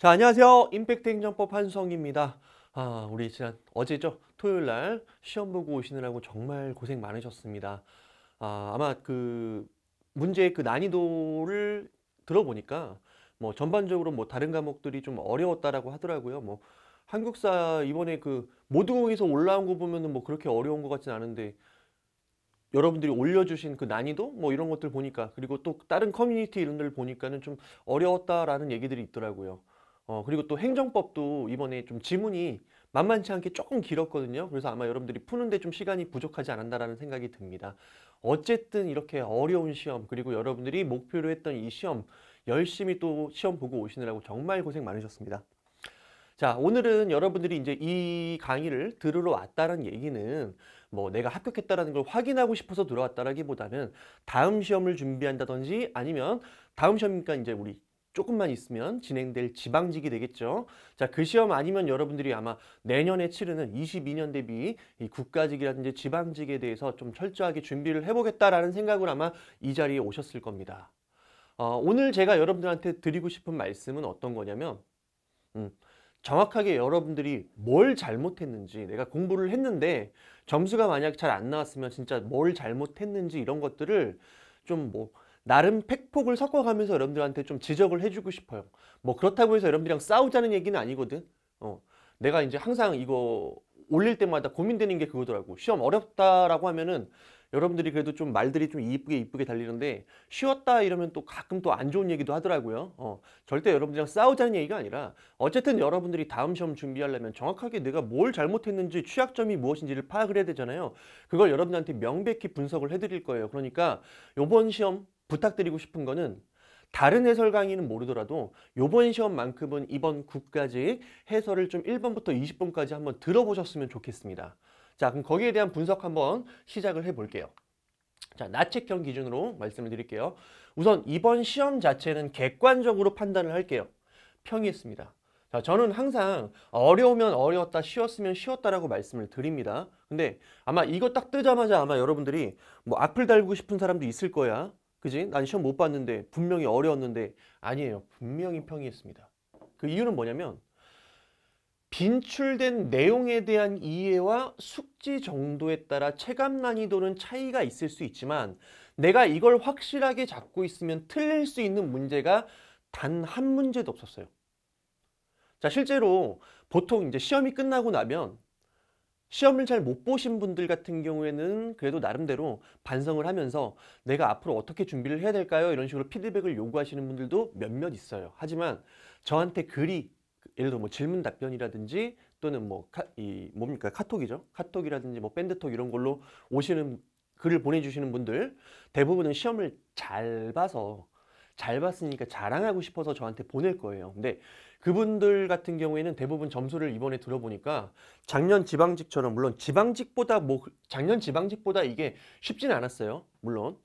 자, 안녕하세요. 임팩트 행정법 한성입니다. 아, 우리 지난 어제죠? 토요일 날 시험 보고 오시느라고 정말 고생 많으셨습니다. 아, 아마 그 문제의 그 난이도를 들어보니까 뭐 전반적으로 뭐 다른 과목들이 좀 어려웠다라고 하더라고요. 뭐 한국사 이번에 그 모두공에서 올라온 거 보면은 뭐 그렇게 어려운 것 같진 않은데 여러분들이 올려주신 그 난이도 뭐 이런 것들 보니까 그리고 또 다른 커뮤니티 이런 데 보니까는 좀 어려웠다라는 얘기들이 있더라고요. 어, 그리고 또 행정법도 이번에 좀 지문이 만만치 않게 조금 길었거든요. 그래서 아마 여러분들이 푸는데 좀 시간이 부족하지 않았나라는 생각이 듭니다. 어쨌든 이렇게 어려운 시험 그리고 여러분들이 목표로 했던 이 시험 열심히 또 시험 보고 오시느라고 정말 고생 많으셨습니다. 자 오늘은 여러분들이 이제 이 강의를 들으러 왔다는 얘기는 뭐 내가 합격했다라는 걸 확인하고 싶어서 들어왔다라기보다는 다음 시험을 준비한다든지 아니면 다음 시험이니까 이제 우리 조금만 있으면 진행될 지방직이 되겠죠. 자, 그 시험 아니면 여러분들이 아마 내년에 치르는 22년 대비 이 국가직이라든지 지방직에 대해서 좀 철저하게 준비를 해보겠다라는 생각으로 아마 이 자리에 오셨을 겁니다. 어, 오늘 제가 여러분들한테 드리고 싶은 말씀은 어떤 거냐면 음, 정확하게 여러분들이 뭘 잘못했는지 내가 공부를 했는데 점수가 만약 잘 안 나왔으면 진짜 뭘 잘못했는지 이런 것들을 좀뭐 나름 팩폭을 섞어가면서 여러분들한테 좀 지적을 해주고 싶어요. 뭐 그렇다고 해서 여러분들이랑 싸우자는 얘기는 아니거든. 어, 내가 이제 항상 이거 올릴 때마다 고민되는 게 그거더라고. 시험 어렵다라고 하면은 여러분들이 그래도 좀 말들이 좀 이쁘게 이쁘게 달리는데 쉬웠다 이러면 또 가끔 또 안 좋은 얘기도 하더라고요. 어, 절대 여러분들이랑 싸우자는 얘기가 아니라 어쨌든 여러분들이 다음 시험 준비하려면 정확하게 내가 뭘 잘못했는지 취약점이 무엇인지를 파악을 해야 되잖아요. 그걸 여러분들한테 명백히 분석을 해드릴 거예요. 그러니까 요번 시험 부탁드리고 싶은 거는 다른 해설 강의는 모르더라도 요번 시험만큼은 이번 국가직 해설을 좀 1번부터 20번까지 한번 들어보셨으면 좋겠습니다. 자 그럼 거기에 대한 분석 한번 시작을 해볼게요. 자, 나책형 기준으로 말씀을 드릴게요. 우선 이번 시험 자체는 객관적으로 판단을 할게요. 평이했습니다. 자, 저는 항상 어려우면 어려웠다, 쉬웠으면 쉬웠다라고 말씀을 드립니다. 근데 아마 이거 딱 뜨자마자 아마 여러분들이 뭐 악플 달고 싶은 사람도 있을 거야. 그지? 난 시험 못 봤는데 분명히 어려웠는데 아니에요. 분명히 평이했습니다. 그 이유는 뭐냐면 빈출된 내용에 대한 이해와 숙지 정도에 따라 체감 난이도는 차이가 있을 수 있지만 내가 이걸 확실하게 잡고 있으면 틀릴 수 있는 문제가 단 한 문제도 없었어요. 자, 실제로 보통 이제 시험이 끝나고 나면 시험을 잘 못 보신 분들 같은 경우에는 그래도 나름대로 반성을 하면서 내가 앞으로 어떻게 준비를 해야 될까요? 이런 식으로 피드백을 요구하시는 분들도 몇몇 있어요. 하지만 저한테 글이 예를 들어 뭐 질문 답변이라든지 또는 뭐 이 뭡니까 카톡이죠 카톡이라든지 뭐 밴드톡 이런 걸로 오시는 글을 보내주시는 분들 대부분은 시험을 잘 봐서 잘 봤으니까 자랑하고 싶어서 저한테 보낼 거예요. 근데 그분들 같은 경우에는 대부분 점수를 이번에 들어보니까 작년 지방직처럼 물론 지방직보다 뭐 작년 지방직보다 이게 쉽진 않았어요. 물론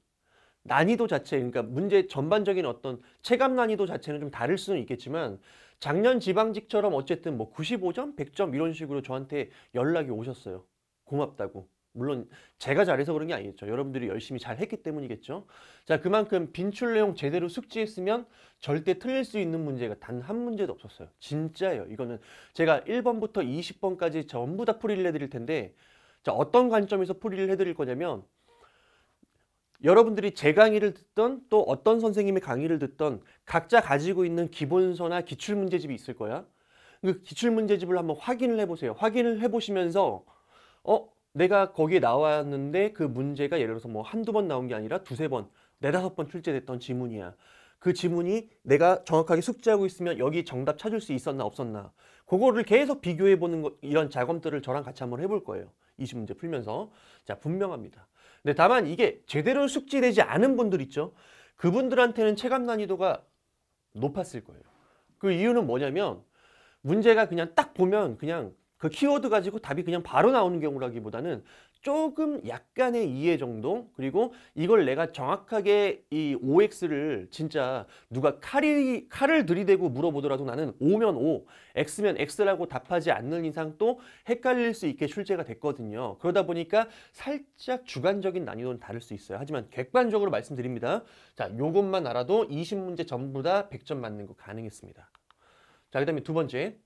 난이도 자체 그러니까 문제 전반적인 어떤 체감 난이도 자체는 좀 다를 수는 있겠지만 작년 지방직처럼 어쨌든 뭐 95점, 100점 이런 식으로 저한테 연락이 오셨어요. 고맙다고. 물론 제가 잘해서 그런 게 아니겠죠. 여러분들이 열심히 잘 했기 때문이겠죠. 자, 그만큼 빈출 내용 제대로 숙지했으면 절대 틀릴 수 있는 문제가 단 한 문제도 없었어요. 진짜예요. 이거는 제가 1번부터 20번까지 전부 다 풀이를 해드릴 텐데 자, 어떤 관점에서 풀이를 해드릴 거냐면 여러분들이 제 강의를 듣던 또 어떤 선생님의 강의를 듣던 각자 가지고 있는 기본서나 기출문제집이 있을 거야. 그 기출문제집을 한번 확인을 해보세요. 확인을 해보시면서 어? 내가 거기에 나왔는데 그 문제가 예를 들어서 뭐 한두 번 나온 게 아니라 두세 번, 네다섯 번 출제됐던 지문이야. 그 지문이 내가 정확하게 숙지하고 있으면 여기 정답 찾을 수 있었나 없었나 그거를 계속 비교해 보는 거, 이런 작업들을 저랑 같이 한번 해볼 거예요. 이십 문제 풀면서 자 분명합니다. 근데 다만 이게 제대로 숙지되지 않은 분들 있죠. 그분들한테는 체감 난이도가 높았을 거예요. 그 이유는 뭐냐면 문제가 그냥 딱 보면 그냥 그 키워드 가지고 답이 그냥 바로 나오는 경우라기보다는 조금 약간의 이해 정도 그리고 이걸 내가 정확하게 이 OX를 진짜 누가 칼이, 칼을 들이대고 물어보더라도 나는 o 면 O, X면 X라고 답하지 않는 이상 또 헷갈릴 수 있게 출제가 됐거든요. 그러다 보니까 살짝 주관적인 난이도는 다를 수 있어요. 하지만 객관적으로 말씀드립니다. 자, 요것만 알아도 20문제 전부 다 100점 맞는 거 가능했습니다. 자, 그 다음에 두 번째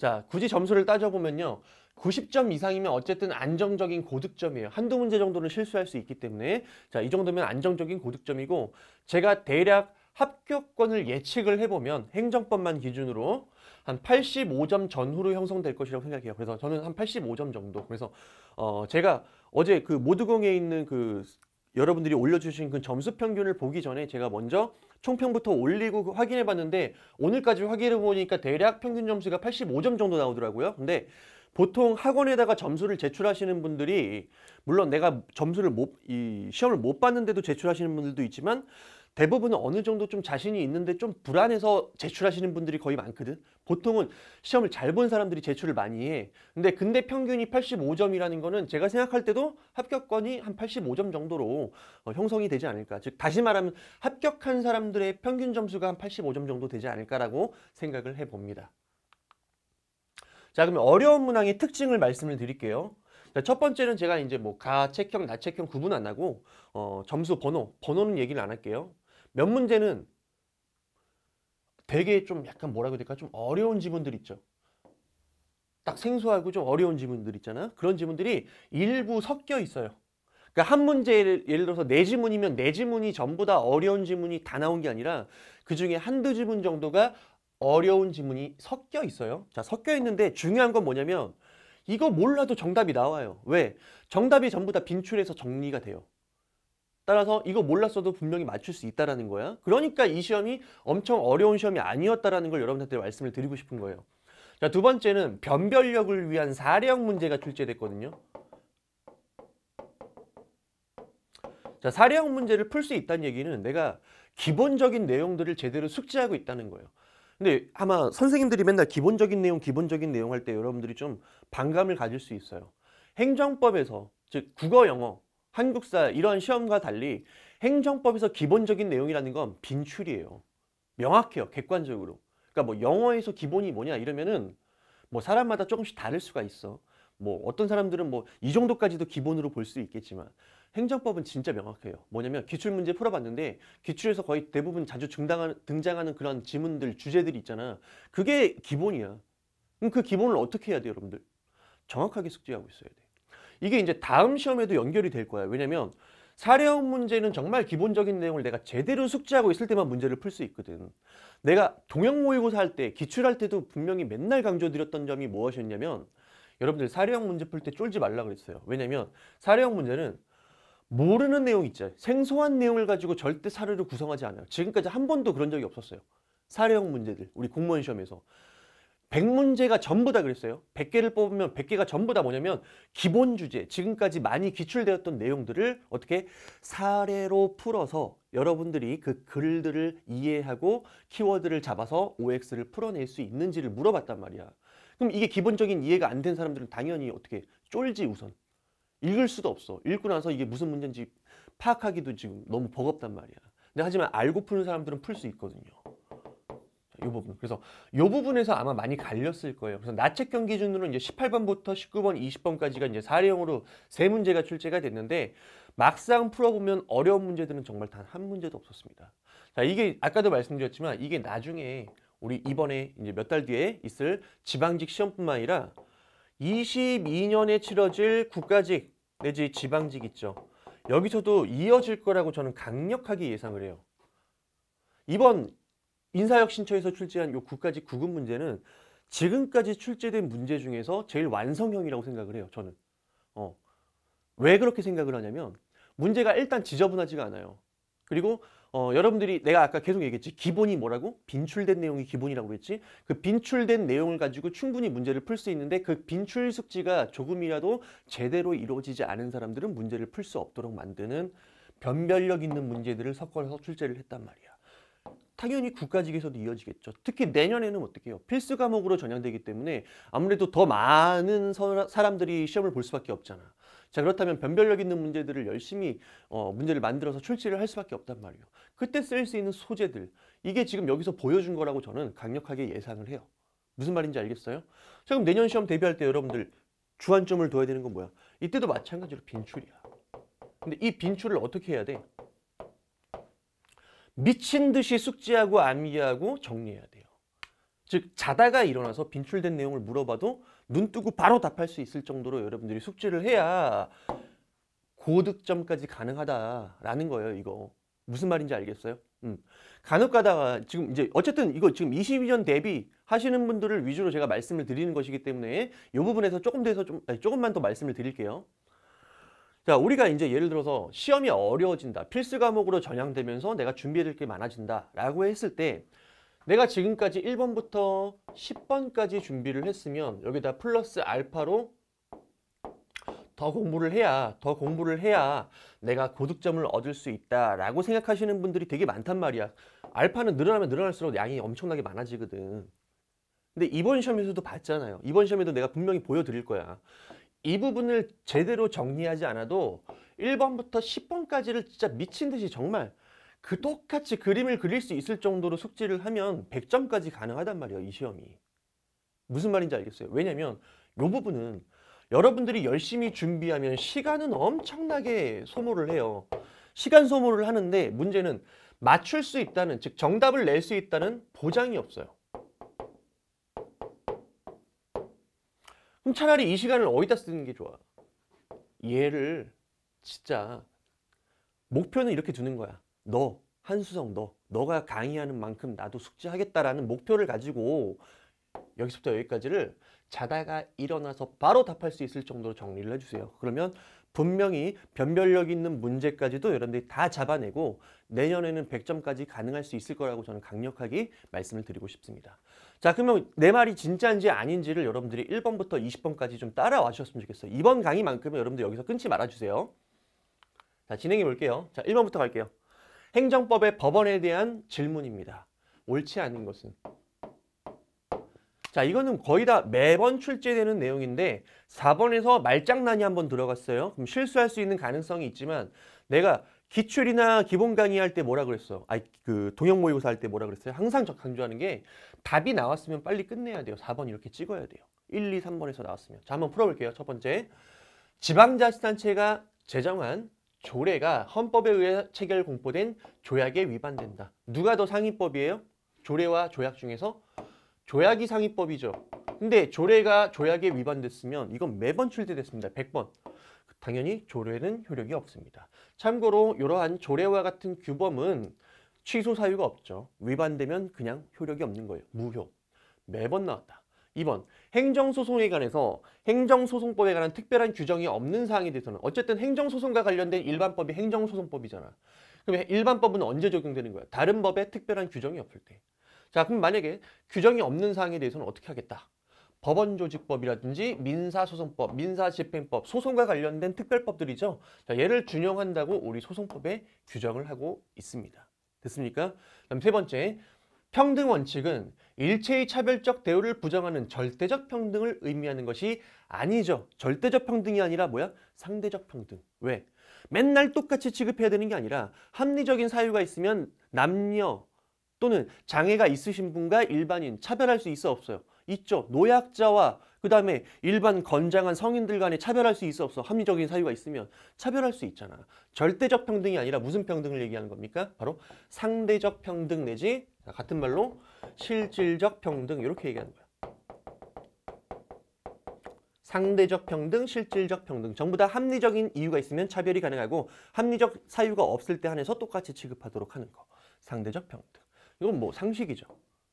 자, 굳이 점수를 따져보면요. 90점 이상이면 어쨌든 안정적인 고득점이에요. 한두 문제 정도는 실수할 수 있기 때문에 자, 이 정도면 안정적인 고득점이고 제가 대략 합격권을 예측을 해보면 행정법만 기준으로 한 85점 전후로 형성될 것이라고 생각해요. 그래서 저는 한 85점 정도. 그래서 어 제가 어제 그 모드공에 있는 그 여러분들이 올려주신 그 점수 평균을 보기 전에 제가 먼저 총평부터 올리고 그 확인해 봤는데 오늘까지 확인해 보니까 대략 평균 점수가 85점 정도 나오더라고요. 근데 보통 학원에다가 점수를 제출하시는 분들이 물론 내가 점수를 못, 이 시험을 못 봤는데도 제출하시는 분들도 있지만 대부분은 어느 정도 좀 자신이 있는데 좀 불안해서 제출하시는 분들이 거의 많거든. 보통은 시험을 잘 본 사람들이 제출을 많이 해. 근데 근대 평균이 85점이라는 거는 제가 생각할 때도 합격권이 한 85점 정도로 어, 형성이 되지 않을까. 즉 다시 말하면 합격한 사람들의 평균 점수가 한 85점 정도 되지 않을까라고 생각을 해봅니다. 자 그러면 어려운 문항의 특징을 말씀을 드릴게요. 첫 번째는 제가 이제 뭐 가책형, 나책형 구분 안 하고 어, 점수 번호, 번호는 얘기를 안 할게요. 몇 문제는 되게 좀 약간 뭐라고 해야 될까 좀 어려운 지문들 있죠. 딱 생소하고 좀 어려운 지문들 있잖아. 그런 지문들이 일부 섞여 있어요. 그러니까 한문제 예를 들어서 네 지문이면 네 지문이 전부 다 어려운 지문이 다 나온 게 아니라 그 중에 한두 지문 정도가 어려운 지문이 섞여 있어요. 자, 섞여 있는데 중요한 건 뭐냐면 이거 몰라도 정답이 나와요. 왜? 정답이 전부 다 빈출해서 정리가 돼요. 따라서 이거 몰랐어도 분명히 맞출 수 있다라는 거야. 그러니까 이 시험이 엄청 어려운 시험이 아니었다라는 걸 여러분한테 말씀을 드리고 싶은 거예요. 자, 두 번째는 변별력을 위한 사례형 문제가 출제됐거든요. 자, 사례형 문제를 풀 수 있다는 얘기는 내가 기본적인 내용들을 제대로 숙지하고 있다는 거예요. 근데 아마 선생님들이 맨날 기본적인 내용, 기본적인 내용 할 때 여러분들이 좀 반감을 가질 수 있어요. 행정법에서, 즉 국어, 영어 한국사 이런 시험과 달리 행정법에서 기본적인 내용이라는 건 빈출이에요. 명확해요. 객관적으로. 그러니까 뭐 영어에서 기본이 뭐냐 이러면은 뭐 사람마다 조금씩 다를 수가 있어. 뭐 어떤 사람들은 뭐 이 정도까지도 기본으로 볼 수 있겠지만 행정법은 진짜 명확해요. 뭐냐면 기출문제 풀어봤는데 기출에서 거의 대부분 자주 등장하는 등장하는 그런 지문들, 주제들이 있잖아. 그게 기본이야. 그럼 그 기본을 어떻게 해야 돼요, 여러분들? 정확하게 숙지하고 있어야 돼. 이게 이제 다음 시험에도 연결이 될 거야. 왜냐면 사례형 문제는 정말 기본적인 내용을 내가 제대로 숙지하고 있을 때만 문제를 풀 수 있거든. 내가 동양 모의고사 할 때, 기출할 때도 분명히 맨날 강조드렸던 점이 무엇이었냐면 여러분들 사례형 문제 풀 때 쫄지 말라 그랬어요. 왜냐면 사례형 문제는 모르는 내용 있죠. 생소한 내용을 가지고 절대 사례를 구성하지 않아요. 지금까지 한 번도 그런 적이 없었어요. 사례형 문제들, 우리 공무원 시험에서. 1 0 0문제가 전부 다 그랬어요. 1 0 0개를 뽑으면 1 0 0개가 전부 다 뭐냐면 기본 주제, 지금까지 많이 기출되었던 내용들을 어떻게 사례로 풀어서 여러분들이 그 글들을 이해하고 키워드를 잡아서 OX를 풀어낼 수 있는지를 물어봤단 말이야. 그럼 이게 기본적인 이해가 안 된 사람들은 당연히 어떻게 쫄지 우선. 읽을 수도 없어. 읽고 나서 이게 무슨 문제인지 파악하기도 지금 너무 버겁단 말이야. 근데 하지만 알고 푸는 사람들은 풀 수 있거든요. 이 부분. 그래서 이 부분에서 아마 많이 갈렸을 거예요. 그래서 나책경 기준으로 이제 18번부터 19번, 20번까지가 이제 사례형으로 세 문제가 출제가 됐는데 막상 풀어보면 어려운 문제들은 정말 단 한 문제도 없었습니다. 자, 이게 아까도 말씀드렸지만 이게 나중에 우리 이번에 이제 몇 달 뒤에 있을 지방직 시험뿐만 아니라 22년에 치러질 국가직 내지 지방직 있죠. 여기서도 이어질 거라고 저는 강력하게 예상을 해요. 이번 인사혁신처에서 출제한 요 9가지 구급 문제는 지금까지 출제된 문제 중에서 제일 완성형이라고 생각을 해요. 저는. 어. 왜 그렇게 생각을 하냐면 문제가 일단 지저분하지가 않아요. 그리고 어, 여러분들이 내가 아까 계속 얘기했지 기본이 뭐라고? 빈출된 내용이 기본이라고 그랬지 그 빈출된 내용을 가지고 충분히 문제를 풀 수 있는데 그 빈출 숙지가 조금이라도 제대로 이루어지지 않은 사람들은 문제를 풀 수 없도록 만드는 변별력 있는 문제들을 섞어서 출제를 했단 말이야 당연히 국가직에서도 이어지겠죠. 특히 내년에는 어떻게 해요? 필수 과목으로 전향되기 때문에 아무래도 더 많은 사람들이 시험을 볼 수밖에 없잖아. 자 그렇다면 변별력 있는 문제들을 열심히 어, 문제를 만들어서 출제를 할 수밖에 없단 말이에요. 그때 쓸 수 있는 소재들 이게 지금 여기서 보여준 거라고 저는 강력하게 예상을 해요. 무슨 말인지 알겠어요? 자 그럼 내년 시험 대비할 때 여러분들 주안점을 둬야 되는 건 뭐야? 이때도 마찬가지로 빈출이야. 근데 이 빈출을 어떻게 해야 돼? 미친 듯이 숙지하고 암기하고 정리해야 돼요. 즉 자다가 일어나서 빈출된 내용을 물어봐도 눈 뜨고 바로 답할 수 있을 정도로 여러분들이 숙지를 해야 고득점까지 가능하다라는 거예요 이거 무슨 말인지 알겠어요? 음. 간혹 가다가 지금 이제 어쨌든 이거 지금 22년 대비 하시는 분들을 위주로 제가 말씀을 드리는 것이기 때문에 이 부분에서 조금 돼서 좀 아니, 조금만 더 말씀을 드릴게요. 자, 우리가 이제 예를 들어서 시험이 어려워진다. 필수 과목으로 전향되면서 내가 준비해야 될 게 많아진다. 라고 했을 때 내가 지금까지 1번부터 10번까지 준비를 했으면 여기다 플러스 알파로 더 공부를 해야 더 공부를 해야 내가 고득점을 얻을 수 있다라고 생각하시는 분들이 되게 많단 말이야. 알파는 늘어나면 늘어날수록 양이 엄청나게 많아지거든. 근데 이번 시험에서도 봤잖아요. 이번 시험에도 내가 분명히 보여드릴 거야. 이 부분을 제대로 정리하지 않아도 1번부터 10번까지를 진짜 미친 듯이 정말 그 똑같이 그림을 그릴 수 있을 정도로 숙지를 하면 100점까지 가능하단 말이에요. 이 시험이. 무슨 말인지 알겠어요. 왜냐면 이 부분은 여러분들이 열심히 준비하면 시간은 엄청나게 소모를 해요. 시간 소모를 하는데 문제는 맞출 수 있다는 즉 정답을 낼 수 있다는 보장이 없어요. 그럼 차라리 이 시간을 어디다 쓰는 게 좋아? 얘를 진짜 목표는 이렇게 두는 거야. 너, 한수성 너, 너가 강의하는 만큼 나도 숙지하겠다라는 목표를 가지고 여기서부터 여기까지를 자다가 일어나서 바로 답할 수 있을 정도로 정리를 해주세요. 그러면 분명히 변별력 있는 문제까지도 여러분들이 다 잡아내고 내년에는 100점까지 가능할 수 있을 거라고 저는 강력하게 말씀을 드리고 싶습니다. 자 그러면 내 말이 진짜인지 아닌지를 여러분들이 1번부터 20번까지 좀 따라와 주셨으면 좋겠어요. 이번 강의만큼은 여러분들 여기서 끊지 말아주세요. 자 진행해 볼게요. 자 1번부터 갈게요. 행정법의 법원에 대한 질문입니다. 옳지 않은 것은 자 이거는 거의 다 매번 출제되는 내용인데 4번에서 말장난이 한번 들어갔어요. 그럼 실수할 수 있는 가능성이 있지만 내가 기출이나 기본 강의할 때 뭐라 그랬어? 아니 그 동영 모의고사 할 때 뭐라 그랬어요? 항상 저 강조하는 게 답이 나왔으면 빨리 끝내야 돼요. 4번 이렇게 찍어야 돼요. 1, 2, 3번에서 나왔으면. 자, 한번 풀어 볼게요. 첫 번째. 지방자치단체가 제정한 조례가 헌법에 의해 체결 공포된 조약에 위반된다. 누가 더 상위법이에요? 조례와 조약 중에서 조약이 상위법이죠. 근데 조례가 조약에 위반됐으면 이건 매번 출제됐습니다. 100번. 당연히 조례는 효력이 없습니다. 참고로 이러한 조례와 같은 규범은 취소 사유가 없죠. 위반되면 그냥 효력이 없는 거예요. 무효. 매번 나왔다. 2번 행정소송에 관해서 행정소송법에 관한 특별한 규정이 없는 사항에 대해서는 어쨌든 행정소송과 관련된 일반법이 행정소송법이잖아. 그럼 일반법은 언제 적용되는 거야? 다른 법에 특별한 규정이 없을 때. 자 그럼 만약에 규정이 없는 사항에 대해서는 어떻게 하겠다? 법원조직법이라든지 민사소송법, 민사집행법, 소송과 관련된 특별법들이죠. 자, 얘를 준용한다고 우리 소송법에 규정을 하고 있습니다. 됐습니까? 그럼 세 번째, 평등 원칙은 일체의 차별적 대우를 부정하는 절대적 평등을 의미하는 것이 아니죠. 절대적 평등이 아니라 뭐야? 상대적 평등. 왜? 맨날 똑같이 취급해야 되는 게 아니라 합리적인 사유가 있으면 남녀 또는 장애가 있으신 분과 일반인 차별할 수 있어 없어요. 있죠. 노약자와 그다음에 일반 건장한 성인들 간에 차별할 수 있어 없어 합리적인 사유가 있으면 차별할 수 있잖아. 절대적 평등이 아니라 무슨 평등을 얘기하는 겁니까? 바로 상대적 평등 내지 같은 말로 실질적 평등 이렇게 얘기하는 거야. 상대적 평등, 실질적 평등 전부 다 합리적인 이유가 있으면 차별이 가능하고 합리적 사유가 없을 때 한해서 똑같이 취급하도록 하는 거. 상대적 평등. 이건 뭐 상식이죠.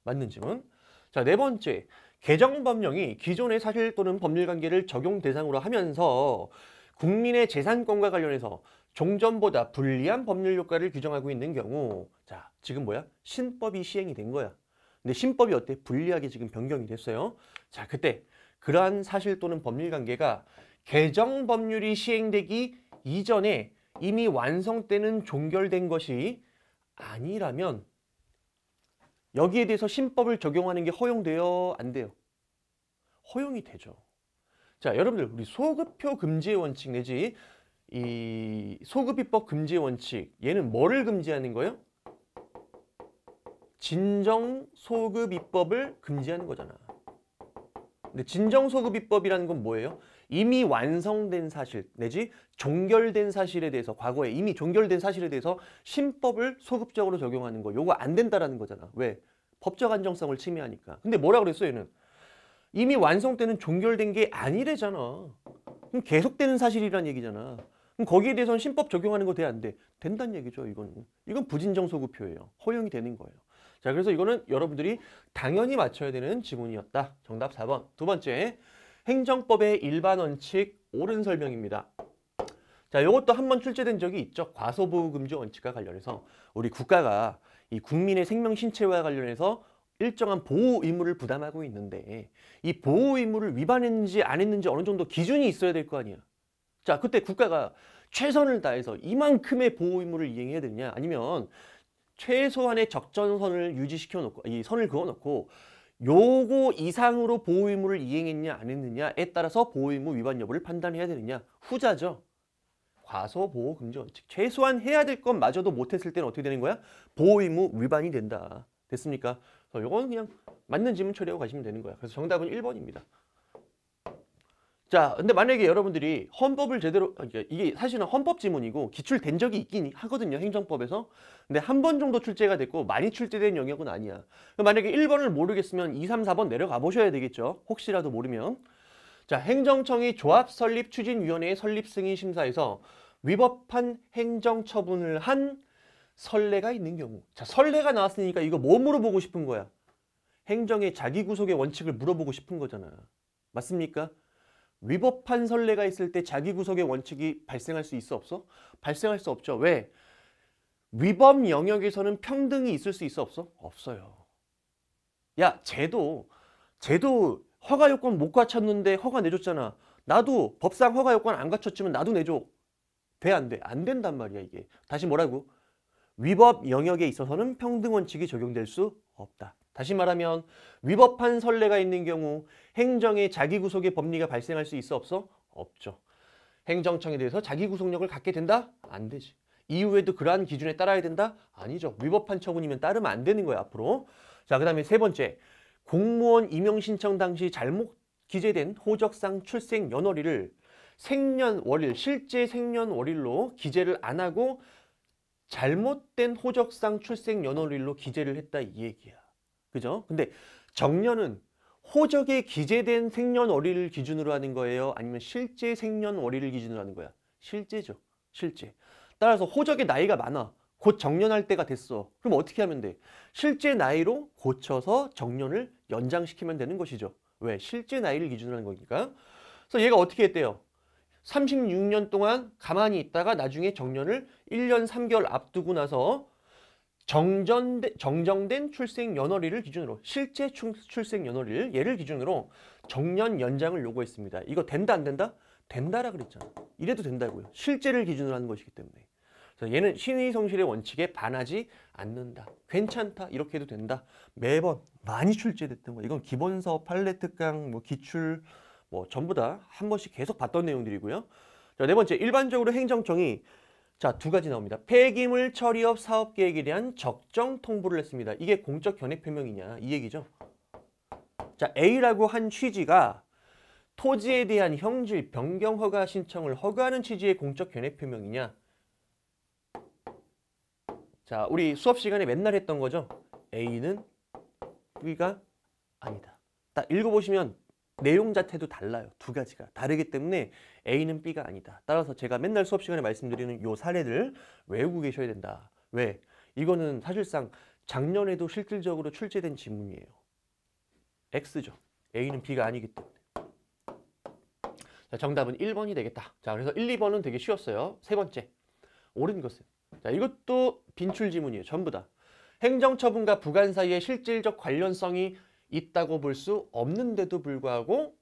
맞는 질문. 자, 네 번째. 개정 법령이 기존의 사실 또는 법률 관계를 적용 대상으로 하면서 국민의 재산권과 관련해서 종전보다 불리한 법률 효과를 규정하고 있는 경우 자 지금 뭐야? 신법이 시행이 된 거야. 근데 신법이 어때? 불리하게 지금 변경이 됐어요. 자 그때 그러한 사실 또는 법률 관계가 개정 법률이 시행되기 이전에 이미 완성되는 종결된 것이 아니라면 여기에 대해서 신법을 적용하는 게 허용돼요? 안 돼요? 허용이 되죠. 자, 여러분들 우리 소급표 금지 의 원칙 내지 이 소급입법 금지 의 원칙 얘는 뭐를 금지하는 거예요? 진정 소급 입법을 금지하는 거잖아. 근데 진정 소급 입법이라는 건 뭐예요? 이미 완성된 사실 내지 종결된 사실에 대해서 과거에 이미 종결된 사실에 대해서 신법을 소급적으로 적용하는 거 요거 안 된다라는 거잖아. 왜? 법적 안정성을 침해하니까. 근데 뭐라 그랬어 얘는? 이미 완성되는 종결된 게 아니래잖아. 그럼 계속되는 사실이란 얘기잖아. 그럼 거기에 대해서는 신법 적용하는 거돼안 돼? 된다는 얘기죠 이건 이건 부진정 소급표예요. 허용이 되는 거예요. 자 그래서 이거는 여러분들이 당연히 맞춰야 되는 지문이었다. 정답 4번. 두 번째 행정법의 일반 원칙 옳은 설명입니다. 자, 이것도 한번 출제된 적이 있죠. 과소보호 금지 원칙과 관련해서 우리 국가가 이 국민의 생명 신체와 관련해서 일정한 보호 의무를 부담하고 있는데 이 보호 의무를 위반했는지 안 했는지 어느 정도 기준이 있어야 될 거 아니야. 자, 그때 국가가 최선을 다해서 이만큼의 보호 의무를 이행해야 되느냐 아니면 최소한의 적전선을 유지시켜 놓고 이 선을 그어 놓고 요거 이상으로 보호의무를 이행했냐 안 했느냐에 따라서 보호의무 위반 여부를 판단해야 되느냐 후자죠. 과소보호금지원칙 최소한 해야 될 것마저도 못했을 때는 어떻게 되는 거야? 보호의무 위반이 된다. 됐습니까? 그래서 이건 그냥 맞는 질문 처리하고 가시면 되는 거야. 그래서 정답은 1번입니다. 자, 근데 만약에 여러분들이 헌법을 제대로 아, 그러니까 이게 사실은 헌법 지문이고 기출된 적이 있긴 하거든요. 행정법에서. 근데 한 번 정도 출제가 됐고 많이 출제된 영역은 아니야. 만약에 1번을 모르겠으면 2, 3, 4번 내려가 보셔야 되겠죠. 혹시라도 모르면. 자, 행정청이 조합 설립 추진 위원회 설립 승인 심사에서 위법한 행정 처분을 한 선례가 있는 경우. 자, 선례가 나왔으니까 이거 뭐 물어보고 싶은 거야? 행정의 자기 구속의 원칙을 물어보고 싶은 거잖아. 맞습니까? 위법한 선례가 있을 때 자기 구속의 원칙이 발생할 수 있어 없어? 발생할 수 없죠. 왜? 위법 영역에서는 평등이 있을 수 있어 없어? 없어요. 야, 쟤도 쟤도 허가 요건 못 갖췄는데 허가 내줬잖아. 나도 법상 허가 요건 안 갖췄지만 나도 내줘. 돼, 안 돼? 안 된단 말이야, 이게. 다시 뭐라고? 위법 영역에 있어서는 평등 원칙이 적용될 수 없다. 다시 말하면 위법한 선례가 있는 경우 행정의 자기구속의 법리가 발생할 수 있어 없어? 없죠. 행정청에 대해서 자기구속력을 갖게 된다? 안 되지. 이후에도 그러한 기준에 따라야 된다? 아니죠. 위법한 처분이면 따르면 안 되는 거예요 앞으로. 자, 그 다음에 세 번째. 공무원 임용신청 당시 잘못 기재된 호적상 출생 연월일을 생년월일, 실제 생년월일로 기재를 안 하고 잘못된 호적상 출생 연월일로 기재를 했다 이 얘기야. 그죠? 근데 정년은 호적에 기재된 생년월일을 기준으로 하는 거예요? 아니면 실제 생년월일을 기준으로 하는 거야? 실제죠. 실제. 따라서 호적의 나이가 많아. 곧 정년할 때가 됐어. 그럼 어떻게 하면 돼? 실제 나이로 고쳐서 정년을 연장시키면 되는 것이죠. 왜? 실제 나이를 기준으로 하는 거니까. 그래서 얘가 어떻게 했대요? 36년 동안 가만히 있다가 나중에 정년을 1년 3개월 앞두고 나서 정전되, 정정된 출생 연월일을 기준으로 실제 출생 연월일 예를 기준으로 정년 연장을 요구했습니다. 이거 된다 안 된다? 된다라 그랬잖아. 이래도 된다고요. 실제를 기준으로 하는 것이기 때문에. 그래서 얘는 신의 성실의 원칙에 반하지 않는다. 괜찮다. 이렇게 해도 된다. 매번 많이 출제됐던 거. 이건 기본 서팔레트강뭐 기출 뭐 전부 다 한 번씩 계속 봤던 내용들이고요. 자, 네 번째 일반적으로 행정청이 자, 두 가지 나옵니다. 폐기물 처리업 사업 계획에 대한 적정 통보를 했습니다. 이게 공적 견해 표명이냐 이 얘기죠. 자, A라고 한 취지가 토지에 대한 형질 변경 허가 신청을 허가하는 취지의 공적 견해 표명이냐. 자, 우리 수업 시간에 맨날 했던 거죠. A는 B가 아니다. 딱 읽어보시면 내용 자체도 달라요. 두 가지가 다르기 때문에 A는 B가 아니다. 따라서 제가 맨날 수업 시간에 말씀드리는 요 사례들 외우고 계셔야 된다. 왜? 이거는 사실상 작년에도 실질적으로 출제된 지문이에요. X죠. A는 B가 아니기 때문에. 자, 정답은 1번이 되겠다. 자, 그래서 1, 2번은 되게 쉬웠어요. 세 번째. 옳은 것은. 자, 이것도 빈출 지문이에요. 전부 다. 행정처분과 부관 사이에 실질적 관련성이 있다고 볼 수 없는데도 불구하고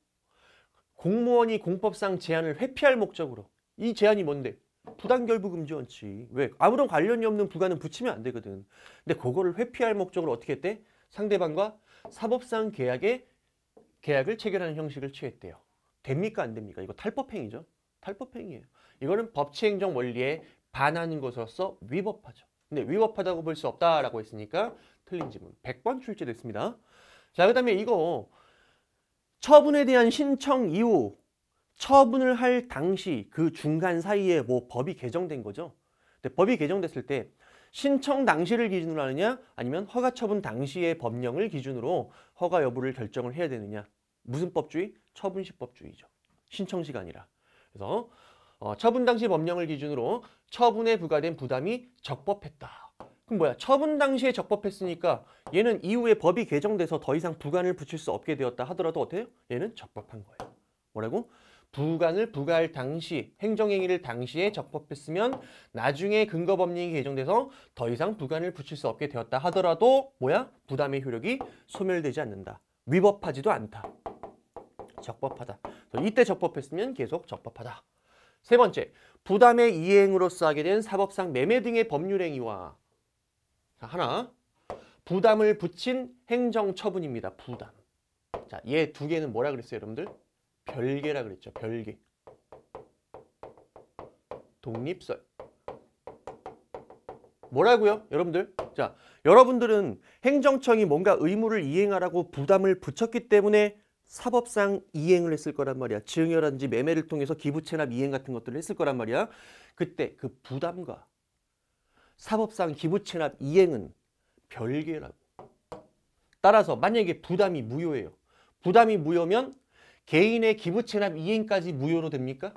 공무원이 공법상 제한을 회피할 목적으로 이 제한이 뭔데? 부당결부 금지 원칙. 왜? 아무런 관련이 없는 부가는 붙이면 안 되거든. 근데 그거를 회피할 목적으로 어떻게 했대? 상대방과 사법상 계약에 계약을 체결하는 형식을 취했대요. 됩니까 안 됩니까? 이거 탈법행위죠. 탈법행위예요. 이거는 법치행정 원리에 반하는 것으로서 위법하죠. 근데 위법하다고 볼 수 없다라고 했으니까 틀린 지문 100번 출제됐습니다. 자, 그 다음에 이거 처분에 대한 신청 이후 처분을 할 당시 그 중간 사이에 뭐 법이 개정된 거죠. 근데 법이 개정됐을 때 신청 당시를 기준으로 하느냐 아니면 허가 처분 당시의 법령을 기준으로 허가 여부를 결정을 해야 되느냐 무슨 법주의? 처분시법주의죠. 신청 시간이라. 그래서 어, 처분 당시 법령을 기준으로 처분에 부과된 부담이 적법했다. 그럼 뭐야? 처분 당시에 적법했으니까 얘는 이후에 법이 개정돼서 더 이상 부관을 붙일 수 없게 되었다 하더라도 어때요? 얘는 적법한 거예요. 뭐라고? 부관을 부과할 당시, 행정행위를 당시에 적법했으면 나중에 근거법령이 개정돼서 더 이상 부관을 붙일 수 없게 되었다 하더라도 뭐야? 부담의 효력이 소멸되지 않는다. 위법하지도 않다. 적법하다. 이때 적법했으면 계속 적법하다. 세 번째, 부담의 이행으로써 하게 된 사법상 매매 등의 법률 행위와 자, 하나. 부담을 붙인 행정처분입니다. 부담. 자, 얘 두 개는 뭐라 그랬어요, 여러분들? 별개라 그랬죠. 별개. 독립설. 뭐라고요? 여러분들? 자, 여러분들은 행정청이 뭔가 의무를 이행하라고 부담을 붙였기 때문에 사법상 이행을 했을 거란 말이야. 증여라든지 매매를 통해서 기부채납 이행 같은 것들을 했을 거란 말이야. 그때 그 부담과 사법상 기부채납 이행은 별개라고. 따라서 만약에 부담이 무효예요. 부담이 무효면 개인의 기부채납 이행까지 무효로 됩니까?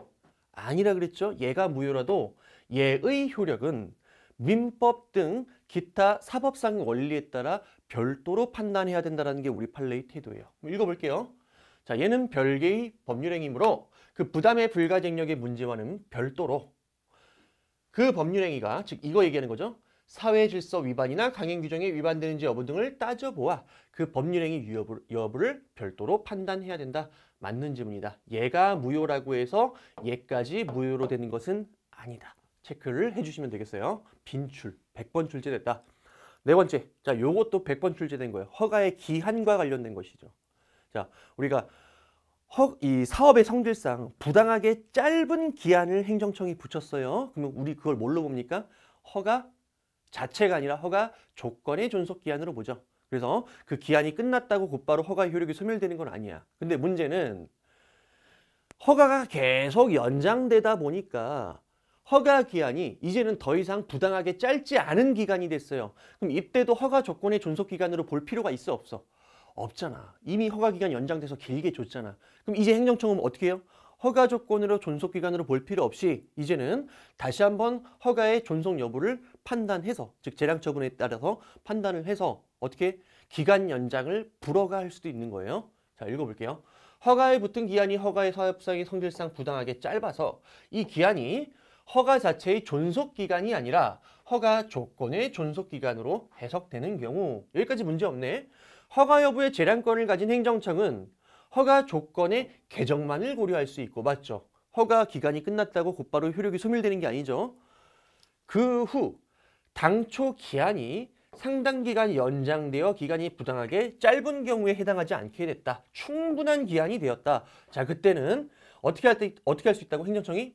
아니라 그랬죠. 얘가 무효라도 얘의 효력은 민법 등 기타 사법상 원리에 따라 별도로 판단해야 된다는 게 우리 판례의 태도예요. 읽어볼게요. 자, 얘는 별개의 법률행위므로 그 부담의 불가쟁력의 문제와는 별도로 그 법률행위가 즉 이거 얘기하는 거죠. 사회질서 위반이나 강행규정에 위반되는지 여부 등을 따져보아 그 법률행위 여부, 여부를 별도로 판단해야 된다. 맞는 지문이다. 얘가 무효라고 해서 얘까지 무효로 되는 것은 아니다. 체크를 해주시면 되겠어요. 빈출, 100번 출제됐다. 네 번째, 자 요것도 100번 출제된 거예요. 허가의 기한과 관련된 것이죠. 자, 우리가 허, 이 사업의 성질상 부당하게 짧은 기한을 행정청이 붙였어요. 그러면 우리 그걸 뭘로 봅니까? 허가 자체가 아니라 허가 조건의 존속 기한으로 보죠. 그래서 그 기한이 끝났다고 곧바로 허가 효력이 소멸되는 건 아니야. 근데 문제는 허가가 계속 연장되다 보니까 허가 기한이 이제는 더 이상 부당하게 짧지 않은 기간이 됐어요. 그럼 이때도 허가 조건의 존속 기간으로 볼 필요가 있어 없어? 없잖아. 이미 허가기간 연장돼서 길게 줬잖아. 그럼 이제 행정청은 어떻게 해요? 허가 조건으로 존속기간으로 볼 필요 없이 이제는 다시 한번 허가의 존속 여부를 판단해서 즉 재량 처분에 따라서 판단을 해서 어떻게 기간 연장을 불허가 할 수도 있는 거예요. 자 읽어볼게요. 허가에 붙은 기한이 허가의 사업상의 성질상 부당하게 짧아서 이 기한이 허가 자체의 존속기간이 아니라 허가 조건의 존속기간으로 해석되는 경우 여기까지 문제 없네. 허가 여부의 재량권을 가진 행정청은 허가 조건의 개정만을 고려할 수 있고 맞죠? 허가 기간이 끝났다고 곧바로 효력이 소멸되는 게 아니죠. 그 후 당초 기한이 상당 기간 연장되어 기간이 부당하게 짧은 경우에 해당하지 않게 됐다. 충분한 기한이 되었다. 자 그때는 어떻게 할 때, 어떻게 할수 있다고 행정청이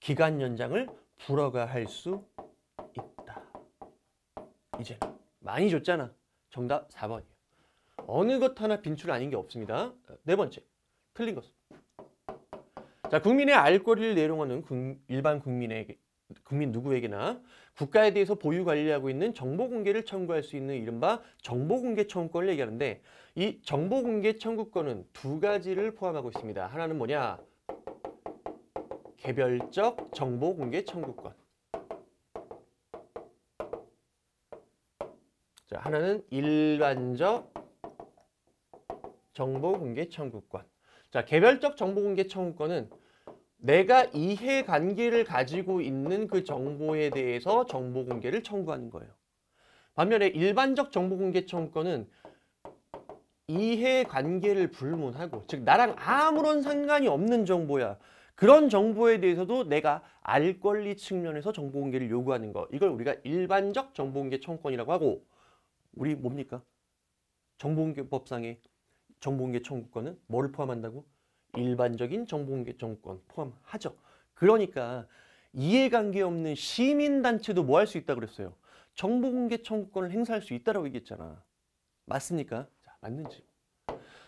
기간 연장을 불허가할 수 있다. 이제 많이 줬잖아. 정답 4번이에요. 어느 것 하나 빈출 아닌 게 없습니다. 네 번째, 틀린 것. 자, 국민의 알 권리를 내려가는 일반 국민에게 국민 누구에게나 국가에 대해서 보유 관리하고 있는 정보 공개를 청구할 수 있는 이른바 정보 공개 청구권을 얘기하는데 이 정보 공개 청구권은 두 가지를 포함하고 있습니다. 하나는 뭐냐? 개별적 정보 공개 청구권. 자, 하나는 일반적 정보공개 청구권. 자, 개별적 정보공개 청구권은 내가 이해관계를 가지고 있는 그 정보에 대해서 정보공개를 청구하는 거예요. 반면에 일반적 정보공개 청구권은 이해관계를 불문하고 즉 나랑 아무런 상관이 없는 정보야. 그런 정보에 대해서도 내가 알 권리 측면에서 정보공개를 요구하는 거 이걸 우리가 일반적 정보공개 청구권이라고 하고 우리 뭡니까? 정보공개법상의 정보공개 청구권은 뭘 포함한다고? 일반적인 정보공개 청구권 포함하죠. 그러니까 이해관계 없는 시민단체도 뭐 할 수 있다고 그랬어요. 정보공개 청구권을 행사할 수 있다고 얘기했잖아. 맞습니까? 자, 맞는지.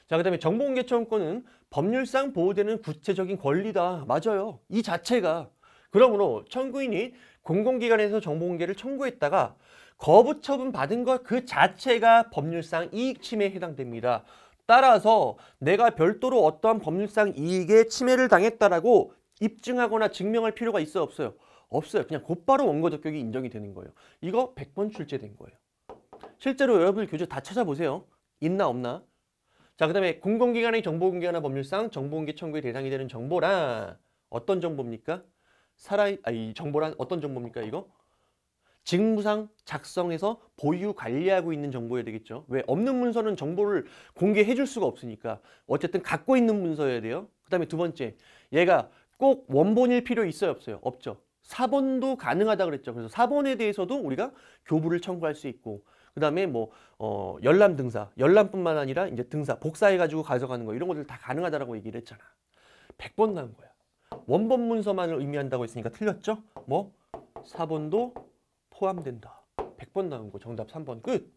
자, 그 다음에 정보공개 청구권은 법률상 보호되는 구체적인 권리다. 맞아요. 이 자체가. 그러므로 청구인이 공공기관에서 정보공개를 청구했다가 거부 처분 받은 것 그 자체가 법률상 이익 침해에 해당됩니다. 따라서 내가 별도로 어떠한 법률상 이익에 침해를 당했다라고 입증하거나 증명할 필요가 있어 없어요? 없어요. 그냥 곧바로 원고 적격이 인정이 되는 거예요. 이거 100번 출제된 거예요. 실제로 여러분 교재 다 찾아보세요. 있나 없나? 자, 그 다음에 공공기관의 정보공개나 법률상 정보공개 청구의 대상이 되는 정보란 어떤 정보입니까? 살아, 아, 이 정보란 어떤 정보입니까, 이거? 직무상 작성해서 보유 관리하고 있는 정보여야 되겠죠. 왜? 없는 문서는 정보를 공개해 줄 수가 없으니까 어쨌든 갖고 있는 문서여야 돼요. 그 다음에 두 번째 얘가 꼭 원본일 필요 있어요 없어요? 없죠. 사본도 가능하다 그랬죠. 그래서 사본에 대해서도 우리가 교부를 청구할 수 있고 그 다음에 뭐 어, 열람 등사, 열람뿐만 아니라 이제 등사, 복사해가지고 가져가는 거 이런 것들 다가능하다고 얘기를 했잖아. 100번 간 거야. 원본 문서만을 의미한다고 했으니까 틀렸죠? 뭐 사본도 포함된다. 100번 나온 거 정답 3번 끝.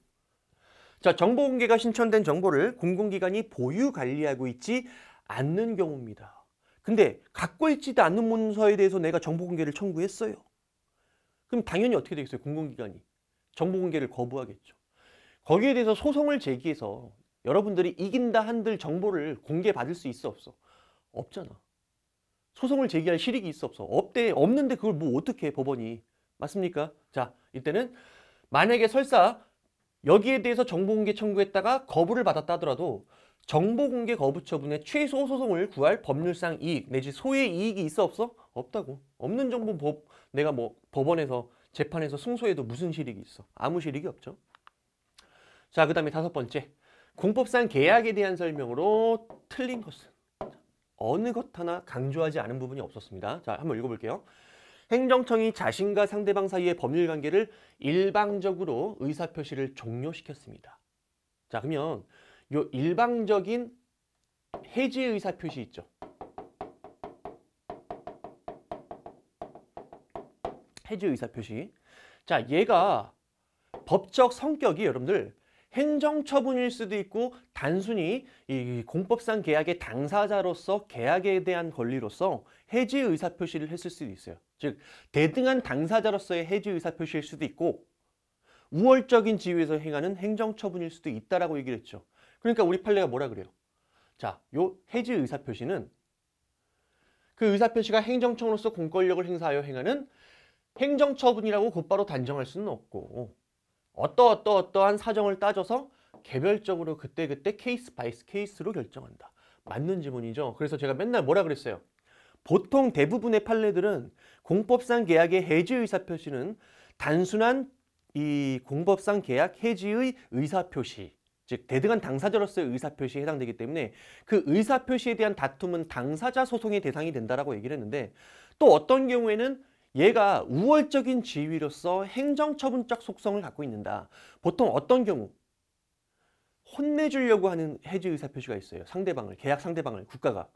자, 정보 공개가 신청된 정보를 공공기관이 보유 관리하고 있지 않는 경우입니다. 근데 갖고 있지도 않는 문서에 대해서 내가 정보 공개를 청구했어요. 그럼 당연히 어떻게 되겠어요? 공공기관이. 정보 공개를 거부하겠죠. 거기에 대해서 소송을 제기해서 여러분들이 이긴다 한들 정보를 공개받을 수 있어 없어? 없잖아. 소송을 제기할 실익이 있어 없어? 없대, 없는데 그걸 뭐 어떻게 해, 법원이. 맞습니까? 자, 이때는 만약에 설사 여기에 대해서 정보공개 청구했다가 거부를 받았다 하더라도 정보공개 거부 처분의 최소 소송을 구할 법률상 이익 내지 소외 이익이 있어 없어? 없다고 없는 정보 법 내가 뭐 법원에서 재판에서 승소해도 무슨 실익이 있어 아무 실익이 없죠 자그 다음에 다섯 번째 공법상 계약에 대한 설명으로 틀린 것은 어느 것 하나 강조하지 않은 부분이 없었습니다 자 한번 읽어볼게요 행정청이 자신과 상대방 사이의 법률 관계를 일방적으로 의사표시를 종료시켰습니다. 자 그러면 요 일방적인 해지 의사표시 있죠. 해지 의사표시 자 얘가 법적 성격이 여러분들 행정처분일 수도 있고 단순히 이 공법상 계약의 당사자로서 계약에 대한 권리로서 해지 의사표시를 했을 수도 있어요. 즉 대등한 당사자로서의 해지 의사 표시일 수도 있고 우월적인 지위에서 행하는 행정처분일 수도 있다라고 얘기를 했죠. 그러니까 우리 판례가 뭐라 그래요? 자, 요 해지 의사 표시는 그 의사 표시가 행정청으로서 공권력을 행사하여 행하는 행정처분이라고 곧바로 단정할 수는 없고 어떠 어떠 어떠한 사정을 따져서 개별적으로 그때그때 케이스 바이스 케이스로 결정한다. 맞는 지문이죠. 그래서 제가 맨날 뭐라 그랬어요. 보통 대부분의 판례들은 공법상 계약의 해지 의사 표시는 단순한 이 공법상 계약 해지의 의사 표시 즉 대등한 당사자로서의 의사표시에 해당되기 때문에 그 의사표시에 대한 다툼은 당사자 소송의 대상이 된다라고 얘기를 했는데 또 어떤 경우에는 얘가 우월적인 지위로서 행정처분적 속성을 갖고 있는다. 보통 어떤 경우 혼내주려고 하는 해지 의사표시가 있어요. 상대방을 계약 상대방을 국가가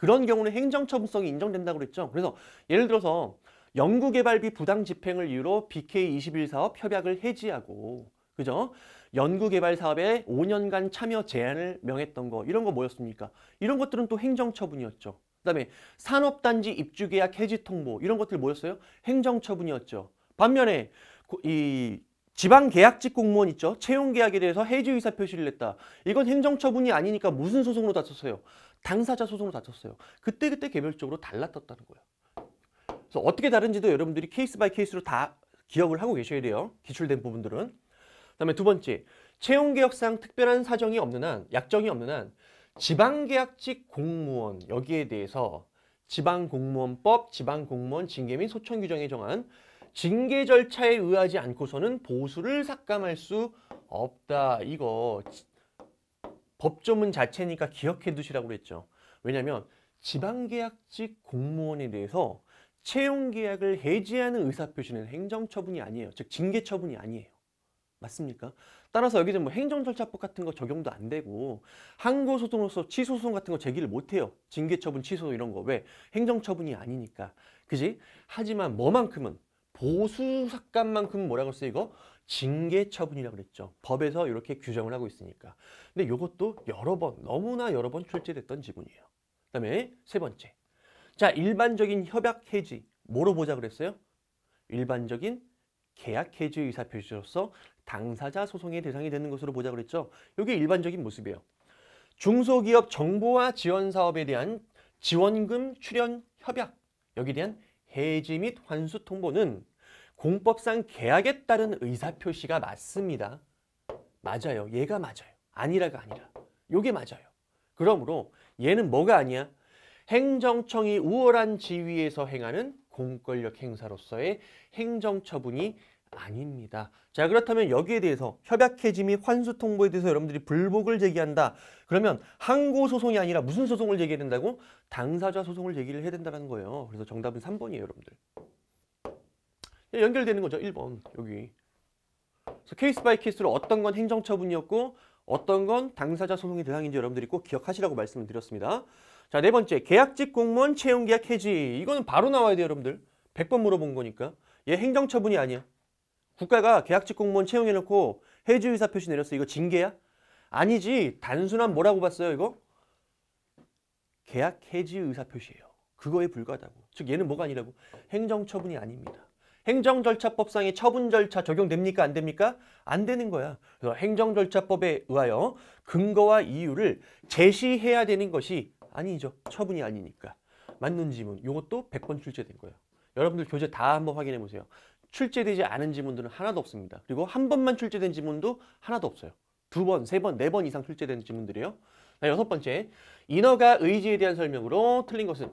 그런 경우는 행정처분성이 인정된다고 그랬죠. 그래서 예를 들어서 연구개발비 부당 집행을 이유로 BK21 사업 협약을 해지하고 그죠? 연구개발 사업에 5년간 참여 제한을 명했던 거 이런 거 뭐였습니까? 이런 것들은 또 행정처분이었죠. 그다음에 산업단지 입주계약 해지 통보 이런 것들 뭐였어요? 행정처분이었죠. 반면에 이 지방계약직 공무원 있죠. 채용계약에 대해서 해지 의사 표시를 냈다. 이건 행정처분이 아니니까 무슨 소송으로 다쳤어요? 당사자 소송으로 다쳤어요. 그때그때 개별적으로 달랐었다는 거예요. 그래서 어떻게 다른지도 여러분들이 케이스 바이 케이스로 다 기억을 하고 계셔야 돼요. 기출된 부분들은. 그다음에 두 번째, 채용계약상 특별한 사정이 없는 한, 약정이 없는 한 지방계약직 공무원 여기에 대해서 지방공무원법, 지방공무원 징계 및 소청 규정에 정한 징계 절차에 의하지 않고서는 보수를 삭감할 수 없다. 이거 법조문 자체니까 기억해 두시라고 그랬죠. 왜냐하면 지방계약직 공무원에 대해서 채용계약을 해지하는 의사표시는 행정처분이 아니에요. 즉 징계처분이 아니에요. 맞습니까? 따라서 여기서 뭐 행정절차법 같은 거 적용도 안 되고 항고소송으로서 취소소송 같은 거 제기를 못 해요. 징계처분, 취소 이런 거. 왜? 행정처분이 아니니까. 그지? 하지만 뭐만큼은 보수 삭감만큼 뭐라고 했어요 이거? 징계 처분이라고 그랬죠. 법에서 이렇게 규정을 하고 있으니까. 근데 이것도 여러 번 너무나 여러 번 출제됐던 지문이에요그 다음에 세 번째. 자 일반적인 협약 해지 뭐로 보자 그랬어요? 일반적인 계약 해지 의사 표시로서 당사자 소송의 대상이 되는 것으로 보자 그랬죠. 이게 일반적인 모습이에요. 중소기업 정보화 지원 사업에 대한 지원금 출연 협약 여기에 대한 해지 및 환수 통보는 공법상 계약에 따른 의사표시가 맞습니다. 맞아요. 얘가 맞아요. 아니라가 아니라. 요게 맞아요. 그러므로 얘는 뭐가 아니야? 행정청이 우월한 지위에서 행하는 공권력 행사로서의 행정처분이 아닙니다. 자 그렇다면 여기에 대해서 협약해지 및 환수 통보에 대해서 여러분들이 불복을 제기한다. 그러면 항고 소송이 아니라 무슨 소송을 제기해야 된다고? 당사자 소송을 제기를 해야 된다는 거예요. 그래서 정답은 3번이에요 여러분들. 연결되는 거죠. 1번 여기. 그래서 케이스 바이 케이스로 어떤 건 행정처분이었고 어떤 건 당사자 소송의 대상인지 여러분들이 꼭 기억하시라고 말씀을 드렸습니다. 자, 네 번째 계약직 공무원 채용 계약 해지. 이거는 바로 나와야 돼요, 여러분들. 100번 물어본 거니까. 얘 행정처분이 아니야. 국가가 계약직 공무원 채용해 놓고 해지 의사 표시 내렸어. 이거 징계야? 아니지. 단순한 뭐라고 봤어요, 이거? 계약 해지 의사 표시예요. 그거에 불과하다고. 즉 얘는 뭐가 아니라고 행정처분이 아닙니다. 행정절차법상의 처분 절차 적용됩니까? 안 됩니까? 안 되는 거야. 그래서 행정절차법에 의하여 근거와 이유를 제시해야 되는 것이 아니죠. 처분이 아니니까. 맞는 지문, 이것도 100번 출제된 거예요. 여러분들 교재 다 한번 확인해 보세요. 출제되지 않은 지문들은 하나도 없습니다. 그리고 한 번만 출제된 지문도 하나도 없어요. 두 번, 세 번, 네 번 이상 출제된 지문들이에요. 여섯 번째, 인허가 의지에 대한 설명으로 틀린 것은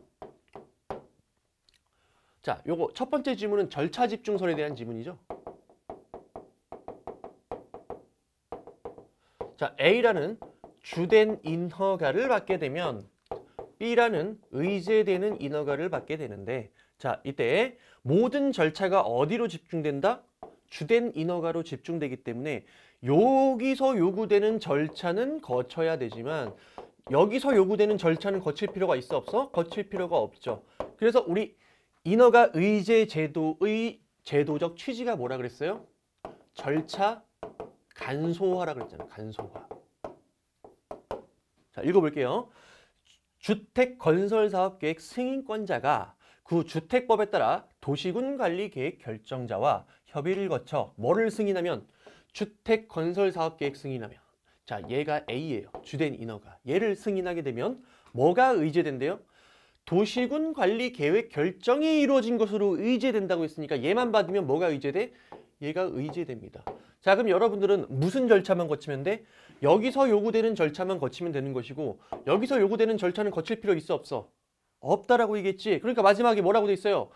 자, 요거 첫 번째 지문은 절차 집중설에 대한 지문이죠. 자, A라는 주된 인허가를 받게 되면 B라는 의제되는 인허가를 받게 되는데 자, 이때 모든 절차가 어디로 집중된다? 주된 인허가로 집중되기 때문에 여기서 요구되는 절차는 거쳐야 되지만 여기서 요구되는 절차는 거칠 필요가 있어 없어? 거칠 필요가 없죠. 그래서 우리 인허가 의제 제도의 제도적 취지가 뭐라 그랬어요? 절차 간소화라 그랬잖아요. 간소화. 자, 읽어볼게요. 주택건설사업계획 승인권자가 그 주택법에 따라 도시군관리계획 결정자와 협의를 거쳐 뭐를 승인하면 주택건설사업계획 승인하면 자 얘가 A예요. 주된 인허가. 얘를 승인하게 되면 뭐가 의제된대요? 도시군 관리 계획 결정이 이루어진 것으로 의제된다고 했으니까 얘만 받으면 뭐가 의제돼? 얘가 의제됩니다. 자 그럼 여러분들은 무슨 절차만 거치면 돼? 여기서 요구되는 절차만 거치면 되는 것이고 여기서 요구되는 절차는 거칠 필요 있어 없어? 없다라고 얘기했지. 그러니까 마지막에 뭐라고 돼 있어요?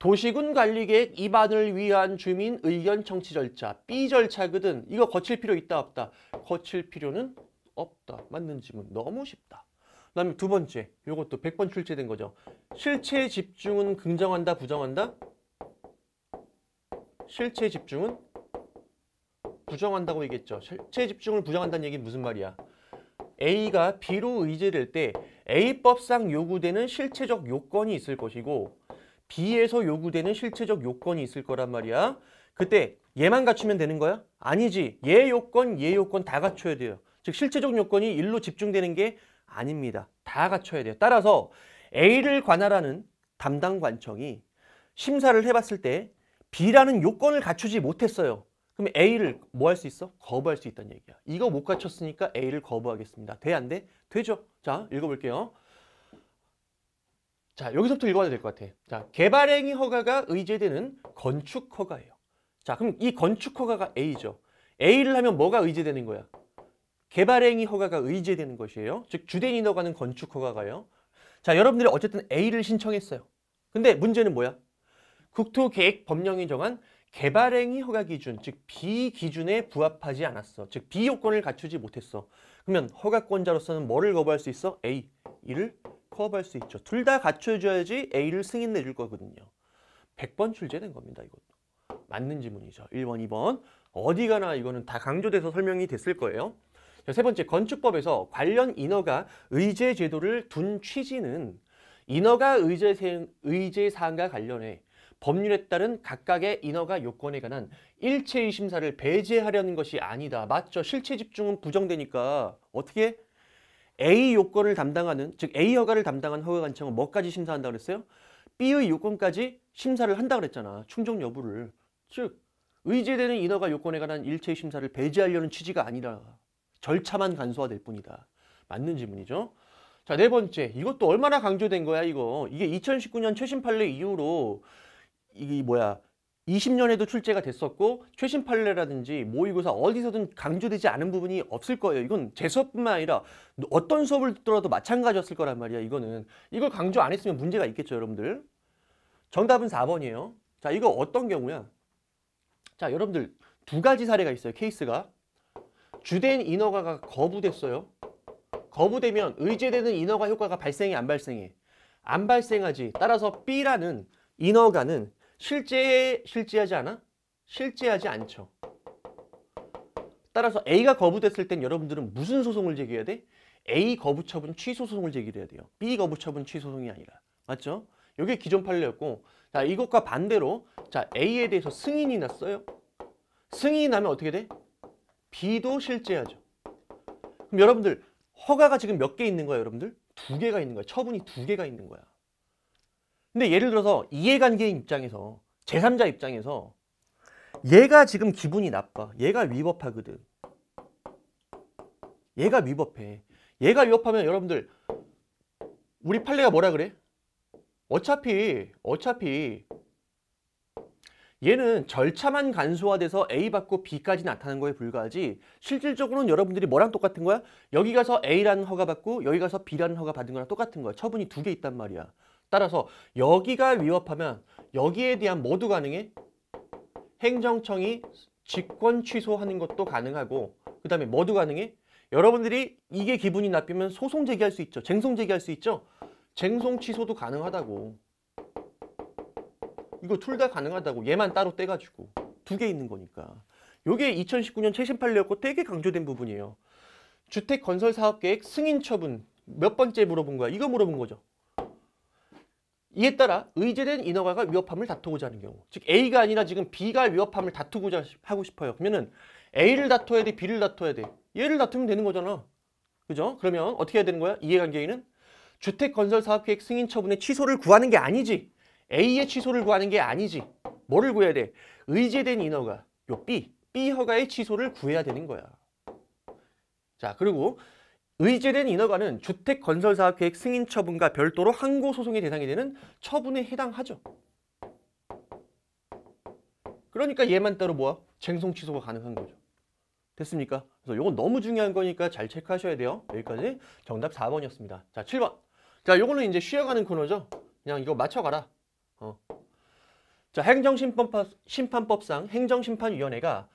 도시군 관리계획 입안을 위한 주민 의견 청취 절차 B 절차거든. 이거 거칠 필요 있다 없다? 거칠 필요는 없다. 맞는 질문 너무 쉽다. 다음에 두 번째, 이것도 100번 출제된 거죠. 실체 집중은 긍정한다, 부정한다? 실체 집중은 부정한다고 얘기했죠. 실체 집중을 부정한다는 얘기는 무슨 말이야? A가 B로 의지될때 A법상 요구되는 실체적 요건이 있을 것이고 B에서 요구되는 실체적 요건이 있을 거란 말이야. 그때 얘만 갖추면 되는 거야? 아니지. 얘 요건, 얘 요건 다 갖춰야 돼요. 즉 실체적 요건이 1로 집중되는 게 아닙니다. 다 갖춰야 돼요. 따라서 A를 관할하는 담당 관청이 심사를 해봤을 때 B라는 요건을 갖추지 못했어요. 그럼 A를 뭐 할 수 있어? 거부할 수 있다는 얘기야. 이거 못 갖췄으니까 A를 거부하겠습니다. 돼? 안 돼? 되죠? 자, 읽어볼게요. 자, 여기서부터 읽어야 봐될것 같아. 자, 개발행위 허가가 의제되는 건축 허가예요. 자, 그럼 이 건축 허가가 A죠. A를 하면 뭐가 의제되는 거야? 개발행위 허가가 의제되는 것이에요. 즉 주된 인허가는 건축 허가가요. 자 여러분들이 어쨌든 A를 신청했어요. 근데 문제는 뭐야? 국토계획 법령이 정한 개발행위 허가 기준, 즉 B 기준에 부합하지 않았어. 즉 B 요건을 갖추지 못했어. 그러면 허가권자로서는 뭐를 거부할 수 있어? A, 이를 커버할 수 있죠. 둘 다 갖춰줘야지 A를 승인 내줄 거거든요. 100번 출제된 겁니다. 이것도. 맞는 지문이죠. 1번, 2번. 어디 가나 이거는 다 강조돼서 설명이 됐을 거예요. 세 번째, 건축법에서 관련 인허가 의제 제도를 둔 취지는 인허가 의제, 의제 사항과 관련해 법률에 따른 각각의 인허가 요건에 관한 일체의 심사를 배제하려는 것이 아니다. 맞죠? 실체 집중은 부정되니까 어떻게 A 요건을 담당하는 즉 A 허가를 담당한 허가관청은 뭐까지 심사한다 그랬어요? B의 요건까지 심사를 한다 그랬잖아. 충족 여부를. 즉 의제되는 인허가 요건에 관한 일체의 심사를 배제하려는 취지가 아니라 절차만 간소화될 뿐이다. 맞는 질문이죠. 자, 네 번째. 이것도 얼마나 강조된 거야, 이거. 이게 2019년 최신 판례 이후로 이게 뭐야? 20년에도 출제가 됐었고 최신 판례라든지 모의고사 어디서든 강조되지 않은 부분이 없을 거예요. 이건 제 수업뿐만 아니라 어떤 수업을 듣더라도 마찬가지였을 거란 말이야. 이거는 이걸 강조 안 했으면 문제가 있겠죠, 여러분들. 정답은 4번이에요. 자, 이거 어떤 경우야? 자, 여러분들 두 가지 사례가 있어요. 케이스가 주된 인허가가 거부됐어요. 거부되면 의제되는 인허가 효과가 발생이안 발생해? 안 발생하지. 따라서 B라는 인허가는 실제 실제하지 않아? 실제하지 않죠. 따라서 A가 거부됐을 땐 여러분들은 무슨 소송을 제기해야 돼? A 거부 처분 취소 소송을 제기해야 돼요. B 거부 처분 취소 소송이 아니라. 맞죠? 이게 기존 판례였고 자 이것과 반대로 자 A에 대해서 승인이 났어요. 승인이 나면 어떻게 돼? B도 실제하죠. 그럼 여러분들 허가가 지금 몇 개 있는 거야 여러분들? 두 개가 있는 거야. 처분이 두 개가 있는 거야. 근데 예를 들어서 이해관계인 입장에서 제3자 입장에서 얘가 지금 기분이 나빠. 얘가 위법하거든. 얘가 위법해. 얘가 위법하면 여러분들 우리 판례가 뭐라 그래? 어차피 어차피 얘는 절차만 간소화돼서 A 받고 B까지 나타난 거에 불과하지 실질적으로는 여러분들이 뭐랑 똑같은 거야? 여기 가서 A라는 허가 받고 여기 가서 B라는 허가 받은 거랑 똑같은 거야. 처분이 두 개 있단 말이야. 따라서 여기가 위협하면 여기에 대한 모두 가능해? 행정청이 직권 취소하는 것도 가능하고 그 다음에 모두 가능해? 여러분들이 이게 기분이 나쁘면 소송 제기할 수 있죠. 쟁송 제기할 수 있죠. 쟁송 취소도 가능하다고. 이거 둘 다 가능하다고 얘만 따로 떼가지고 두 개 있는 거니까 요게 2019년 최신 판례였고 되게 강조된 부분이에요 주택 건설 사업 계획 승인 처분 몇 번째 물어본 거야 이거 물어본 거죠 이에 따라 의제된 인허가가 위협함을 다투고자 하는 경우 즉 A가 아니라 지금 B가 위협함을 다투고자 하고 싶어요 그러면은 A를 다퉈야 돼 B를 다어야돼 얘를 다투면 되는 거잖아 그죠? 그러면 어떻게 해야 되는 거야? 이해관계인은 주택건설사업계획 승인 처분의 취소를 구하는 게 아니지 A의 취소를 구하는 게 아니지. 뭐를 구해야 돼? 의제된 인허가요 B, B 허가의 취소를 구해야 되는 거야. 자, 그리고 의제된 인허가는 주택건설사업계획 승인 처분과 별도로 항고소송의 대상이 되는 처분에 해당하죠. 그러니까 얘만 따로 뭐야? 쟁송 취소가 가능한 거죠. 됐습니까? 그래서 이건 너무 중요한 거니까 잘 체크하셔야 돼요. 여기까지 정답 4번이었습니다. 자, 7번. 자, 요거는 이제 쉬어가는 코너죠. 그냥 이거 맞춰가라. 어. 자, 행정심판법, 상 행정심판위원회가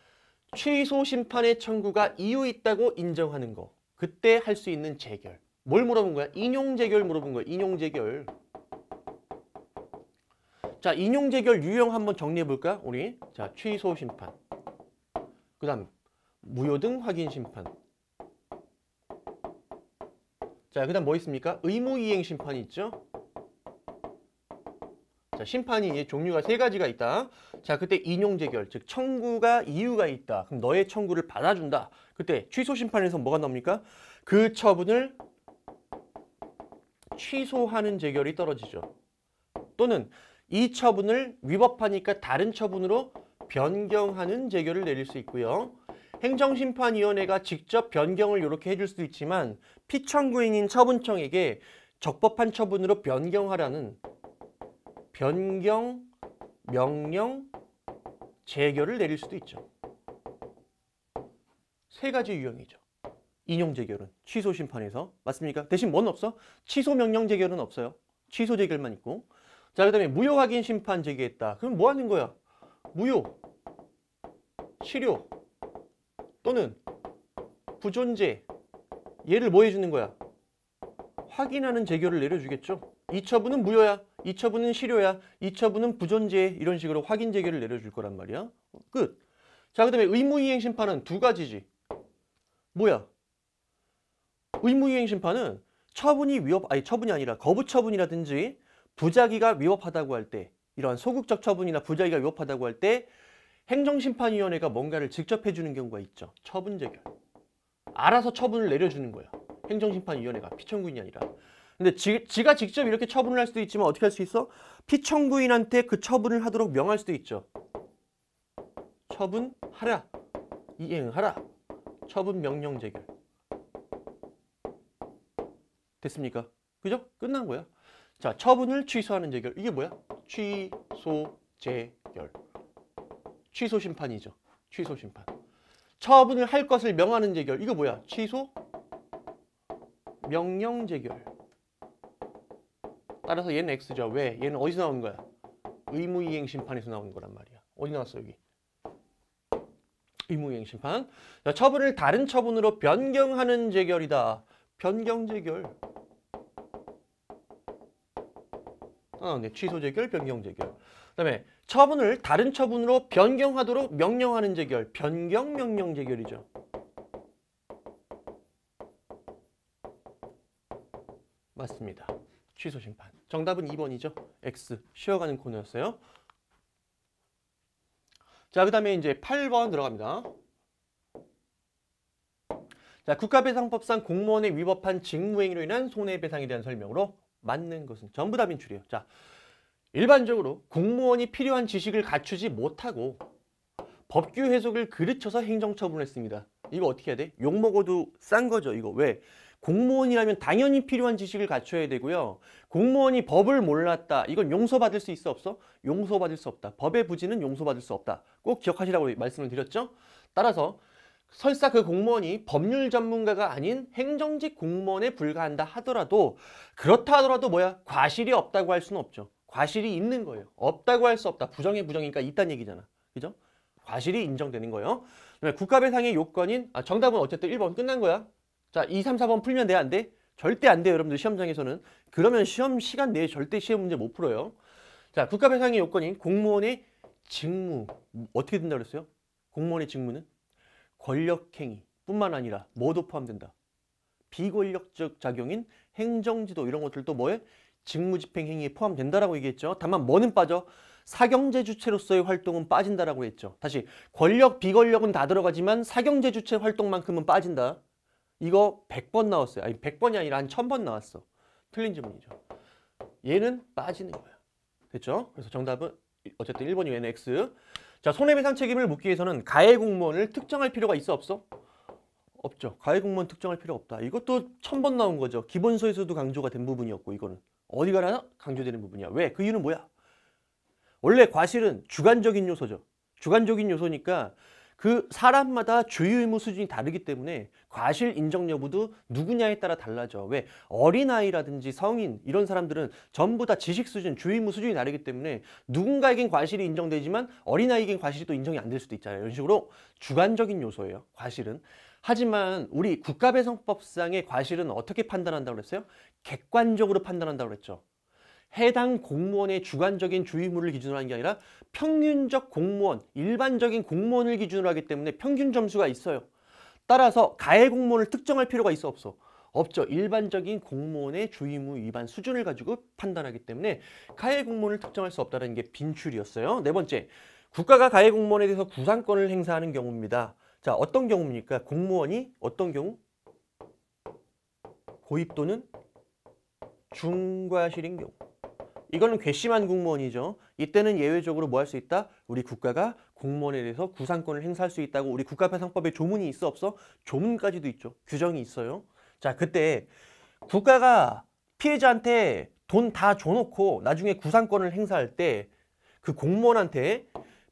취소 심판의 청구가 이유 있다고 인정하는 거. 그때 할 수 있는 재결. 뭘 물어본 거야? 인용재결 물어본 거야. 인용재결. 자, 인용재결 유형 한번 정리해 볼까? 우리. 자, 취소 심판. 그다음 무효등 확인 심판. 자, 그다음 뭐 있습니까? 의무이행 심판이 있죠? 자, 심판이 이제 종류가 세 가지가 있다. 자, 그때 인용재결, 즉 청구가 이유가 있다. 그럼 너의 청구를 받아준다. 그때 취소 심판에서 뭐가 나옵니까? 그 처분을 취소하는 재결이 떨어지죠. 또는 이 처분을 위법하니까 다른 처분으로 변경하는 재결을 내릴 수 있고요. 행정심판위원회가 직접 변경을 이렇게 해줄 수도 있지만 피청구인인 처분청에게 적법한 처분으로 변경하라는 변경, 명령, 재결을 내릴 수도 있죠. 세 가지 유형이죠. 인용 재결은 취소 심판에서 맞습니까? 대신 뭔 없어? 취소 명령 재결은 없어요. 취소 재결만 있고 자그 다음에 무효 확인 심판 제기했다. 그럼 뭐 하는 거야? 무효, 치료 또는 부존재 얘를 뭐 해주는 거야? 확인하는 재결을 내려주겠죠. 이 처분은 무효야. 이 처분은 실효야. 이 처분은 부존재 이런 식으로 확인 재결을 내려줄 거란 말이야. 끝. 자, 그 다음에 의무이행 심판은 두 가지지. 뭐야? 의무이행 심판은 처분이 위협, 아니 처분이 아니라 거부 처분이라든지 부작위가 위협하다고 할 때 이러한 소극적 처분이나 부작위가 위협하다고 할 때 행정심판위원회가 뭔가를 직접 해주는 경우가 있죠. 처분 재결. 알아서 처분을 내려주는 거야. 행정심판위원회가 피청구인이 아니라. 근데 지, 지가 직접 이렇게 처분을 할 수도 있지만 어떻게 할 수 있어? 피청구인한테 그 처분을 하도록 명할 수도 있죠. 처분하라. 이행하라. 처분 명령 재결. 됐습니까? 그죠? 끝난 거야. 자, 처분을 취소하는 재결. 이게 뭐야? 취소 재결. 취소 심판이죠. 취소 심판. 처분을 할 것을 명하는 재결. 이거 뭐야? 취소 명령 재결. 따라서 얘는 X죠. 왜? 얘는 어디서 나온 거야? 의무이행 심판에서 나온 거란 말이야. 어디 나왔어 여기? 의무이행 심판. 자, 처분을 다른 처분으로 변경하는 재결이다. 변경 재결. 아, 네. 취소 재결, 변경 재결. 그다음에 처분을 다른 처분으로 변경하도록 명령하는 재결. 변경 명령 재결이죠. 맞습니다. 취소 심판. 정답은 2번이죠. X. 쉬어가는 코너였어요. 자, 그 다음에 이제 8번 들어갑니다. 자, 국가배상법상 공무원의 위법한 직무행위로 인한 손해배상에 대한 설명으로 맞는 것은 전부 다 민출이에요. 자, 일반적으로 공무원이 필요한 지식을 갖추지 못하고 법규 해석을 그르쳐서 행정처분했습니다. 을 이거 어떻게 해야 돼? 욕먹어도 싼 거죠. 이거 왜? 공무원이라면 당연히 필요한 지식을 갖춰야 되고요. 공무원이 법을 몰랐다. 이건 용서받을 수 있어 없어? 용서받을 수 없다. 법의 부지는 용서받을 수 없다. 꼭 기억하시라고 말씀을 드렸죠. 따라서 설사 그 공무원이 법률 전문가가 아닌 행정직 공무원에 불과한다 하더라도 그렇다 하더라도 뭐야? 과실이 없다고 할 수는 없죠. 과실이 있는 거예요. 없다고 할 수 없다. 부정의 부정이니까 있다는 얘기잖아. 그죠? 과실이 인정되는 거예요. 국가배상의 요건인 아, 정답은 어쨌든 1번 끝난 거야. 자, 2, 3, 4번 풀면 돼? 안 돼? 절대 안 돼요, 여러분들 시험장에서는. 그러면 시험 시간 내에 절대 시험 문제 못 풀어요. 자, 국가배상의 요건인 공무원의 직무. 어떻게 된다고 그랬어요? 공무원의 직무는 권력행위 뿐만 아니라 뭐도 포함된다. 비권력적 작용인 행정지도 이런 것들도 뭐에? 직무집행행위에 포함된다라고 얘기했죠. 다만 뭐는 빠져? 사경제 주체로서의 활동은 빠진다라고 했죠. 다시 권력, 비권력은 다 들어가지만 사경제 주체 활동만큼은 빠진다. 이거 100번 나왔어요. 아니 100번이 아니라 한 1000번 나왔어. 틀린 지문이죠. 얘는 빠지는 거야. 됐죠? 그래서 정답은 어쨌든 1번이 얘는 X. 자, 손해배상 책임을 묻기 위해서는 가해 공무원을 특정할 필요가 있어 없어? 없죠. 가해 공무원 특정할 필요 없다. 이것도 1000번 나온 거죠. 기본서에서도 강조가 된 부분이었고 이거는 어디가 나 강조되는 부분이야. 왜? 그 이유는 뭐야? 원래 과실은 주관적인 요소죠. 주관적인 요소니까 그 사람마다 주의 의무 수준이 다르기 때문에 과실 인정 여부도 누구냐에 따라 달라져. 왜? 어린아이라든지 성인 이런 사람들은 전부 다 지식 수준, 주의 의무 수준이 다르기 때문에 누군가에겐 과실이 인정되지만 어린아이에겐 과실이 또 인정이 안 될 수도 있잖아요. 이런 식으로 주관적인 요소예요. 과실은. 하지만 우리 국가배상법상의 과실은 어떻게 판단한다고 그랬어요? 객관적으로 판단한다고 그랬죠. 해당 공무원의 주관적인 주의무를 기준으로 하는 게 아니라 평균적 공무원, 일반적인 공무원을 기준으로 하기 때문에 평균 점수가 있어요. 따라서 가해 공무원을 특정할 필요가 있어 없어? 없죠. 일반적인 공무원의 주의무 위반 수준을 가지고 판단하기 때문에 가해 공무원을 특정할 수 없다는 게 빈출이었어요. 네 번째, 국가가 가해 공무원에 대해서 구상권을 행사하는 경우입니다. 자, 어떤 경우입니까? 공무원이 어떤 경우? 고입 또는 중과실인 경우. 이거는 괘씸한 공무원이죠. 이때는 예외적으로 뭐 할 수 있다? 우리 국가가 공무원에 대해서 구상권을 행사할 수 있다고 우리 국가배상법에 조문이 있어 없어? 조문까지도 있죠. 규정이 있어요. 자 그때 국가가 피해자한테 돈 다 줘놓고 나중에 구상권을 행사할 때 그 공무원한테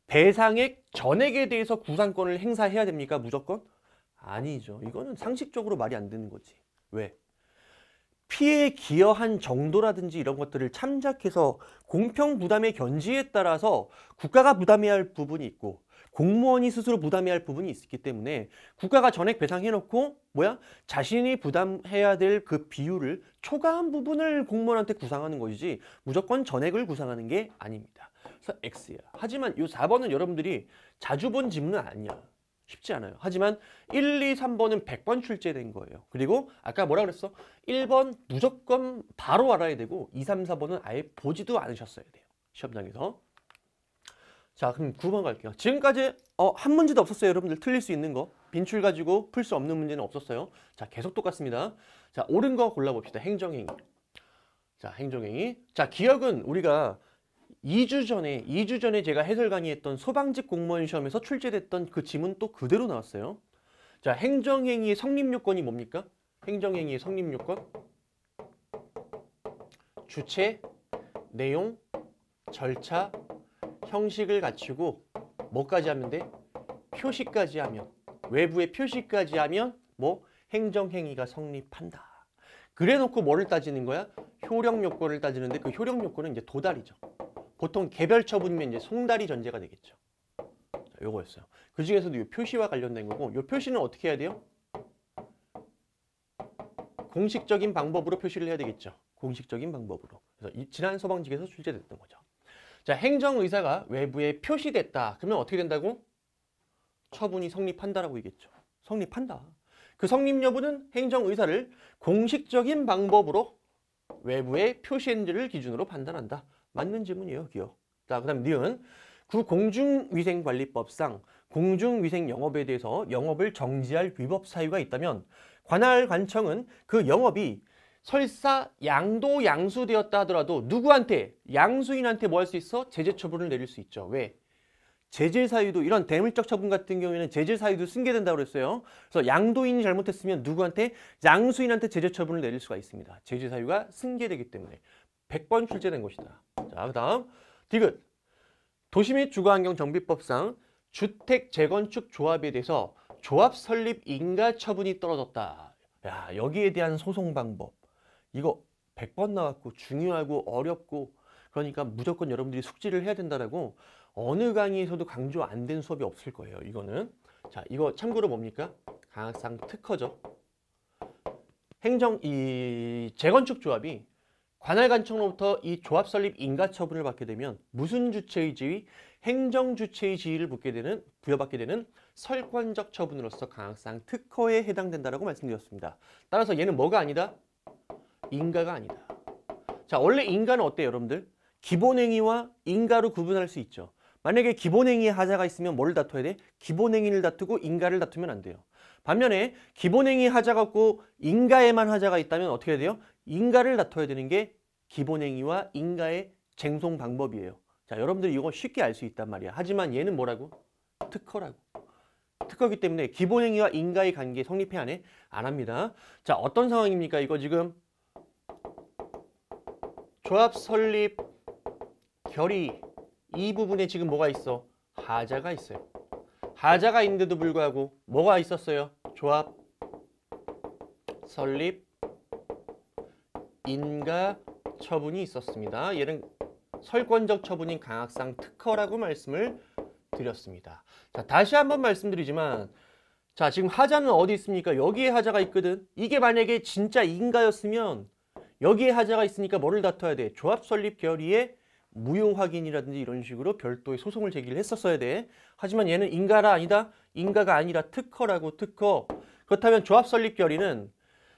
배상액 전액에 대해서 구상권을 행사해야 됩니까? 무조건? 아니죠. 이거는 상식적으로 말이 안 되는 거지. 왜? 피해에 기여한 정도라든지 이런 것들을 참작해서 공평 부담의 견지에 따라서 국가가 부담해야 할 부분이 있고 공무원이 스스로 부담해야 할 부분이 있기 때문에 국가가 전액 배상해놓고 뭐야 자신이 부담해야 될 그 비율을 초과한 부분을 공무원한테 구상하는 것이지 무조건 전액을 구상하는 게 아닙니다. 그래서 X야. 하지만 이 4번은 여러분들이 자주 본 질문은 아니야. 쉽지 않아요. 하지만 1, 2, 3번은 100번 출제된 거예요. 그리고 아까 뭐라 그랬어? 1번 무조건 바로 알아야 되고 2, 3, 4번은 아예 보지도 않으셨어야 돼요. 시험장에서. 자 그럼 9번 갈게요. 지금까지 어, 한 문제도 없었어요. 여러분들 틀릴 수 있는 거. 빈출 가지고 풀 수 없는 문제는 없었어요. 자 계속 똑같습니다. 자 옳은 거 골라봅시다. 행정행위. 자 행정행위. 자 기억은 우리가 2주 전에 2주 전에 제가 해설 강의했던 소방직 공무원 시험에서 출제됐던 그 지문 또 그대로 나왔어요. 자, 행정행위의 성립요건이 뭡니까? 행정행위의 성립요건 주체, 내용, 절차, 형식을 갖추고 뭐까지 하면 돼? 표시까지 하면 외부의 표시까지 하면 뭐 행정행위가 성립한다. 그래놓고 뭐를 따지는 거야? 효력요건을 따지는데 그 효력요건은 이제 도달이죠. 보통 개별 처분이면 이제 송달이 전제가 되겠죠. 자, 요거였어요. 그 중에서도 요 표시와 관련된 거고 요 표시는 어떻게 해야 돼요? 공식적인 방법으로 표시를 해야 되겠죠. 공식적인 방법으로. 그래서 이, 지난 소방직에서 출제됐던 거죠. 자, 행정의사가 외부에 표시됐다. 그러면 어떻게 된다고? 처분이 성립한다라고 얘기했죠. 성립한다. 그 성립 여부는 행정의사를 공식적인 방법으로 외부에 표시했는지를 기준으로 판단한다. 맞는 질문이에요, 기억. 자, 그 다음 니은. 구 공중위생관리법상 공중위생 영업에 대해서 영업을 정지할 위법 사유가 있다면 관할 관청은 그 영업이 설사 양도 양수되었다 하더라도 누구한테 양수인한테 뭐 할 수 있어? 제재 처분을 내릴 수 있죠. 왜? 제재 사유도 이런 대물적 처분 같은 경우에는 제재 사유도 승계된다고 그랬어요. 그래서 양도인이 잘못했으면 누구한테? 양수인한테 제재 처분을 내릴 수가 있습니다. 제재 사유가 승계되기 때문에. 100번 출제된 것이다. 자, 그 다음 디귿. 도시 및 주거환경 정비법상 주택 재건축 조합에 대해서 조합 설립 인가 처분이 떨어졌다. 야, 여기에 대한 소송 방법. 이거 100번 나왔고 중요하고 어렵고 그러니까 무조건 여러분들이 숙지를 해야 된다라고 어느 강의에서도 강조 안 된 수업이 없을 거예요. 이거는 자, 이거 참고로 뭡니까? 강학상 특허죠. 행정 이 재건축 조합이 관할관청로부터 이 조합설립 인가처분을 받게 되면 무슨 주체의 지위, 행정주체의 지위를 붙게 되는, 부여받게 되는 설권적 처분으로서 강학상 특허에 해당된다라고 말씀드렸습니다. 따라서 얘는 뭐가 아니다? 인가가 아니다. 자, 원래 인가는 어때요, 여러분들? 기본행위와 인가로 구분할 수 있죠. 만약에 기본행위에 하자가 있으면 뭘 다퉈야 돼? 기본행위를 다투고 인가를 다투면 안 돼요. 반면에 기본행위 하자가 없고 인가에만 하자가 있다면 어떻게 해야 돼요? 인가를 다퉈야 되는 게 기본행위와 인가의 쟁송 방법이에요. 자, 여러분들이 이거 쉽게 알 수 있단 말이야. 하지만 얘는 뭐라고? 특허라고. 특허기 때문에 기본행위와 인가의 관계 성립해 안 해? 안 합니다. 자, 어떤 상황입니까? 이거 지금 조합 설립 결의 이 부분에 지금 뭐가 있어? 하자가 있어요. 하자가 있는데도 불구하고 뭐가 있었어요? 조합 설립 인가 처분이 있었습니다. 얘는 설권적 처분인 강학상 특허라고 말씀을 드렸습니다. 자, 다시 한번 말씀드리지만 자, 지금 하자는 어디 있습니까? 여기에 하자가 있거든. 이게 만약에 진짜 인가였으면 여기에 하자가 있으니까 뭐를 다퉈야 돼? 조합 설립 결의에 무용 확인이라든지 이런 식으로 별도의 소송을 제기를 했었어야 돼. 하지만 얘는 인가라 아니다. 인가가 아니라 특허라고 특허. 그렇다면 조합 설립 결의는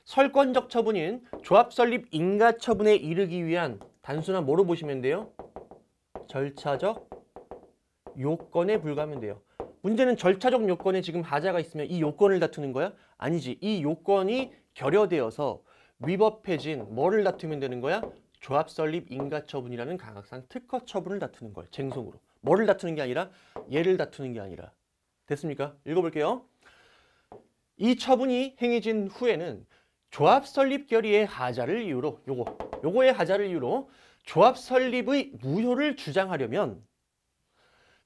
설권적 처분인 조합설립 인가처분에 이르기 위한 단순한 뭐로 보시면 돼요? 절차적 요건에 불과하면 돼요. 문제는 절차적 요건에 지금 하자가 있으면 이 요건을 다투는 거야? 아니지. 이 요건이 결여되어서 위법해진 뭐를 다투면 되는 거야? 조합 설립 인가 처분이라는 강학상 특허 처분을 다투는 거예요. 쟁송으로. 뭐를 다투는 게 아니라 예를 다투는 게 아니라. 됐습니까? 읽어볼게요. 이 처분이 행해진 후에는 조합 설립 결의의 하자를 이유로 요거 요거의 하자를 이유로 조합 설립의 무효를 주장하려면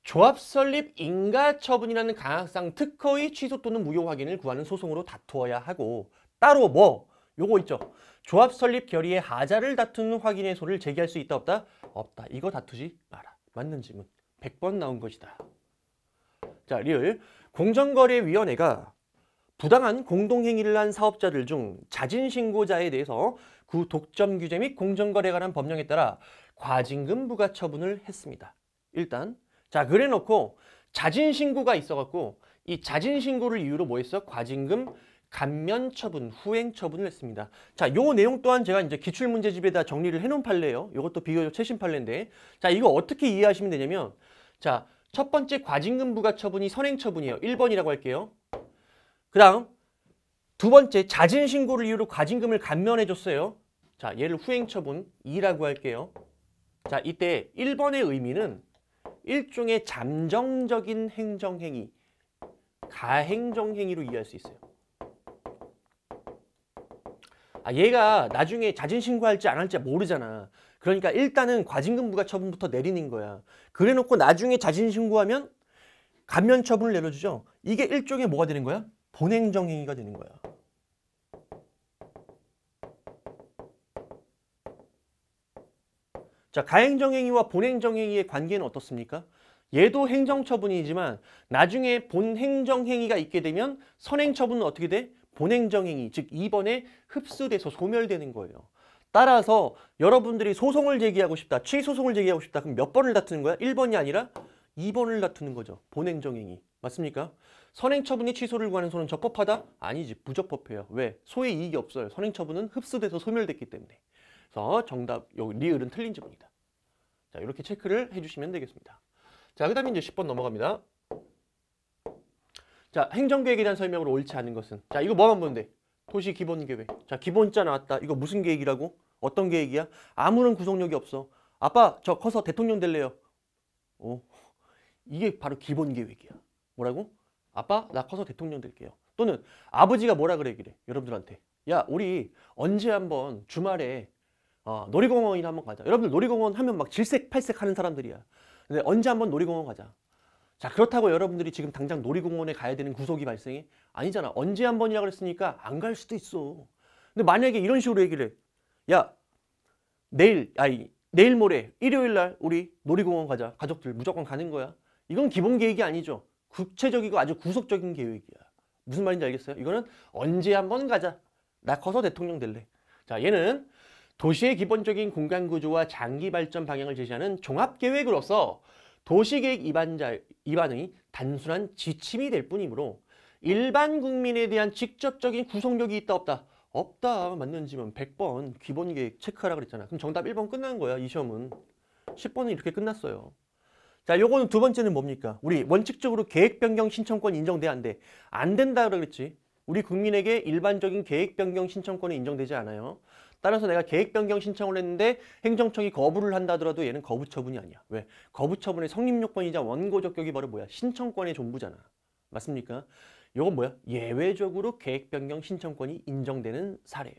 조합 설립 인가 처분이라는 강학상 특허의 취소 또는 무효 확인을 구하는 소송으로 다투어야 하고 따로 뭐 요거 있죠 조합 설립 결의의 하자를 다투는 확인의 소를 제기할 수 있다 없다 없다 이거 다투지 마라 맞는 질문 100번 나온 것이다 자 리을 공정거래위원회가 부당한 공동행위를 한 사업자들 중 자진신고자에 대해서 구 독점 규제 및 공정거래에 관한 법령에 따라 과징금 부과 처분을 했습니다. 일단 자 그래 놓고 자진신고가 있어갖고 이 자진신고를 이유로 뭐 했어? 과징금 감면 처분, 후행 처분을 했습니다. 자, 요 내용 또한 제가 이제 기출문제집에다 정리를 해놓은 판례예요. 이것도 비교적 최신 판례인데. 자, 이거 어떻게 이해하시면 되냐면, 자, 첫 번째 과징금 부과 처분이 선행 처분이에요. 1번이라고 할게요. 그 다음 두 번째 자진신고를 이유로 과징금을 감면해줬어요. 자 얘를 후행처분 2라고 할게요. 자 이때 1번의 의미는 일종의 잠정적인 행정행위 가행정행위로 이해할 수 있어요. 아, 얘가 나중에 자진신고할지 안 할지 모르잖아. 그러니까 일단은 과징금 부과처분부터 내리는 거야. 그래놓고 나중에 자진신고하면 감면처분을 내려주죠. 이게 일종의 뭐가 되는 거야? 본행정행위가 되는 거야. 자, 가행정행위와 본행정행위의 관계는 어떻습니까? 얘도 행정처분이지만 나중에 본행정행위가 있게 되면 선행처분은 어떻게 돼? 본행정행위, 즉 2번에 흡수돼서 소멸되는 거예요. 따라서 여러분들이 소송을 제기하고 싶다, 취소송을 제기하고 싶다 그럼 몇 번을 다투는 거야? 1번이 아니라 2번을 다투는 거죠. 본행정행위. 맞습니까? 선행처분이 취소를 구하는 소는 적법하다? 아니지 부적법해요. 왜? 소의 이익이 없어요. 선행처분은 흡수돼서 소멸됐기 때문에. 그래서 정답 여기 리을은 틀린 지문이다. 자 이렇게 체크를 해주시면 되겠습니다. 자그 다음에 이제 10번 넘어갑니다. 자 행정계획에 대한 설명으로 옳지 않은 것은 자 이거 뭐만 보면 돼? 도시기본계획. 자 기본자 나왔다. 이거 무슨 계획이라고? 어떤 계획이야? 아무런 구속력이 없어. 아빠 저 커서 대통령 될래요. 오 이게 바로 기본계획이야. 뭐라고? 아빠 나 커서 대통령 될게요. 또는 아버지가 뭐라 그래 그래 여러분들한테 야 우리 언제 한번 주말에 어, 놀이공원이나 한번 가자. 여러분들 놀이공원 하면 막 질색팔색 하는 사람들이야. 근데 언제 한번 놀이공원 가자. 자 그렇다고 여러분들이 지금 당장 놀이공원에 가야 되는 구속이 발생해? 아니잖아. 언제 한 번이라 그랬으니까 안 갈 수도 있어. 근데 만약에 이런 식으로 얘기를 해. 야 내일 아니 내일 모레 일요일 날 우리 놀이공원 가자. 가족들 무조건 가는 거야. 이건 기본 계획이 아니죠. 구체적이고 아주 구속적인 계획이야. 무슨 말인지 알겠어요? 이거는 언제 한번 가자. 나 커서 대통령 될래. 자, 얘는 도시의 기본적인 공간 구조와 장기 발전 방향을 제시하는 종합계획으로서 도시계획 입안자, 입안의 단순한 지침이 될 뿐이므로 일반 국민에 대한 직접적인 구속력이 있다 없다. 없다 맞는지면 100번 기본계획 체크하라 그랬잖아. 그럼 정답 1번 끝난 거야, 이 시험은. 10번은 이렇게 끝났어요. 자, 요거는 두 번째는 뭡니까? 우리 원칙적으로 계획 변경 신청권 인정돼 안 돼? 안 된다 그랬지. 우리 국민에게 일반적인 계획 변경 신청권이 인정되지 않아요. 따라서 내가 계획 변경 신청을 했는데 행정청이 거부를 한다 하더라도 얘는 거부 처분이 아니야. 왜? 거부 처분의 성립 요건이자 원고 적격이 바로 뭐야? 신청권의 전부잖아. 맞습니까? 요건 뭐야? 예외적으로 계획 변경 신청권이 인정되는 사례예요.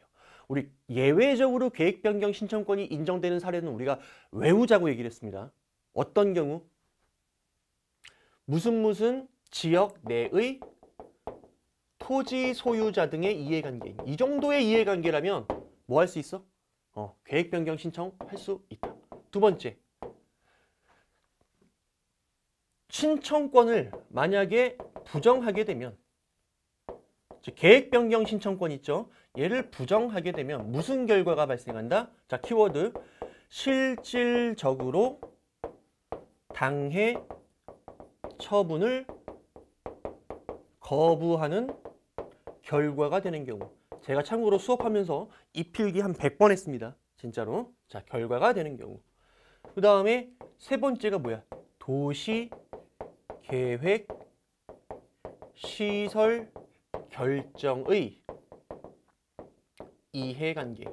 우리 예외적으로 계획 변경 신청권이 인정되는 사례는 우리가 외우자고 얘기를 했습니다. 어떤 경우? 무슨 무슨 지역 내의 토지 소유자 등의 이해관계 이 정도의 이해관계라면 뭐 할 수 있어? 어, 계획 변경 신청할 수 있다. 두 번째, 신청권을 만약에 부정하게 되면 즉 계획 변경 신청권 있죠? 얘를 부정하게 되면 무슨 결과가 발생한다? 자, 키워드 실질적으로 당해 처분을 거부하는 결과가 되는 경우 제가 참고로 수업하면서 이 필기 한 100번 했습니다. 진짜로. 자, 결과가 되는 경우. 그 다음에 세 번째가 뭐야? 도시 계획 시설 결정의 이해관계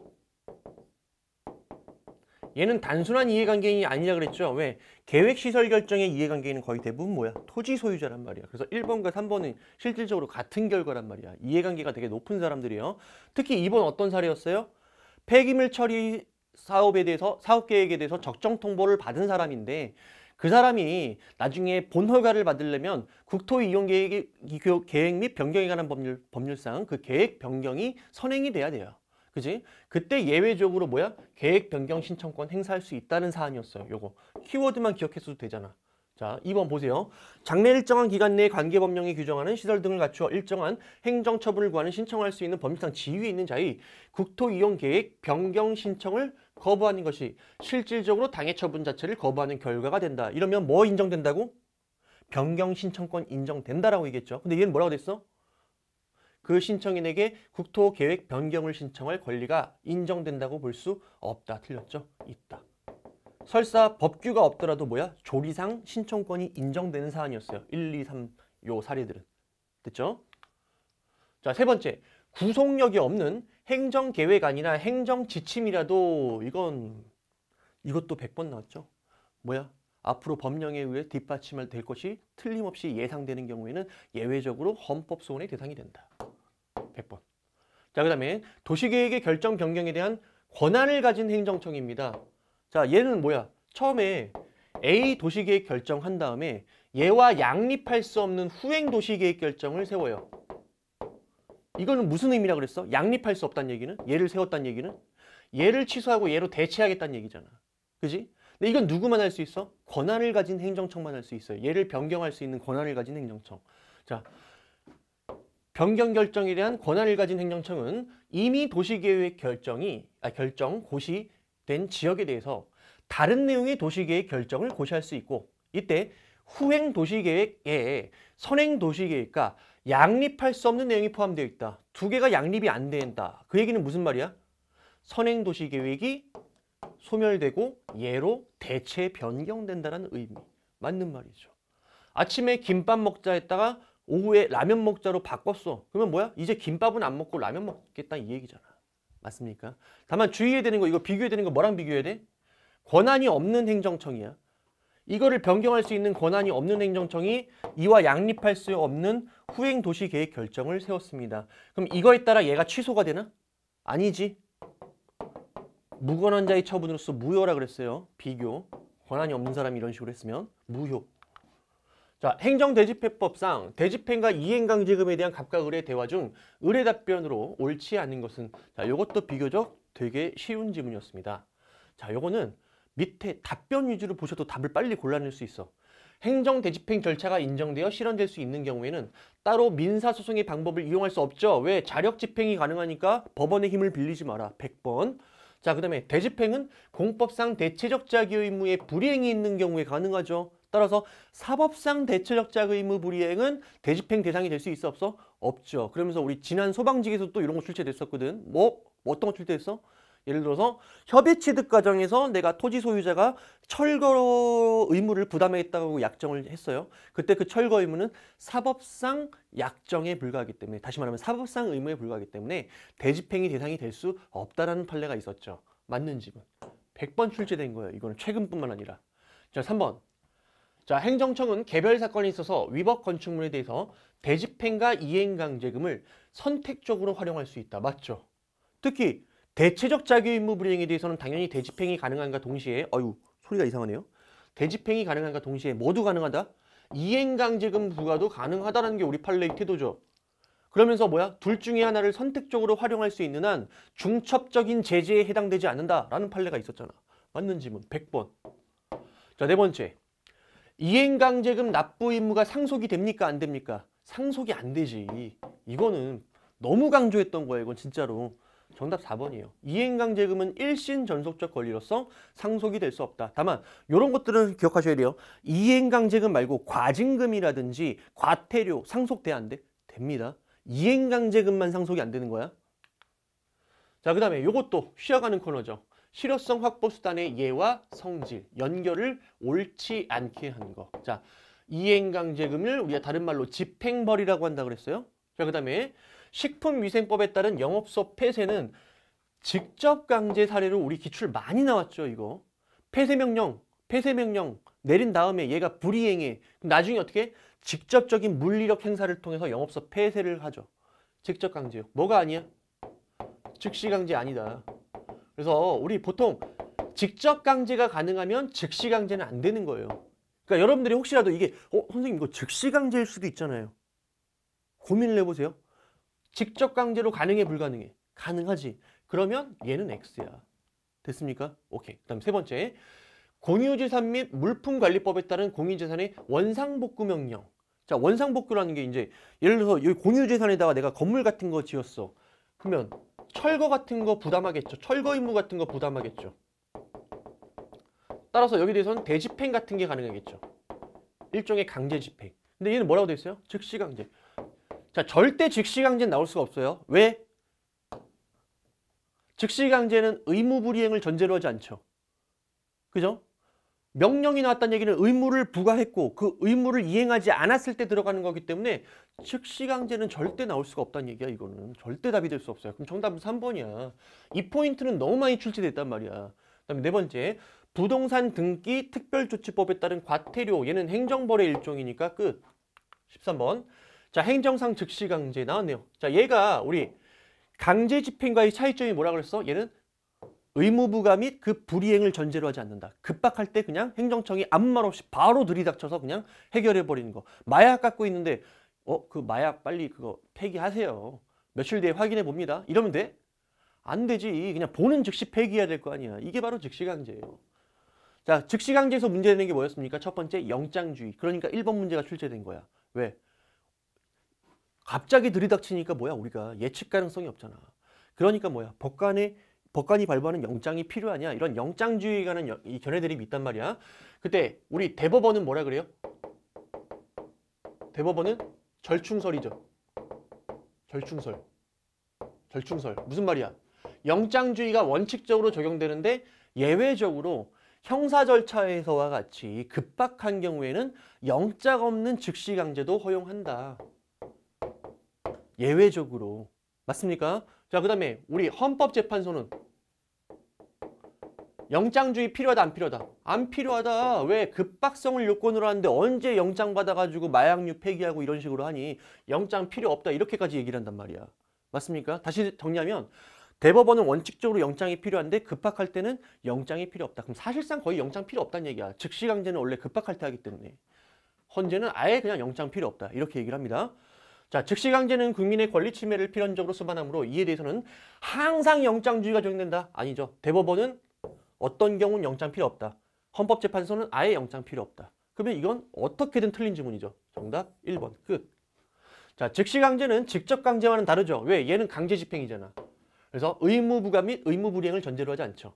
얘는 단순한 이해관계인이 아니라 그랬죠. 왜? 계획시설 결정의 이해관계인은 거의 대부분 뭐야? 토지 소유자란 말이야. 그래서 1번과 3번은 실질적으로 같은 결과란 말이야. 이해관계가 되게 높은 사람들이에요. 특히 2번 어떤 사례였어요? 폐기물 처리 사업에 대해서 사업 계획에 대해서 적정 통보를 받은 사람인데 그 사람이 나중에 본허가를 받으려면 국토 이용 계획, 계획 및 변경에 관한 법률, 법률상 그 계획 변경이 선행이 돼야 돼요. 그지? 그때 예외적으로 뭐야? 계획 변경 신청권 행사할 수 있다는 사안이었어요. 요거. 키워드만 기억했어도 되잖아. 자, 2번 보세요. 장례 일정한 기간 내에 관계 법령이 규정하는 시설 등을 갖추어 일정한 행정 처분을 구하는 신청할 수 있는 범위상 지위에 있는 자의 국토 이용 계획 변경 신청을 거부하는 것이 실질적으로 당해 처분 자체를 거부하는 결과가 된다. 이러면 뭐 인정된다고? 변경 신청권 인정된다라고 얘기했죠. 근데 얘는 뭐라고 됐어? 그 신청인에게 국토 계획 변경을 신청할 권리가 인정된다고 볼 수 없다. 틀렸죠? 있다. 설사 법규가 없더라도 뭐야? 조리상 신청권이 인정되는 사안이었어요. 1, 2, 3요 사례들은. 됐죠? 자, 세 번째. 구속력이 없는 행정계획안이나 행정지침이라도 이건 이것도 100번 나왔죠. 뭐야? 앞으로 법령에 의해 뒷받침될 것이 틀림없이 예상되는 경우에는 예외적으로 헌법 소원의 대상이 된다. 100번. 자, 그 다음에 도시계획의 결정 변경에 대한 권한을 가진 행정청입니다. 자, 얘는 뭐야? 처음에 A 도시계획 결정한 다음에 얘와 양립할 수 없는 후행 도시계획 결정을 세워요. 이거는 무슨 의미라 그랬어? 양립할 수 없다는 얘기는? 얘를 세웠다는 얘기는? 얘를 취소하고 얘로 대체하겠다는 얘기잖아. 그지? 근데 이건 누구만 할 수 있어? 권한을 가진 행정청만 할 수 있어요. 얘를 변경할 수 있는 권한을 가진 행정청. 자, 변경 결정에 대한 권한을 가진 행정청은 이미 도시계획 결정이 아, 결정 고시된 지역에 대해서 다른 내용의 도시계획 결정을 고시할 수 있고 이때 후행 도시계획에 선행 도시계획과 양립할 수 없는 내용이 포함되어 있다. 두 개가 양립이 안 된다. 그 얘기는 무슨 말이야? 선행 도시계획이 소멸되고 예로 대체 변경된다는 의미. 맞는 말이죠. 아침에 김밥 먹자 했다가 오후에 라면 먹자로 바꿨어. 그러면 뭐야? 이제 김밥은 안 먹고 라면 먹겠다 이 얘기잖아. 맞습니까? 다만 주의해야 되는 거, 이거 비교해야 되는 거 뭐랑 비교해야 돼? 권한이 없는 행정청이야. 이거를 변경할 수 있는 권한이 없는 행정청이 이와 양립할 수 없는 후행도시계획 결정을 세웠습니다. 그럼 이거에 따라 얘가 취소가 되나? 아니지. 무권한자의 처분으로서 무효라 그랬어요. 비교. 권한이 없는 사람이 이런 식으로 했으면 무효. 자, 행정대집행법상 대집행과 이행강제금에 대한 각각 을의 대화 중 의뢰 답변으로 옳지 않은 것은 자, 이것도 비교적 되게 쉬운 질문이었습니다. 자, 요거는 밑에 답변 위주로 보셔도 답을 빨리 골라낼 수 있어. 행정 대집행 절차가 인정되어 실현될 수 있는 경우에는 따로 민사소송의 방법을 이용할 수 없죠. 왜? 자력 집행이 가능하니까 법원의 힘을 빌리지 마라. 100번. 자, 그 다음에 대집행은 공법상 대체적 자기 의무에 불이행이 있는 경우에 가능하죠. 따라서 사법상 대체적자 의무 불이행은 대집행 대상이 될 수 있어 없어? 없죠. 그러면서 우리 지난 소방직에서 또 이런 거 출제됐었거든. 뭐, 뭐 어떤 거 출제했어? 예를 들어서 협의취득 과정에서 내가 토지 소유자가 철거 의무를 부담했다고 약정을 했어요. 그때 그 철거 의무는 사법상 약정에 불과하기 때문에 다시 말하면 사법상 의무에 불과하기 때문에 대집행이 대상이 될 수 없다라는 판례가 있었죠. 맞는지 100번 출제된 거예요. 이거는 최근뿐만 아니라. 자, 3번. 자, 행정청은 개별 사건에 있어서 위법 건축물에 대해서 대집행과 이행강제금을 선택적으로 활용할 수 있다. 맞죠? 특히 대체적 자기의무 불이행에 대해서는 당연히 대집행이 가능한가 동시에 어유 소리가 이상하네요. 대집행이 가능한가 동시에 모두 가능하다. 이행강제금 부과도 가능하다는 게 우리 판례의 태도죠. 그러면서 뭐야? 둘 중에 하나를 선택적으로 활용할 수 있는 한 중첩적인 제재에 해당되지 않는다라는 판례가 있었잖아. 맞는 질문 100번. 자, 네 번째. 이행강제금 납부 의무가 상속이 됩니까? 안 됩니까? 상속이 안 되지. 이거는 너무 강조했던 거예요. 이건 진짜로. 정답 4번이에요. 이행강제금은 일신 전속적 권리로서 상속이 될 수 없다. 다만 이런 것들은 기억하셔야 돼요. 이행강제금 말고 과징금이라든지 과태료 상속돼 안 돼? 됩니다. 이행강제금만 상속이 안 되는 거야. 자, 그 다음에 이것도 쉬어가는 코너죠. 실효성 확보 수단의 예와 성질, 연결을 옳지 않게 한 거. 자, 이행강제금을 우리가 다른 말로 집행벌이라고 한다 그랬어요. 자, 그다음에 식품위생법에 따른 영업소 폐쇄는 직접 강제 사례로 우리 기출 많이 나왔죠, 이거. 폐쇄명령, 폐쇄명령 내린 다음에 얘가 불이행해. 나중에 어떻게? 직접적인 물리력 행사를 통해서 영업소 폐쇄를 하죠. 직접 강제요. 뭐가 아니야? 즉시 강제 아니다. 그래서 우리 보통 직접 강제가 가능하면 즉시 강제는 안 되는 거예요. 그러니까 여러분들이 혹시라도 이게 어 선생님 이거 즉시 강제일 수도 있잖아요. 고민을 해보세요. 직접 강제로 가능해 불가능해? 가능하지. 그러면 얘는 X야. 됐습니까? 오케이. 그 다음 세 번째 공유재산 및 물품관리법에 따른 공유재산의 원상복구 명령 자 원상복구라는 게 이제 예를 들어서 여기 공유재산에다가 내가 건물 같은 거 지었어 그러면 철거 같은 거 부담하겠죠. 철거 임무 같은 거 부담하겠죠. 따라서 여기 대해서는 대집행 같은 게 가능하겠죠. 일종의 강제 집행. 근데 얘는 뭐라고 돼 있어요? 즉시 강제. 자, 절대 즉시 강제는 나올 수가 없어요. 왜? 즉시 강제는 의무 불이행을 전제로 하지 않죠. 그죠? 명령이 나왔다는 얘기는 의무를 부과했고 그 의무를 이행하지 않았을 때 들어가는 거기 때문에 즉시 강제는 절대 나올 수가 없다는 얘기야 이거는 절대 답이 될 수 없어요 그럼 정답은 3번이야 이 포인트는 너무 많이 출제됐단 말이야 그다음에 네 번째 부동산 등기 특별조치법에 따른 과태료 얘는 행정벌의 일종이니까 끝 13번 자 행정상 즉시 강제 나왔네요 자 얘가 우리 강제 집행과의 차이점이 뭐라 그랬어? 얘는 의무부과 및 그 불이행을 전제로 하지 않는다. 급박할 때 그냥 행정청이 아무 말 없이 바로 들이닥쳐서 그냥 해결해버리는 거. 마약 갖고 있는데 어, 그 마약 빨리 그거 폐기하세요. 며칠 뒤에 확인해 봅니다. 이러면 돼? 안 되지. 그냥 보는 즉시 폐기해야 될 거 아니야. 이게 바로 즉시강제예요. 자, 즉시강제에서 문제되는 게 뭐였습니까? 첫 번째, 영장주의. 그러니까 1번 문제가 출제된 거야. 왜? 갑자기 들이닥치니까 뭐야? 우리가 예측 가능성이 없잖아. 그러니까 뭐야? 법관의 법관이 발부하는 영장이 필요하냐? 이런 영장주의에 관한 여, 이 견해들이 있단 말이야. 그때 우리 대법원은 뭐라 그래요? 대법원은 절충설이죠. 절충설. 절충설. 무슨 말이야? 영장주의가 원칙적으로 적용되는데 예외적으로 형사 절차에서와 같이 급박한 경우에는 영장 없는 즉시 강제도 허용한다. 예외적으로. 맞습니까? 자, 그 다음에 우리 헌법재판소는 영장주의 필요하다 안 필요하다 안 필요하다 왜 급박성을 요건으로 하는데 언제 영장 받아가지고 마약류 폐기하고 이런 식으로 하니 영장 필요 없다 이렇게까지 얘기를 한단 말이야 맞습니까? 다시 정리하면 대법원은 원칙적으로 영장이 필요한데 급박할 때는 영장이 필요 없다 그럼 사실상 거의 영장 필요 없다는 얘기야 즉시강제는 원래 급박할 때 하기 때문에 헌재는 아예 그냥 영장 필요 없다 이렇게 얘기를 합니다 자, 즉시강제는 국민의 권리 침해를 필연적으로 수반하므로 이에 대해서는 항상 영장주의가 적용된다? 아니죠. 대법원은 어떤 경우는 영장 필요 없다. 헌법재판소는 아예 영장 필요 없다. 그러면 이건 어떻게든 틀린 지문이죠. 정답 1번 끝. 자, 즉시 강제는 직접 강제와는 다르죠. 왜? 얘는 강제 집행이잖아. 그래서 의무 부감 및 의무 불이행을 전제로 하지 않죠.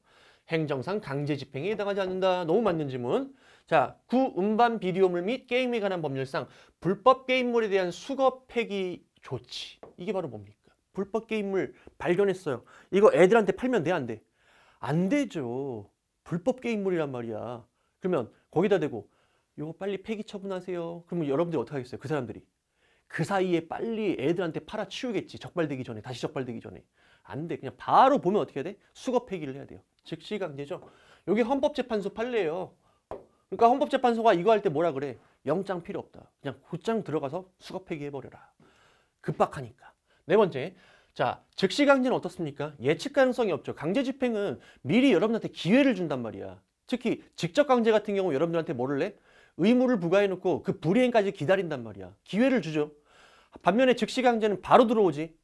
행정상 강제 집행에 해당하지 않는다. 너무 맞는 지문. 자, 구 음반 비디오물 및 게임에 관한 법률상 불법 게임물에 대한 수거 폐기 조치. 이게 바로 뭡니까? 불법 게임물 발견했어요. 이거 애들한테 팔면 돼, 안 돼? 안 되죠. 불법 게임물이란 말이야. 그러면 거기다 대고 이거 빨리 폐기 처분하세요. 그러면 여러분들이 어떻게 하겠어요? 그 사람들이. 그 사이에 빨리 애들한테 팔아치우겠지. 적발되기 전에. 다시 적발되기 전에. 안 돼. 그냥 바로 보면 어떻게 해야 돼? 수거 폐기를 해야 돼요. 즉시 강제죠. 여기 헌법재판소 판례예요. 그러니까 헌법재판소가 이거 할 때 뭐라 그래? 영장 필요 없다. 그냥 곧장 들어가서 수거 폐기해버려라. 급박하니까. 네 번째, 자, 즉시 강제는 어떻습니까? 예측 가능성이 없죠. 강제 집행은 미리 여러분한테 기회를 준단 말이야. 특히 직접 강제 같은 경우 여러분들한테 뭐를 해? 의무를 부과해놓고 그 불이행까지 기다린단 말이야. 기회를 주죠. 반면에 즉시 강제는 바로 들어오지.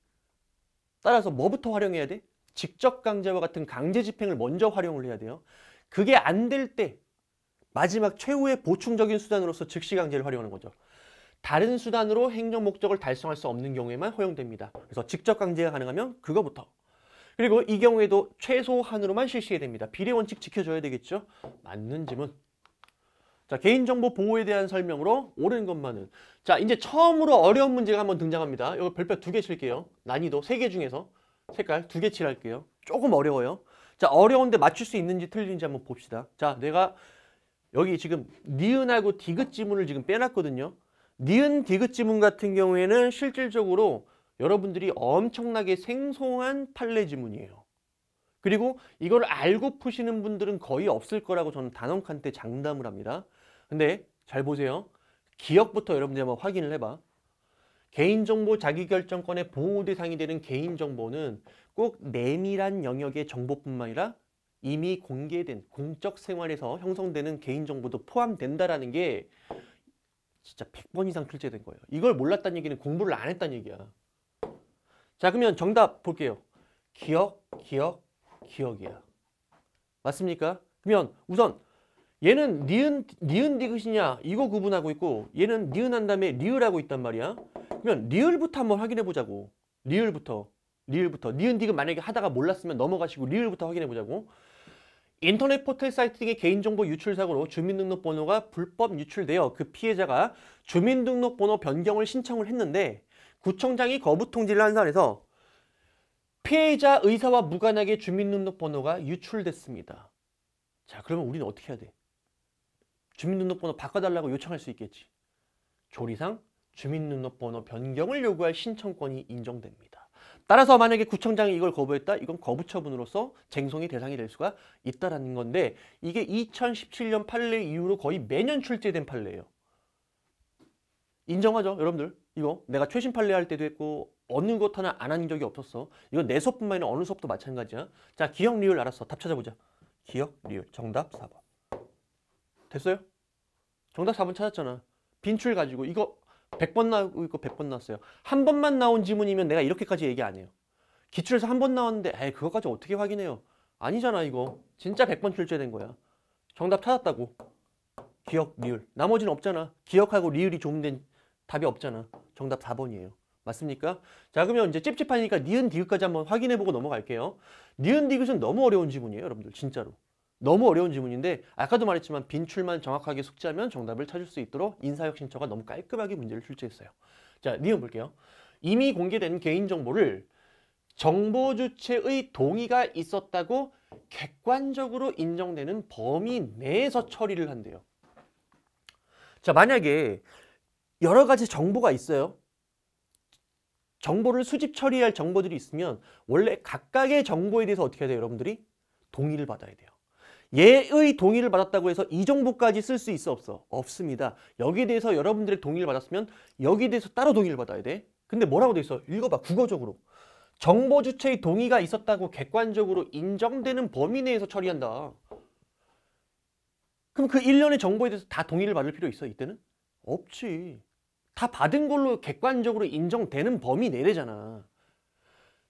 따라서 뭐부터 활용해야 돼? 직접 강제와 같은 강제 집행을 먼저 활용을 해야 돼요. 그게 안 될 때 마지막 최후의 보충적인 수단으로서 즉시 강제를 활용하는 거죠. 다른 수단으로 행정 목적을 달성할 수 없는 경우에만 허용됩니다. 그래서 직접 강제가 가능하면 그거부터. 그리고 이 경우에도 최소한으로만 실시해야 됩니다. 비례 원칙 지켜줘야 되겠죠? 맞는 질문. 자, 개인정보 보호에 대한 설명으로 옳은 것만은. 자, 이제 처음으로 어려운 문제가 한번 등장합니다. 이거 별표 두 개 칠게요. 난이도 세 개 중에서 색깔 두 개 칠할게요. 조금 어려워요. 자, 어려운데 맞출 수 있는지 틀린지 한번 봅시다. 자, 내가 여기 지금 니은하고 디귿 지문을 지금 빼놨거든요. 니은 디귿 지문 같은 경우에는 실질적으로 여러분들이 엄청나게 생소한 판례 지문이에요. 그리고 이걸 알고 푸시는 분들은 거의 없을 거라고 저는 단언컨대 장담을 합니다. 근데 잘 보세요. 기억부터 여러분들 한번 확인을 해봐. 개인정보 자기결정권의 보호 대상이 되는 개인정보는 꼭 내밀한 영역의 정보뿐만 아니라 이미 공개된 공적 생활에서 형성되는 개인정보도 포함된다라는 게 진짜 100번 이상 출제된 거예요. 이걸 몰랐다는 얘기는 공부를 안 했다는 얘기야. 자 그러면 정답 볼게요. 기억, 기억, 기억이야. 맞습니까? 그러면 우선 얘는 니은, 니은 디귿이냐 이거 구분하고 있고 얘는 니은한 다음에 리을하고 있단 말이야. 그러면 리을부터 한번 확인해 보자고. 리을부터. 리을부터. 니은 디귿 만약에 하다가 몰랐으면 넘어가시고 리을부터 확인해 보자고. 인터넷 포털 사이트 등의 개인정보 유출 사고로 주민등록번호가 불법 유출되어 그 피해자가 주민등록번호 변경을 신청을 했는데 구청장이 거부 통지를 한 사안에서 피해자 의사와 무관하게 주민등록번호가 유출됐습니다. 자 그러면 우리는 어떻게 해야 돼? 주민등록번호 바꿔달라고 요청할 수 있겠지. 조리상 주민등록번호 변경을 요구할 신청권이 인정됩니다. 따라서 만약에 구청장이 이걸 거부했다 이건 거부 처분으로서 쟁송이 대상이 될 수가 있다라는 건데 이게 2017년 판례 이후로 거의 매년 출제된 판례예요. 인정하죠 여러분들 이거 내가 최신 판례 할 때도 했고 어느 것 하나 안 한 적이 없었어 이건 내 수업뿐만 아니라 어느 수업도 마찬가지야 자 기억 리을 알았어 답 찾아보자 기억 리을 정답 4번 됐어요? 정답 4번 찾았잖아 빈출 가지고 이거 100번 나오고 있고 100번 나왔어요. 한 번만 나온 지문이면 내가 이렇게까지 얘기 안 해요. 기출에서 한 번 나왔는데 에이 그것까지 어떻게 확인해요. 아니잖아 이거. 진짜 100번 출제된 거야. 정답 찾았다고. 기억, 리을. 나머지는 없잖아. 기억하고 리을이 조문된 답이 없잖아. 정답 4번이에요. 맞습니까? 자 그러면 이제 찝찝하니까 니은 디귿까지 한번 확인해보고 넘어갈게요. 니은 디귿은 너무 어려운 지문이에요 여러분들 진짜로. 너무 어려운 지문인데 아까도 말했지만 빈출만 정확하게 숙지하면 정답을 찾을 수 있도록 인사혁신처가 너무 깔끔하게 문제를 출제했어요. 자, 니은 볼게요. 이미 공개된 개인정보를 정보 주체의 동의가 있었다고 객관적으로 인정되는 범위 내에서 처리를 한대요. 자, 만약에 여러 가지 정보가 있어요. 정보를 수집 처리할 정보들이 있으면 원래 각각의 정보에 대해서 어떻게 해야 돼요, 여러분들이? 동의를 받아야 돼요. 예의 동의를 받았다고 해서 이 정보까지 쓸 수 있어 없어? 없습니다. 여기에 대해서 여러분들의 동의를 받았으면 여기에 대해서 따로 동의를 받아야 돼. 근데 뭐라고 돼 있어? 읽어봐 국어적으로. 정보 주체의 동의가 있었다고 객관적으로 인정되는 범위 내에서 처리한다. 그럼 그 일련의 정보에 대해서 다 동의를 받을 필요 있어 이때는? 없지. 다 받은 걸로 객관적으로 인정되는 범위 내래잖아.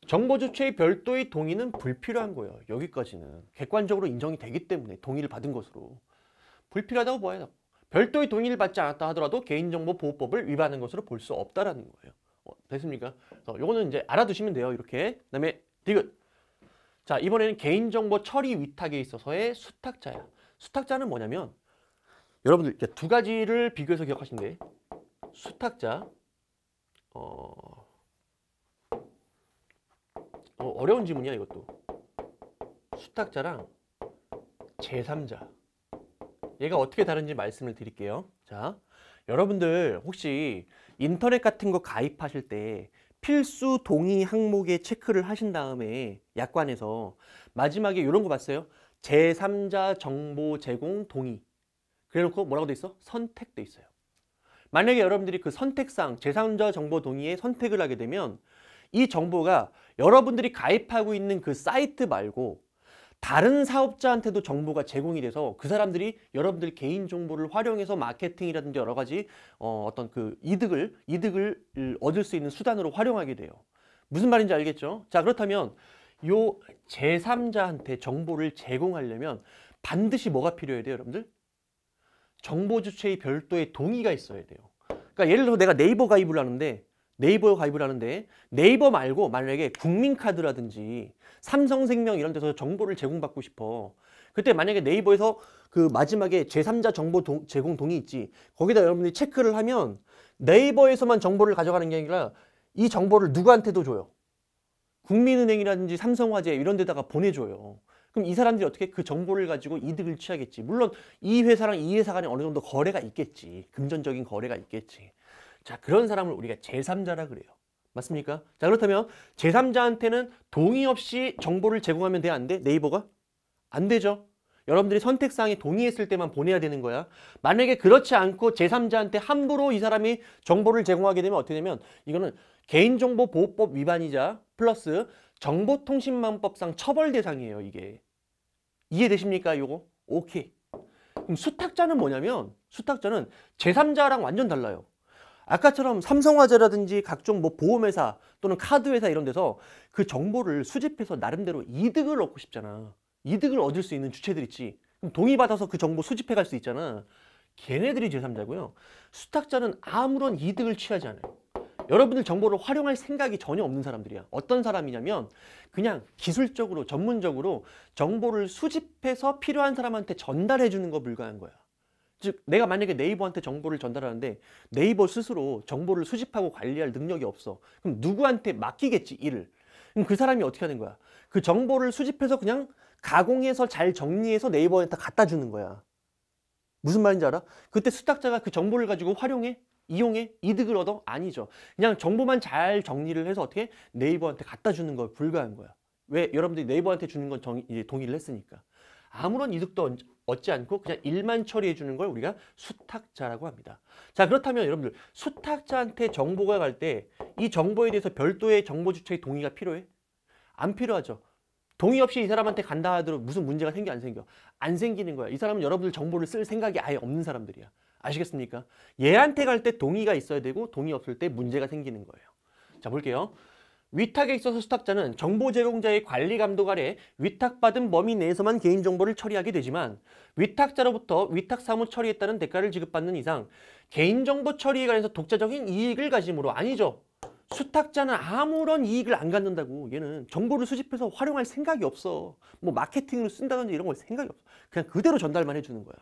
정보 주체의 별도의 동의는 불필요한 거예요. 여기까지는. 객관적으로 인정이 되기 때문에 동의를 받은 것으로. 불필요하다고 봐야 별도의 동의를 받지 않았다 하더라도 개인정보보호법을 위반한 것으로 볼 수 없다라는 거예요. 어, 됐습니까? 요거는 이제 알아두시면 돼요. 이렇게. 그 다음에 디귿. 자, 이번에는 개인정보 처리 위탁에 있어서의 수탁자야. 수탁자는 뭐냐면 여러분들 두 가지를 비교해서 기억하시면 수탁자, 어, 어, 려운 지문이야 이것도. 수탁자랑 제3자. 얘가 어떻게 다른지 말씀을 드릴게요. 자, 여러분들 혹시 인터넷 같은 거 가입하실 때 필수 동의 항목에 체크를 하신 다음에 약관에서 마지막에 이런 거 봤어요. 제3자 정보 제공 동의. 그래놓고 뭐라고 돼 있어? 선택돼 있어요. 만약에 여러분들이 그 선택상 제3자 정보 동의에 선택을 하게 되면 이 정보가 여러분들이 가입하고 있는 그 사이트 말고 다른 사업자한테도 정보가 제공이 돼서 그 사람들이 여러분들 개인 정보를 활용해서 마케팅이라든지 여러 가지 어, 어떤 그 이득을 이득을 얻을 수 있는 수단으로 활용하게 돼요. 무슨 말인지 알겠죠? 자 그렇다면 요 제3자한테 정보를 제공하려면 반드시 뭐가 필요해야 돼요, 여러분들? 정보 주체의 별도의 동의가 있어야 돼요. 그러니까 예를 들어 내가 네이버 가입을 하는데 네이버에 가입을 하는데 네이버 말고 만약에 국민카드라든지 삼성생명 이런 데서 정보를 제공받고 싶어 그때 만약에 네이버에서 그 마지막에 제3자 정보 동, 제공 동의 있지 거기다 여러분들이 체크를 하면 네이버에서만 정보를 가져가는 게 아니라 이 정보를 누구한테도 줘요 국민은행이라든지 삼성화재 이런 데다가 보내줘요 그럼 이 사람들이 어떻게 그 정보를 가지고 이득을 취하겠지 물론 이 회사랑 이 회사 간에 어느 정도 거래가 있겠지 금전적인 거래가 있겠지 자, 그런 사람을 우리가 제3자라 그래요. 맞습니까? 자, 그렇다면 제3자한테는 동의 없이 정보를 제공하면 돼? 안 돼? 네이버가? 안 되죠. 여러분들이 선택사항에 동의했을 때만 보내야 되는 거야. 만약에 그렇지 않고 제3자한테 함부로 이 사람이 정보를 제공하게 되면 어떻게 되면 이거는 개인정보보호법 위반이자 플러스 정보통신망법상 처벌 대상이에요, 이게. 이해되십니까, 요거? 오케이. 그럼 수탁자는 뭐냐면 수탁자는 제3자랑 완전 달라요. 아까처럼 삼성화재라든지 각종 뭐 보험회사 또는 카드회사 이런 데서 그 정보를 수집해서 나름대로 이득을 얻고 싶잖아. 이득을 얻을 수 있는 주체들 있지. 그럼 동의받아서 그 정보 수집해 갈 수 있잖아. 걔네들이 제3자고요. 수탁자는 아무런 이득을 취하지 않아요. 여러분들 정보를 활용할 생각이 전혀 없는 사람들이야. 어떤 사람이냐면 그냥 기술적으로 전문적으로 정보를 수집해서 필요한 사람한테 전달해 주는 거 불과한 거야. 즉 내가 만약에 네이버한테 정보를 전달하는데 네이버 스스로 정보를 수집하고 관리할 능력이 없어 그럼 누구한테 맡기겠지 일을 그럼 그 사람이 어떻게 하는 거야 그 정보를 수집해서 그냥 가공해서 잘 정리해서 네이버한테 갖다 주는 거야 무슨 말인지 알아? 그때 수탁자가 그 정보를 가지고 활용해? 이용해? 이득을 얻어? 아니죠 그냥 정보만 잘 정리를 해서 어떻게 네이버한테 갖다 주는 거에 불과한 거야 왜? 여러분들이 네이버한테 주는 건 정, 이제 동의를 했으니까 아무런 이득도 얻지 않고 그냥 일만 처리해 주는 걸 우리가 수탁자라고 합니다. 자 그렇다면 여러분들 수탁자한테 정보가 갈 때 이 정보에 대해서 별도의 정보 주체의 동의가 필요해? 안 필요하죠. 동의 없이 이 사람한테 간다 하더라도 무슨 문제가 생겨 안 생겨? 안 생기는 거야. 이 사람은 여러분들 정보를 쓸 생각이 아예 없는 사람들이야. 아시겠습니까? 얘한테 갈 때 동의가 있어야 되고 동의 없을 때 문제가 생기는 거예요. 자 볼게요. 위탁에 있어서 수탁자는 정보 제공자의 관리 감독 아래 위탁받은 범위 내에서만 개인정보를 처리하게 되지만 위탁자로부터 위탁사무 처리했다는 대가를 지급받는 이상 개인정보 처리에 관해서 독자적인 이익을 가짐으로 아니죠. 수탁자는 아무런 이익을 안 갖는다고 얘는 정보를 수집해서 활용할 생각이 없어 뭐 마케팅으로 쓴다든지 이런 걸 생각이 없어 그냥 그대로 전달만 해주는 거야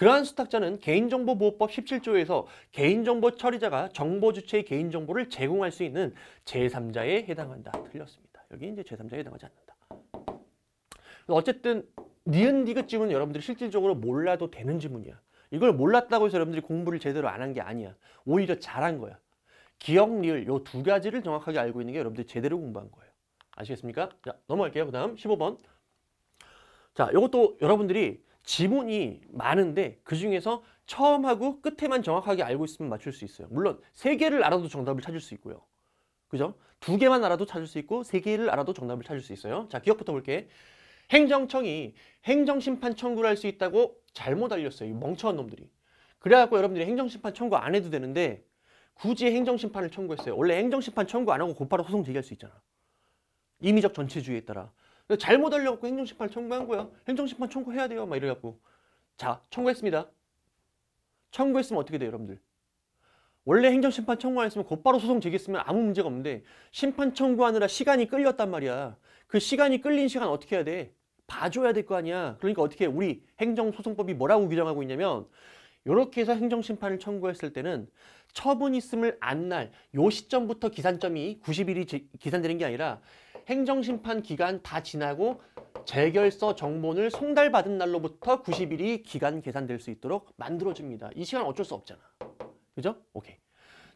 그러한 수탁자는 개인정보보호법 17조에서 개인정보 처리자가 정보 주체의 개인정보를 제공할 수 있는 제3자에 해당한다. 틀렸습니다. 여기 이제 제3자에 해당하지 않는다. 어쨌든 니은 니귿 지문은 여러분들이 실질적으로 몰라도 되는 지문이야. 이걸 몰랐다고 해서 여러분들이 공부를 제대로 안 한 게 아니야. 오히려 잘한 거야. 기억, 리을 요두 가지를 정확하게 알고 있는 게 여러분들이 제대로 공부한 거예요. 아시겠습니까? 자 넘어갈게요. 그 다음 15번 자 이것도 여러분들이 지문이 많은데 그 중에서 처음하고 끝에만 정확하게 알고 있으면 맞출 수 있어요. 물론 세 개를 알아도 정답을 찾을 수 있고요. 그죠? 두 개만 알아도 찾을 수 있고 세 개를 알아도 정답을 찾을 수 있어요. 자, 기억부터 볼게. 행정청이 행정심판 청구를 할 수 있다고 잘못 알렸어요. 이 멍청한 놈들이. 그래갖고 여러분들이 행정심판 청구 안 해도 되는데 굳이 행정심판을 청구했어요. 원래 행정심판 청구 안 하고 곧바로 소송 제기할 수 있잖아. 임의적 전체주의에 따라. 잘못 알려갖고 행정심판 청구한 거야. 행정심판 청구해야 돼요. 막 이래갖고. 자, 청구했습니다. 청구했으면 어떻게 돼요, 여러분들? 원래 행정심판 청구 안 했으면 곧바로 소송 제기했으면 아무 문제가 없는데 심판 청구하느라 시간이 끌렸단 말이야. 그 시간이 끌린 시간 어떻게 해야 돼? 봐줘야 될 거 아니야. 그러니까 어떻게 우리 행정소송법이 뭐라고 규정하고 있냐면 이렇게 해서 행정심판을 청구했을 때는 처분 있음을 안 날 요 시점부터 기산점이 90일이 기산되는 게 아니라 행정심판 기간 다 지나고 재결서 정본을 송달받은 날로부터 90일이 기간 계산될 수 있도록 만들어줍니다. 이 시간 어쩔 수 없잖아. 그죠? 오케이.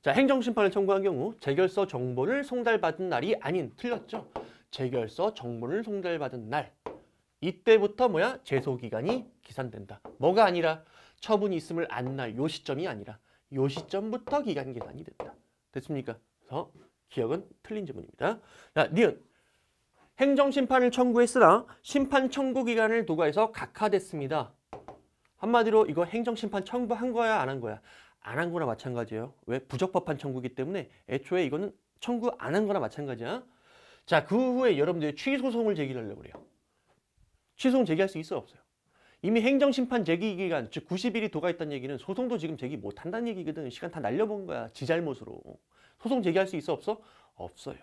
자, 행정심판을 청구한 경우 재결서 정본을 송달받은 날이 아닌 틀렸죠? 재결서 정본을 송달받은 날 이때부터 뭐야? 제소기간이 기산된다. 뭐가 아니라 처분이 있음을 안 날 요 시점이 아니라 요 시점부터 기간 계산이 된다. 됐습니까? 그래서 기억은 틀린 지문입니다. 자, 니은 행정심판을 청구했으나 심판 청구 기간을 도과해서 각하됐습니다. 한마디로 이거 행정심판 청구한 거야 안 한 거야? 안 한 거나 마찬가지예요. 왜? 부적법한 청구기 때문에 애초에 이거는 청구 안 한 거나 마찬가지야. 자, 그 후에 여러분들이 취소송을 제기하려고 그래요. 취소송 제기할 수 있어 없어요? 이미 행정심판 제기 기간, 즉 90일이 도가있다는 얘기는 소송도 지금 제기 못한다는 얘기거든. 시간 다 날려본 거야. 지 잘못으로. 소송 제기할 수 있어 없어? 없어요.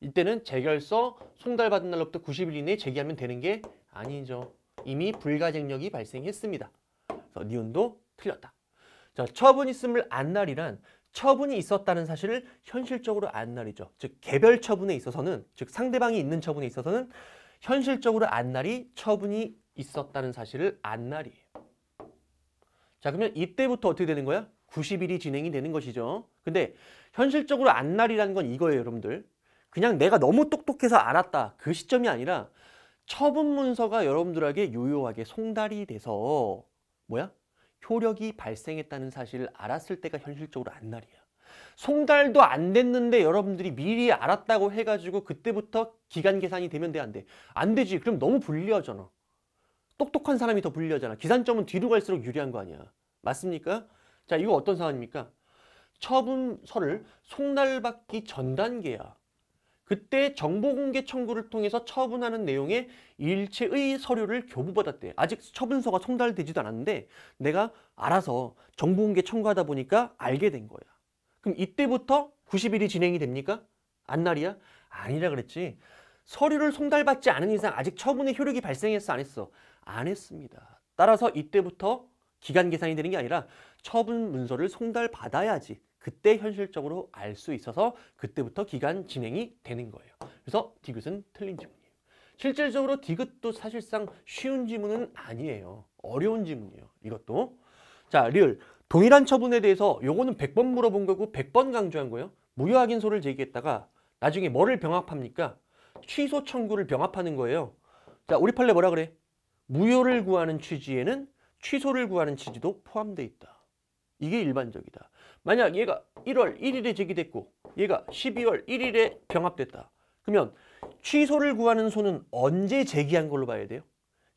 이때는 재결서 송달받은 날로부터 90일 이내에 제기하면 되는 게 아니죠. 이미 불가쟁력이 발생했습니다. 그래서 니온도 틀렸다. 자, 처분이 있음을 안 날이란 처분이 있었다는 사실을 현실적으로 안 날이죠. 즉 개별 처분에 있어서는 즉 상대방이 있는 처분에 있어서는 현실적으로 안 날이 처분이 있었다는 사실을 안 날이에요. 자 그러면 이때부터 어떻게 되는 거야? 90일이 진행이 되는 것이죠. 근데 현실적으로 안 날이라는 건 이거예요 여러분들. 그냥 내가 너무 똑똑해서 알았다 그 시점이 아니라 처분 문서가 여러분들에게 유효하게 송달이 돼서 뭐야? 효력이 발생했다는 사실을 알았을 때가 현실적으로 안날이야. 송달도 안 됐는데 여러분들이 미리 알았다고 해가지고 그때부터 기간 계산이 되면 돼안 돼? 안 되지. 그럼 너무 불리하잖아. 똑똑한 사람이 더 불리하잖아. 기산점은 뒤로 갈수록 유리한 거 아니야. 맞습니까? 자, 이거 어떤 상황입니까? 처분서를 송달받기 전 단계야. 그때 정보공개 청구를 통해서 처분하는 내용의 일체의 서류를 교부받았대. 아직 처분서가 송달되지도 않았는데 내가 알아서 정보공개 청구하다 보니까 알게 된 거야. 그럼 이때부터 90일이 진행이 됩니까? 안날이야? 아니라 그랬지. 서류를 송달받지 않은 이상 아직 처분의 효력이 발생했어 안 했어? 안 했습니다. 따라서 이때부터 기간 계산이 되는 게 아니라 처분 문서를 송달받아야지 그때 현실적으로 알 수 있어서 그때부터 기간 진행이 되는 거예요. 그래서 디귿은 틀린 질문이에요. 실질적으로 디귿도 사실상 쉬운 질문은 아니에요. 어려운 질문이에요. 이것도. 자, 리을. 동일한 처분에 대해서 요거는 100번 물어본 거고 100번 강조한 거예요. 무효확인소를 제기했다가 나중에 뭐를 병합합니까? 취소 청구를 병합하는 거예요. 자, 우리 판례 뭐라 그래? 무효를 구하는 취지에는 취소를 구하는 취지도 포함돼 있다. 이게 일반적이다. 만약 얘가 1월 1일에 제기됐고 얘가 12월 1일에 병합됐다. 그러면 취소를 구하는 소는 언제 제기한 걸로 봐야 돼요?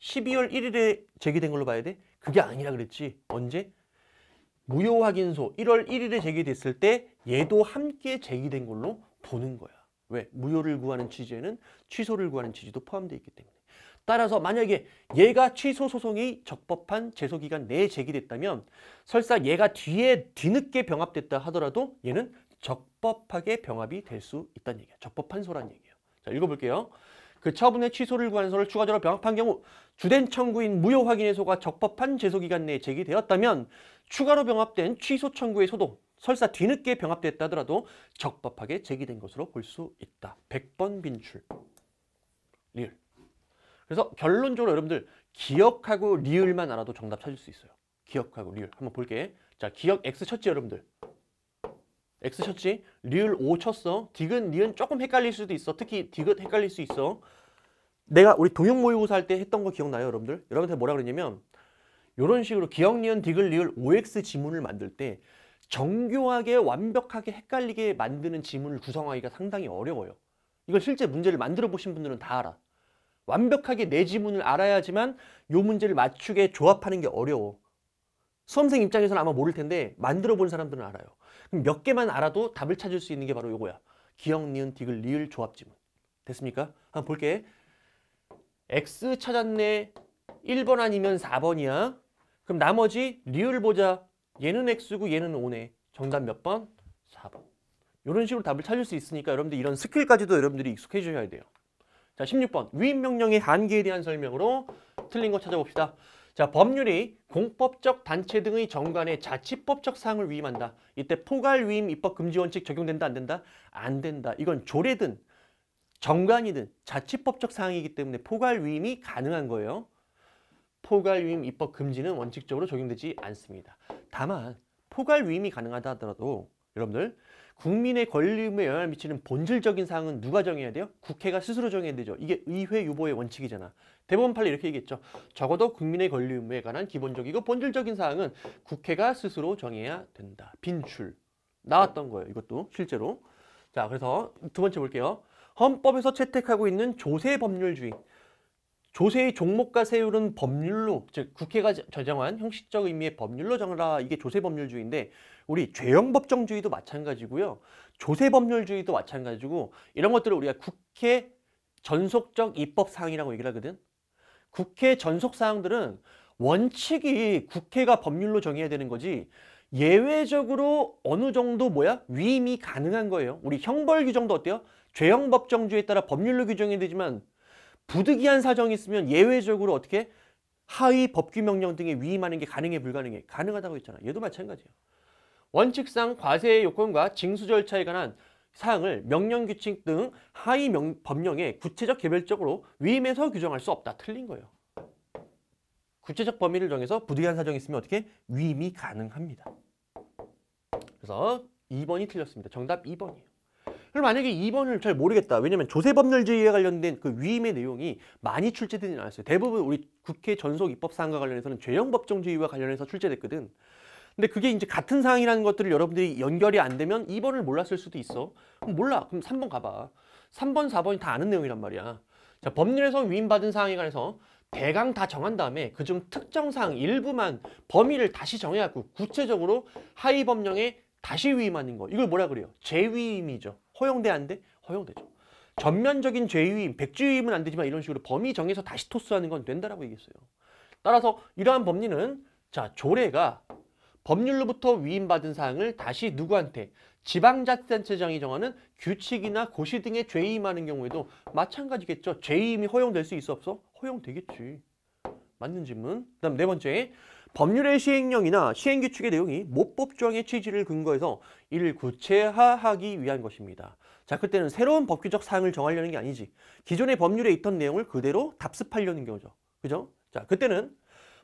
12월 1일에 제기된 걸로 봐야 돼? 그게 아니라 그랬지. 언제? 무효 확인소 1월 1일에 제기됐을 때 얘도 함께 제기된 걸로 보는 거야. 왜? 무효를 구하는 취지에는 취소를 구하는 취지도 포함되어 있기 때문에. 따라서 만약에 얘가 취소 소송이 적법한 제소기간 내에 제기됐다면 설사 얘가 뒤에 뒤늦게 병합됐다 하더라도 얘는 적법하게 병합이 될 수 있다는 얘기야. 적법한 소란 얘기예요. 자, 읽어볼게요. 그 처분의 취소를 구한 소를 추가적으로 병합한 경우 주된 청구인 무효 확인의 소가 적법한 제소기간 내에 제기되었다면 추가로 병합된 취소 청구의 소도 설사 뒤늦게 병합됐다 하더라도 적법하게 제기된 것으로 볼 수 있다. 100번 빈출. 리얼. 그래서 결론적으로 여러분들 기억하고 리을만 알아도 정답 찾을 수 있어요. 기억하고 리을. 한번 볼게. 자, 기억 X 쳤지 여러분들? X 쳤지? 리을 5 쳤어. 디귿, 니은 조금 헷갈릴 수도 있어. 특히 디귿 헷갈릴 수 있어. 내가 우리 동영 모의고사 할 때 했던 거 기억나요 여러분들? 여러분한테 뭐라 그랬냐면 이런 식으로 기억, 니은, 디귿, 리을 OX 지문을 만들 때 정교하게 완벽하게 헷갈리게 만드는 지문을 구성하기가 상당히 어려워요. 이걸 실제 문제를 만들어 보신 분들은 다 알아. 완벽하게 내 지문을 알아야지만 요 문제를 맞추게 조합하는 게 어려워. 수험생 입장에서는 아마 모를 텐데 만들어 본 사람들은 알아요. 그럼 몇 개만 알아도 답을 찾을 수 있는 게 바로 요거야. 기억, 니은, 디귿, 리을 조합 지문. 됐습니까? 한번 볼게. X 찾았네. 1번 아니면 4번이야. 그럼 나머지 리을 보자. 얘는 X고 얘는 오네 정답 몇 번? 4번. 이런 식으로 답을 찾을 수 있으니까 여러분들 이런 스킬까지도 여러분들이 익숙해져야 돼요. 자, 16번 위임명령의 한계에 대한 설명으로 틀린 거 찾아봅시다. 자, 법률이 공법적 단체 등의 정관에 자치법적 사항을 위임한다. 이때 포괄 위임 입법 금지 원칙 적용된다 안 된다? 안 된다. 이건 조례든 정관이든 자치법적 사항이기 때문에 포괄 위임이 가능한 거예요. 포괄 위임 입법 금지는 원칙적으로 적용되지 않습니다. 다만 포괄 위임이 가능하다 하더라도 여러분들 국민의 권리에 영향을 미치는 본질적인 사항은 누가 정해야 돼요? 국회가 스스로 정해야 되죠. 이게 의회 유보의 원칙이잖아. 대법원 판례 이렇게 얘기했죠. 적어도 국민의 권리 의무에 관한 기본적이고 본질적인 사항은 국회가 스스로 정해야 된다. 빈출. 나왔던 거예요. 이것도 실제로. 자, 그래서 두 번째 볼게요. 헌법에서 채택하고 있는 조세 법률주의. 조세의 종목과 세율은 법률로, 즉 국회가 저장한 형식적 의미의 법률로 정하라. 이게 조세 법률주의인데 우리 죄형법정주의도 마찬가지고요. 조세법률주의도 마찬가지고 이런 것들을 우리가 국회 전속적 입법 사항이라고 얘기를 하거든. 국회 전속 사항들은 원칙이 국회가 법률로 정해야 되는 거지 예외적으로 어느 정도 뭐야 위임이 가능한 거예요. 우리 형벌 규정도 어때요? 죄형 법정주에 의 따라 법률로 규정이 되지만 부득이한 사정이 있으면 예외적으로 어떻게 하위 법규 명령 등에 위임하는 게 가능해 불가능해? 가능하다고 했잖아. 얘도 마찬가지예요. 원칙상 과세의 요건과 징수 절차에 관한 사항을 명령 규칙 등 하위 명, 법령에 구체적 개별적으로 위임해서 규정할 수 없다. 틀린 거예요. 구체적 범위를 정해서 부득이한 사정이 있으면 어떻게 위임이 가능합니다. 그래서 2번이 틀렸습니다. 정답 2번이에요. 그럼 만약에 2번을 잘 모르겠다. 왜냐면 조세법률제의와 관련된 그 위임의 내용이 많이 출제되진 않았어요. 대부분 우리 국회 전속 입법 사항과 관련해서는 죄형법정제의와 관련해서 출제됐거든. 근데 그게 이제 같은 상황이라는 것들을 여러분들이 연결이 안 되면 2번을 몰랐을 수도 있어. 그럼 몰라. 그럼 3번 가봐. 3번, 4번이 다 아는 내용이란 말이야. 자, 법률에서 위임받은 사항에 관해서 대강 다 정한 다음에 그중 특정 사항 일부만 범위를 다시 정해갖고 구체적으로 하위 법령에 다시 위임하는 거. 이걸 뭐라 그래요? 재위임이죠. 허용돼 안 돼? 허용되죠. 전면적인 죄위임, 백지위임은안 되지만 이런 식으로 범위 정해서 다시 토스하는 건 된다라고 얘기했어요. 따라서 이러한 법리는 자 조례가 법률로부터 위임받은 사항을 다시 누구한테 지방자치단체장이 정하는 규칙이나 고시 등의 죄임하는 경우에도 마찬가지겠죠. 죄임이 허용될 수 있어 없어? 허용되겠지. 맞는 질문. 그 다음 네 번째 법률의 시행령이나 시행규칙의 내용이 모법조항의 취지를 근거해서 이를 구체화하기 위한 것입니다. 자 그때는 새로운 법규적 사항을 정하려는 게 아니지 기존의 법률에 있던 내용을 그대로 답습하려는 경우죠. 그죠? 자 그때는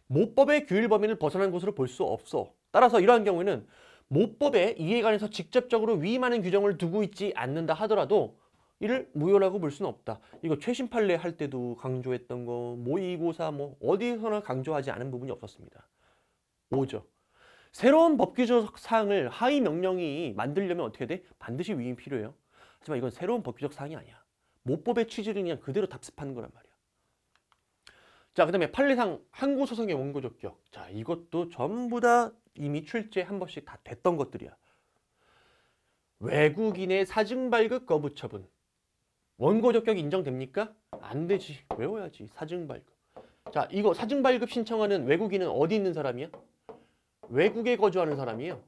모법의 규율 범위를 벗어난 것으로 볼 수 없어. 따라서 이러한 경우에는 모법에이에관해서 직접적으로 위임하는 규정을 두고 있지 않는다 하더라도 이를 무효라고 볼 수는 없다. 이거 최신 판례 할 때도 강조했던 거 모의고사 뭐 어디서나 강조하지 않은 부분이 없었습니다. 오죠 새로운 법규적 사항을 하위 명령이 만들려면 어떻게 돼? 반드시 위임 필요해요. 하지만 이건 새로운 법규적 사항이 아니야. 모법의 취지를 그냥 그대로 답습하는 거란 말이야. 자, 그 다음에 판례상 항고소송의 원고 적격. 자, 이것도 전부 다 이미 출제 한 번씩 다 됐던 것들이야. 외국인의 사증 발급 거부 처분. 원고 적격 인정됩니까? 안 되지. 외워야지. 사증 발급. 자, 이거 사증 발급 신청하는 외국인은 어디 있는 사람이야? 외국에 거주하는 사람이에요.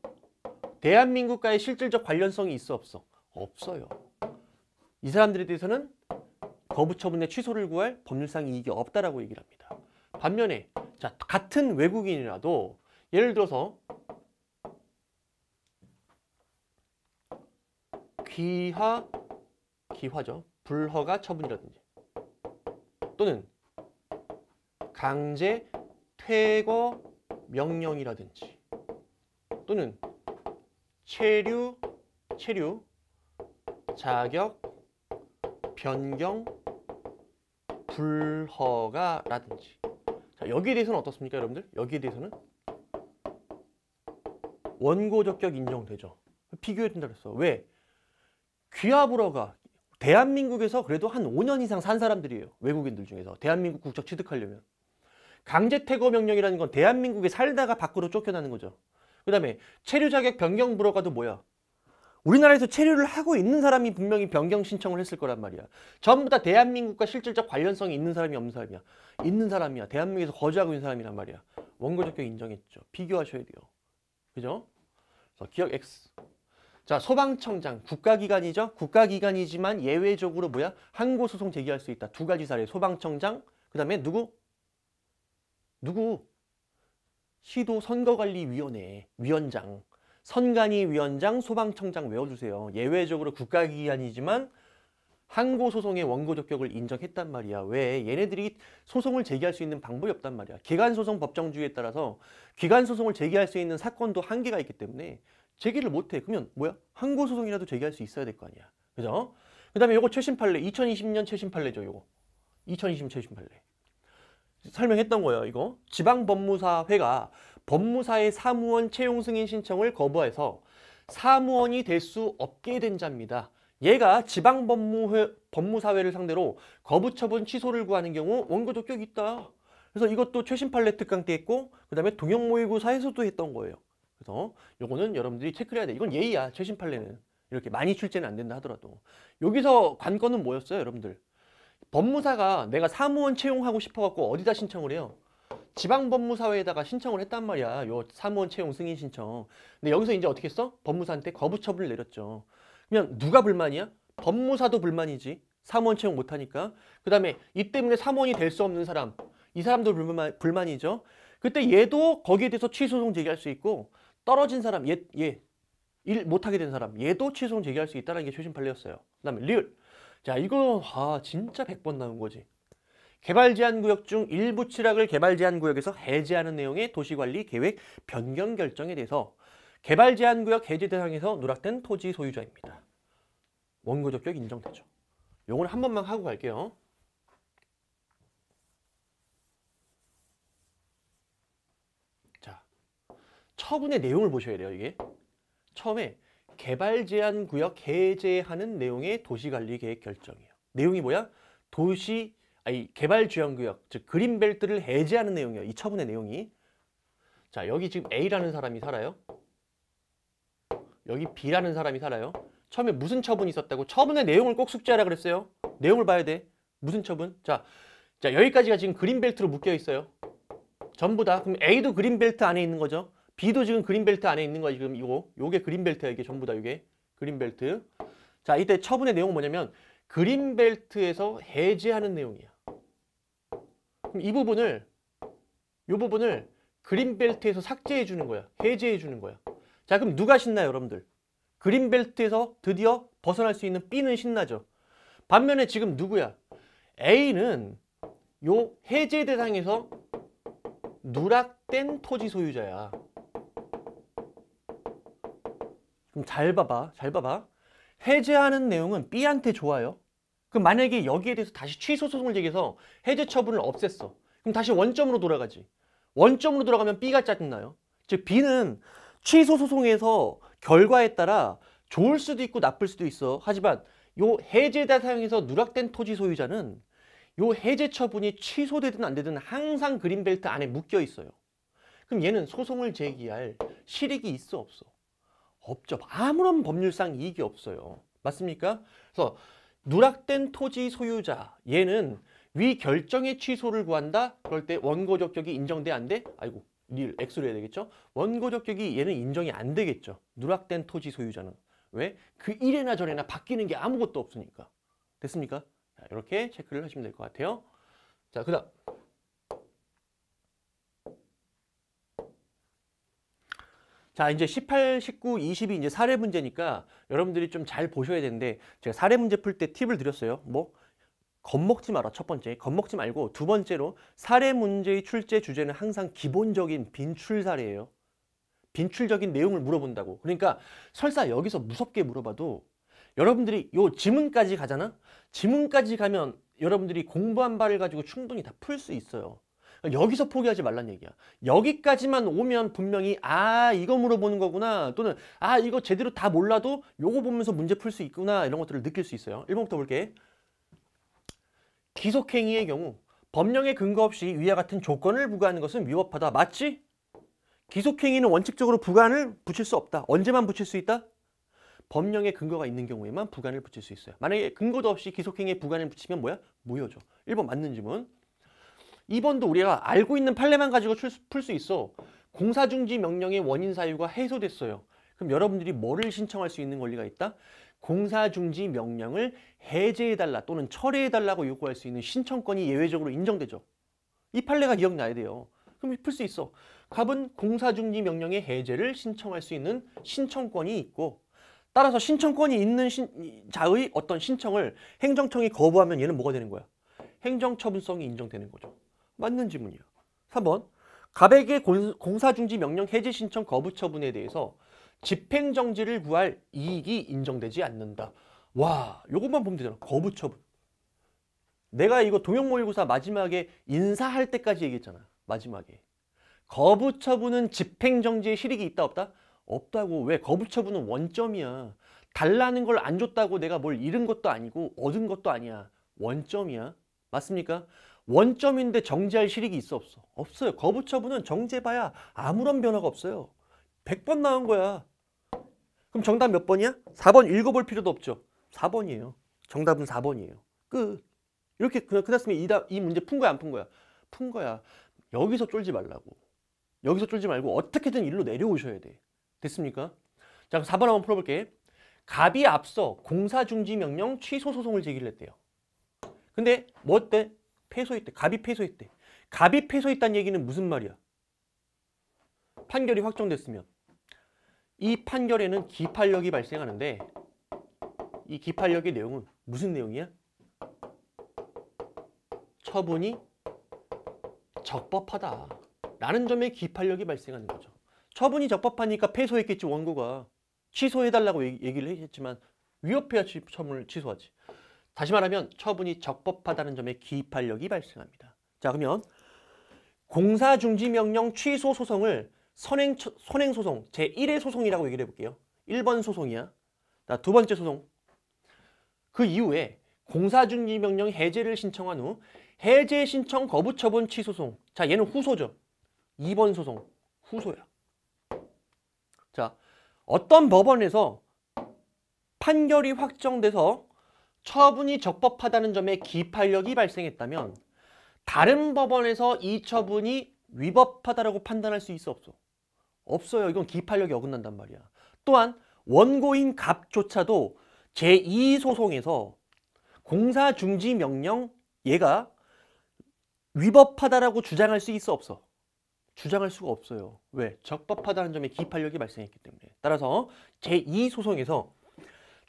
대한민국과의 실질적 관련성이 있어 없어? 없어요. 이 사람들에 대해서는 거부 처분의 취소를 구할 법률상 이익이 없다라고 얘기를 합니다. 반면에 자, 같은 외국인이라도 예를 들어서 귀하, 귀화죠 불허가 처분이라든지 또는 강제, 퇴거, 명령이라든지 또는 체류, 체류, 자격, 변경, 불허가라든지 자, 여기에 대해서는 어떻습니까 여러분들? 여기에 대해서는 원고 적격 인정되죠. 비교해 준다 그랬어. 왜? 귀하으로 가. 대한민국에서 그래도 한 5년 이상 산 사람들이에요. 외국인들 중에서. 대한민국 국적 취득하려면. 강제 퇴거 명령이라는 건 대한민국에 살다가 밖으로 쫓겨나는 거죠. 그 다음에 체류 자격 변경 불허가도 뭐야? 우리나라에서 체류를 하고 있는 사람이 분명히 변경 신청을 했을 거란 말이야. 전부 다 대한민국과 실질적 관련성이 있는 사람이 없는 사람이야. 있는 사람이야. 대한민국에서 거주하고 있는 사람이란 말이야. 원고적격 인정했죠. 비교하셔야 돼요. 그죠? 그래서 기억 X. 자, 소방청장, 국가기관이죠? 국가기관이지만 예외적으로 뭐야? 항고소송 제기할 수 있다. 두 가지 사례. 소방청장, 그 다음에 누구? 누구? 시도 선거관리위원회 위원장. 선관위 위원장, 소방청장 외워주세요. 예외적으로 국가기관이지만 항고 소송의 원고 적격을 인정했단 말이야. 왜? 얘네들이 소송을 제기할 수 있는 방법이 없단 말이야. 기간 소송 법정주의에 따라서 기간 소송을 제기할 수 있는 사건도 한계가 있기 때문에 제기를 못해. 그러면 뭐야? 항고 소송이라도 제기할 수 있어야 될 거 아니야. 그죠? 그 다음에 요거 최신 판례, 2020년 최신 판례죠, 요거. 2020년 최신 판례. 설명했던 거예요, 이거. 지방법무사회가 법무사의 사무원 채용 승인 신청을 거부해서 사무원이 될 수 없게 된 자입니다. 얘가 지방법무회, 법무사회를 상대로 거부처분 취소를 구하는 경우 원고 적격 이 있다. 그래서 이것도 최신판 례특강때 했고 그 다음에 동영모의고사에서도 했던 거예요. 그래서 요거는 여러분들이 체크를 해야 돼. 이건 예의야. 최신판례는. 이렇게 많이 출제는 안 된다 하더라도. 여기서 관건은 뭐였어요 여러분들? 법무사가 내가 사무원 채용하고 싶어갖고 어디다 신청을 해요? 지방법무사회에다가 신청을 했단 말이야. 요 사무원 채용 승인 신청. 근데 여기서 이제 어떻게 했어? 법무사한테 거부 처분을 내렸죠. 그냥 누가 불만이야? 법무사도 불만이지. 사무원 채용 못하니까. 그 다음에 이 때문에 사무원이 될 수 없는 사람. 이 사람도 불만, 불만이죠. 그때 얘도 거기에 대해서 취소송 제기할 수 있고 떨어진 사람, 얘, 얘. 일 못하게 된 사람, 얘도 취소송 제기할 수 있다는 게 최신 판례였어요. 그 다음에 리을. 자, 이거 아 진짜 100번 나온 거지. 개발 제한 구역 중 일부 칠학을 개발 제한 구역에서 해제하는 내용의 도시관리 계획 변경 결정에 대해서 개발 제한 구역 해제 대상에서 누락된 토지 소유자입니다. 원고 적격 인정되죠. 요건 한 번만 하고 갈게요. 자, 처분의 내용을 보셔야 돼요, 이게. 처음에 개발 제한 구역 해제하는 내용의 도시관리 계획 결정이에요. 내용이 뭐야? 도시 아니 개발 지원 구역 즉 그린벨트를 해제하는 내용이에요. 이 처분의 내용이. 자, 여기 지금 A라는 사람이 살아요. 여기 B라는 사람이 살아요. 처음에 무슨 처분이 있었다고? 처분의 내용을 꼭 숙지하라 그랬어요. 내용을 봐야 돼. 무슨 처분? 자, 자 여기까지가 지금 그린벨트로 묶여 있어요. 전부 다. 그럼 A도 그린벨트 안에 있는 거죠. B도 지금 그린벨트 안에 있는 거야 지금 이거. 요게 그린벨트야 이게 전부 다 이게. 그린벨트. 자, 이때 처분의 내용은 뭐냐면 그린벨트에서 해제하는 내용이야. 그럼 이 부분을 이 부분을 그린벨트에서 삭제해 주는 거야. 해제해 주는 거야. 자 그럼 누가 신나요 여러분들? 그린벨트에서 드디어 벗어날 수 있는 B는 신나죠. 반면에 지금 누구야? A는 요 해제 대상에서 누락된 토지 소유자야. 그럼 잘 봐봐, 잘 봐봐. 해제하는 내용은 B한테 좋아요. 그럼 만약에 여기에 대해서 다시 취소 소송을 제기해서 해제 처분을 없앴어. 그럼 다시 원점으로 돌아가지. 원점으로 돌아가면 B가 짜증나요. 즉 B는 취소 소송에서 결과에 따라 좋을 수도 있고 나쁠 수도 있어. 하지만 요 해제 대상에서 누락된 토지 소유자는 요 해제 처분이 취소되든 안 되든 항상 그린벨트 안에 묶여 있어요. 그럼 얘는 소송을 제기할 실익이 있어 없어? 없죠. 아무런 법률상 이익이 없어요. 맞습니까? 그래서 누락된 토지 소유자 얘는 위 결정의 취소를 구한다? 그럴 때 원고 적격이 인정돼 안 돼? 아이고 닐 X로 해야 되겠죠? 원고적격이 얘는 인정이 안 되겠죠. 누락된 토지 소유자는. 왜? 그 이래나 저래나 바뀌는 게 아무것도 없으니까. 됐습니까? 자, 이렇게 체크를 하시면 될 것 같아요. 자, 그 다음. 자, 이제 18, 19, 20이 이제 사례 문제니까 여러분들이 좀 잘 보셔야 되는데 제가 사례 문제 풀 때 팁을 드렸어요. 뭐 겁먹지 마라 첫 번째 겁먹지 말고 두 번째로 사례 문제의 출제 주제는 항상 기본적인 빈출 사례예요 빈출적인 내용을 물어본다고 그러니까 설사 여기서 무섭게 물어봐도 여러분들이 요 지문까지 가잖아 지문까지 가면 여러분들이 공부한 바를 가지고 충분히 다 풀 수 있어요 그러니까 여기서 포기하지 말란 얘기야 여기까지만 오면 분명히 아 이거 물어보는 거구나 또는 아 이거 제대로 다 몰라도 요거 보면서 문제 풀 수 있구나 이런 것들을 느낄 수 있어요 1번부터 볼게 기속행위의 경우 법령에 근거 없이 위와 같은 조건을 부과하는 것은 위법하다. 맞지? 기속행위는 원칙적으로 부관을 붙일 수 없다. 언제만 붙일 수 있다? 법령에 근거가 있는 경우에만 부관을 붙일 수 있어요. 만약에 근거도 없이 기속행위에 부관을 붙이면 뭐야? 무효죠. 1번 맞는 질문. 2번도 우리가 알고 있는 판례만 가지고 풀 수 있어. 공사중지 명령의 원인 사유가 해소됐어요. 그럼 여러분들이 뭐를 신청할 수 있는 권리가 있다? 공사 중지 명령을 해제해달라 또는 철회해달라고 요구할 수 있는 신청권이 예외적으로 인정되죠. 이 판례가 기억나야 돼요. 그럼 풀 수 있어. 갑은 공사 중지 명령의 해제를 신청할 수 있는 신청권이 있고 따라서 신청권이 있는 신, 자의 어떤 신청을 행정청이 거부하면 얘는 뭐가 되는 거야? 행정처분성이 인정되는 거죠. 맞는 질문이야요 3번 갑에게 공사 중지 명령 해제 신청 거부 처분에 대해서 집행정지를 구할 이익이 인정되지 않는다. 와, 이것만 보면 되잖아. 거부처분. 내가 이거 동영모의고사 마지막에 인사할 때까지 얘기했잖아. 마지막에. 거부처분은 집행정지의 실익이 있다 없다? 없다고. 왜? 거부처분은 원점이야. 달라는 걸 안 줬다고 내가 뭘 잃은 것도 아니고 얻은 것도 아니야. 원점이야. 맞습니까? 원점인데 정지할 실익이 있어 없어? 없어요. 거부처분은 정지해봐야 아무런 변화가 없어요. 100번 나온 거야. 그럼 정답 몇 번이야? 4번 읽어볼 필요도 없죠. 4번이에요. 정답은 4번이에요. 끝. 이렇게 그냥 끝났으면 이, 다, 이 문제 푼 거야 안 푼 거야? 푼 거야. 여기서 쫄지 말라고. 여기서 쫄지 말고 어떻게든 일로 내려오셔야 돼. 됐습니까? 자, 4번 한번 풀어볼게. 갑이 앞서 공사중지 명령 취소 소송을 제기를 했대요. 근데 뭐 때? 패소했대. 갑이 패소했대. 갑이 패소했다는 얘기는 무슨 말이야? 판결이 확정됐으면. 이 판결에는 기판력이 발생하는데 이 기판력의 내용은 무슨 내용이야? 처분이 적법하다 라는 점에 기판력이 발생하는 거죠. 처분이 적법하니까 패소했겠지 원고가 취소해달라고 얘기를 했지만 위협해야 처분을 취소하지. 다시 말하면 처분이 적법하다는 점에 기판력이 발생합니다. 자 그러면 공사중지명령 취소 소송을 선행, 선행 소송, 제1의 소송이라고 얘기를 해볼게요. 1번 소송이야. 두 번째 소송. 그 이후에 공사중지명령 해제를 신청한 후 해제 신청 거부 처분 취소송. 자, 얘는 후소죠. 2번 소송. 후소야. 자, 어떤 법원에서 판결이 확정돼서 처분이 적법하다는 점에 기판력이 발생했다면 다른 법원에서 이 처분이 위법하다라고 판단할 수 있어 없어? 없어요. 이건 기판력이 어긋난단 말이야. 또한 원고인 갑조차도 제2소송에서 공사 중지 명령 얘가 위법하다라고 주장할 수 있어 없어? 주장할 수가 없어요. 왜? 적법하다는 점에 기판력이 발생했기 때문에. 따라서 제2소송에서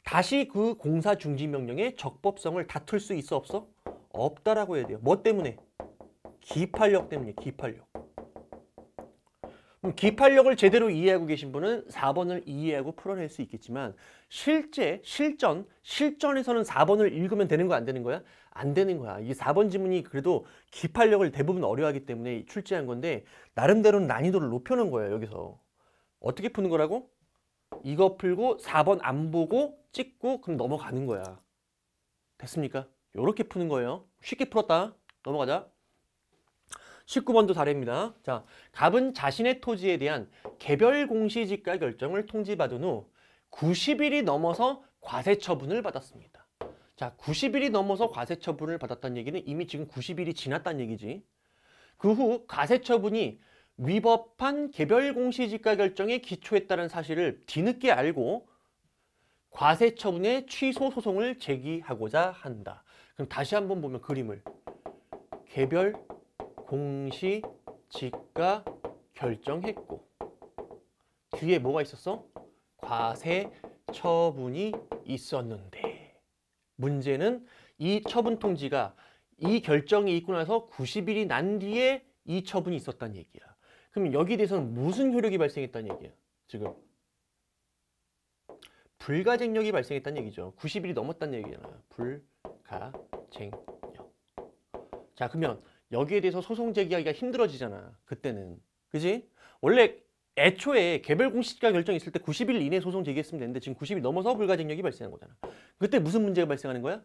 다시 그 공사 중지 명령의 적법성을 다툴 수 있어 없어? 없다라고 해야 돼요. 뭐 때문에? 기판력 때문에 기판력. 그럼 기판력을 제대로 이해하고 계신 분은 4번을 이해하고 풀어낼 수 있겠지만 실제, 실전, 실전에서는 4번을 읽으면 되는 거야 안 되는 거야? 안 되는 거야. 이 4번 지문이 그래도 기판력을 대부분 어려워하기 때문에 출제한 건데 나름대로는 난이도를 높여놓은 거예요 여기서. 어떻게 푸는 거라고? 이거 풀고 4번 안 보고 찍고 그럼 넘어가는 거야. 됐습니까? 이렇게 푸는 거예요. 쉽게 풀었다. 넘어가자. 19번도 다릅니다 자, 갑은 자신의 토지에 대한 개별 공시지가 결정을 통지받은 후 90일이 넘어서 과세 처분을 받았습니다. 자, 90일이 넘어서 과세 처분을 받았다는 얘기는 이미 지금 90일이 지났다는 얘기지. 그 후 과세 처분이 위법한 개별 공시지가 결정에 기초했다는 사실을 뒤늦게 알고 과세 처분의 취소 소송을 제기하고자 한다. 그럼 다시 한번 보면 그림을 개별 공시 지가 결정했고 뒤에 뭐가 있었어? 과세 처분이 있었는데 문제는 이 처분 통지가 이 결정이 있고 나서 90일이 난 뒤에 이 처분이 있었단 얘기야. 그럼 여기에 대해서는 무슨 효력이 발생했다는 얘기야? 지금 불가쟁력이 발생했다는 얘기죠. 90일이 넘었다는 얘기잖아. 불가쟁력. 자 그러면 여기에 대해서 소송 제기하기가 힘들어지잖아. 그때는. 그지? 원래 애초에 개별 공시지가 결정이 있을 때 90일 이내 에 소송 제기했으면 되는데 지금 90일 넘어서 불가쟁력이 발생한 거잖아. 그때 무슨 문제가 발생하는 거야?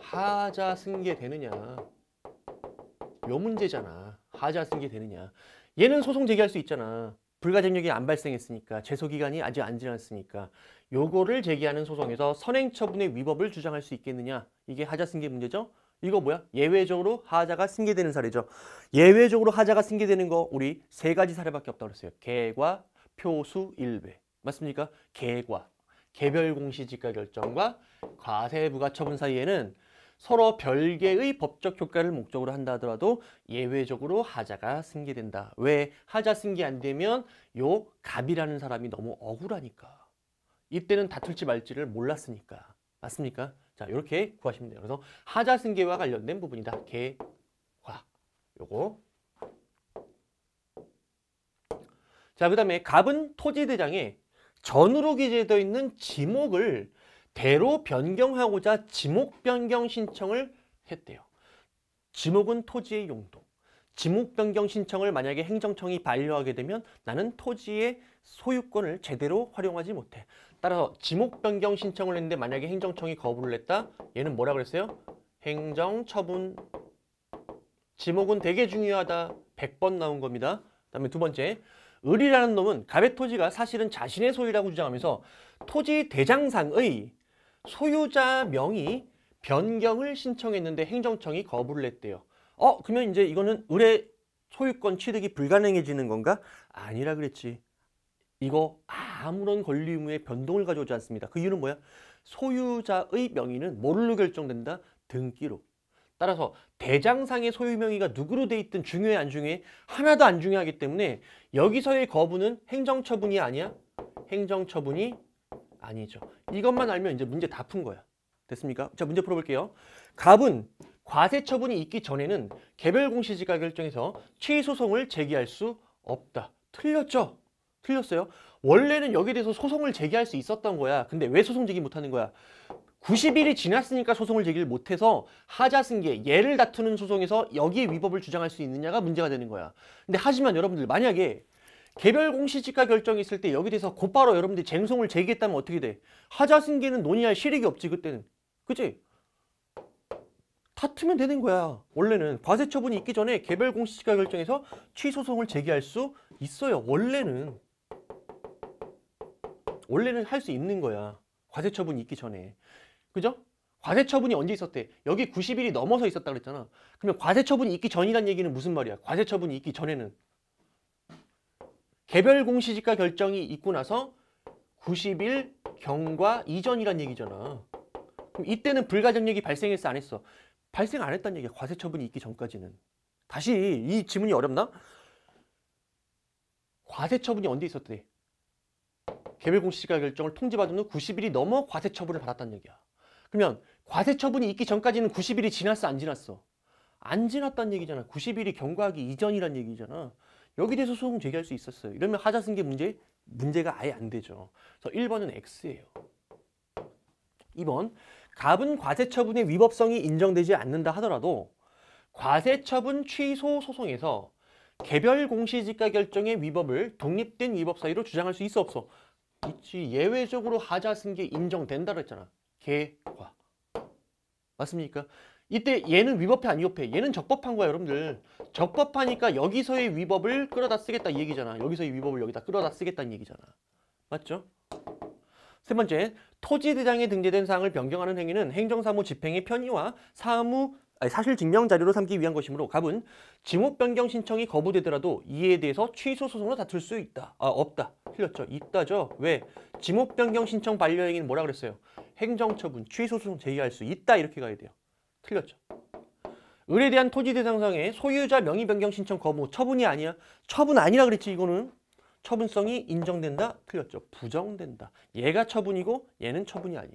하자 승계 되느냐. 요 문제잖아. 하자 승계 되느냐. 얘는 소송 제기할 수 있잖아. 불가쟁력이 안 발생했으니까 재소기간이 아직 안 지났으니까 요거를 제기하는 소송에서 선행처분의 위법을 주장할 수 있겠느냐 이게 하자승계 문제죠 이거 뭐야? 예외적으로 하자가 승계되는 사례죠. 예외적으로 하자가 승계되는 거 우리 세 가지 사례밖에 없다고 그랬어요. 개과, 표수, 1배 맞습니까? 개과, 개별 공시지가 결정과 과세 부가처분 사이에는 서로 별개의 법적 효과를 목적으로 한다 하더라도 예외적으로 하자가 승계된다. 왜? 하자 승계 안 되면 요 갑이라는 사람이 너무 억울하니까. 이때는 다툴지 말지를 몰랐으니까. 맞습니까? 자, 이렇게 구하시면 돼요. 그래서 하자승계와 관련된 부분이다. 계화. 요거. 자, 그 다음에 갑은 토지대장에 전으로 기재되어 있는 지목을 대로 변경하고자 지목 변경 신청을 했대요. 지목은 토지의 용도. 지목 변경 신청을 만약에 행정청이 반려하게 되면 나는 토지의 소유권을 제대로 활용하지 못해. 따라서 지목 변경 신청을 했는데 만약에 행정청이 거부를 했다. 얘는 뭐라 그랬어요? 행정 처분. 지목은 되게 중요하다. 100번 나온 겁니다. 그다음에 두 번째. 을이라는 놈은 갑의 토지가 사실은 자신의 소유라고 주장하면서 토지 대장상의 소유자 명의 변경을 신청했는데 행정청이 거부를 했대요. 어 그러면 이제 이거는 을의 소유권 취득이 불가능해지는 건가? 아니라 그랬지. 이거 아 아무런 권리 의무의 변동을 가져오지 않습니다. 그 이유는 뭐야? 소유자의 명의는 뭘로 결정된다? 등기로. 따라서 대장상의 소유 명의가 누구로 돼 있든 중요해 안 중요해 하나도 안 중요하기 때문에 여기서의 거부는 행정처분이 아니야 행정처분이 아니죠 이것만 알면 이제 문제 다 푼 거야 됐습니까? 자 문제 풀어볼게요 갑은 과세처분이 있기 전에는 개별공시지가 결정해서 취소송을 제기할 수 없다 틀렸죠? 틀렸어요 원래는 여기에 대해서 소송을 제기할 수 있었던 거야. 근데 왜 소송 제기 못하는 거야? 90일이 지났으니까 소송을 제기를 못해서 하자 승계, 예를 다투는 소송에서 여기에 위법을 주장할 수 있느냐가 문제가 되는 거야. 근데 하지만 여러분들 만약에 개별 공시지가 결정이 있을 때 여기 대해서 곧바로 여러분들이 쟁송을 제기했다면 어떻게 돼? 하자 승계는 논의할 실익이 없지 그때는. 그치? 다투면 되는 거야. 원래는 과세 처분이 있기 전에 개별 공시지가 결정에서 취소송을 제기할 수 있어요. 원래는. 원래는 할 수 있는 거야. 과세 처분이 있기 전에. 그죠? 과세 처분이 언제 있었대? 여기 90일이 넘어서 있었다 그랬잖아. 그러면 과세 처분이 있기 전이란 얘기는 무슨 말이야? 과세 처분이 있기 전에는 개별 공시지가 결정이 있고 나서 90일 경과 이전이란 얘기잖아. 그럼 이때는 불가정력이 발생했어 안 했어? 발생 안 했다는 얘기야. 과세 처분이 있기 전까지는. 다시 이 지문이 어렵나? 과세 처분이 언제 있었대? 개별공시지가 결정을 통지받은 후 90일이 넘어 과세 처분을 받았다는 얘기야. 그러면 과세 처분이 있기 전까지는 90일이 지났어 안 지났어? 안 지났다는 얘기잖아. 90일이 경과하기 이전이란 얘기잖아. 여기 대해서 소송 제기할 수 있었어요. 이러면 하자승계 문제 문제가 아예 안 되죠. 그래서 1번은 X예요. 2번 갑은 과세 처분의 위법성이 인정되지 않는다 하더라도 과세 처분 취소 소송에서 개별 공시지가 결정의 위법을 독립된 위법 사유로 주장할 수 있어 없어? 있지 예외적으로 하자 쓴 게인정된다그랬잖아 개과. 맞습니까? 이때 얘는 위법해 안 위법해? 얘는 적법한 거야 여러분들. 적법하니까 여기서의 위법을 끌어다 쓰겠다 이 얘기잖아. 여기서의 위법을 여기다 끌어다 쓰겠다는 얘기잖아. 맞죠? 세 번째, 토지대장에 등재된 사항을 변경하는 행위는 행정사무 집행의 편의와 사무 사실 증명 자료로 삼기 위한 것이므로 갑은 지목 변경 신청이 거부되더라도 이에 대해서 취소 소송으로 다툴 수 있다. 아, 없다. 틀렸죠. 있다죠. 왜? 지목 변경 신청 반려행위는 뭐라 그랬어요? 행정처분, 취소 소송 제기할 수 있다. 이렇게 가야 돼요. 틀렸죠. 을에 대한 토지 대상상의 소유자 명의 변경 신청 거부 처분이 아니야. 처분 아니라 그랬지 이거는. 처분성이 인정된다? 틀렸죠. 부정된다. 얘가 처분이고 얘는 처분이 아니에요.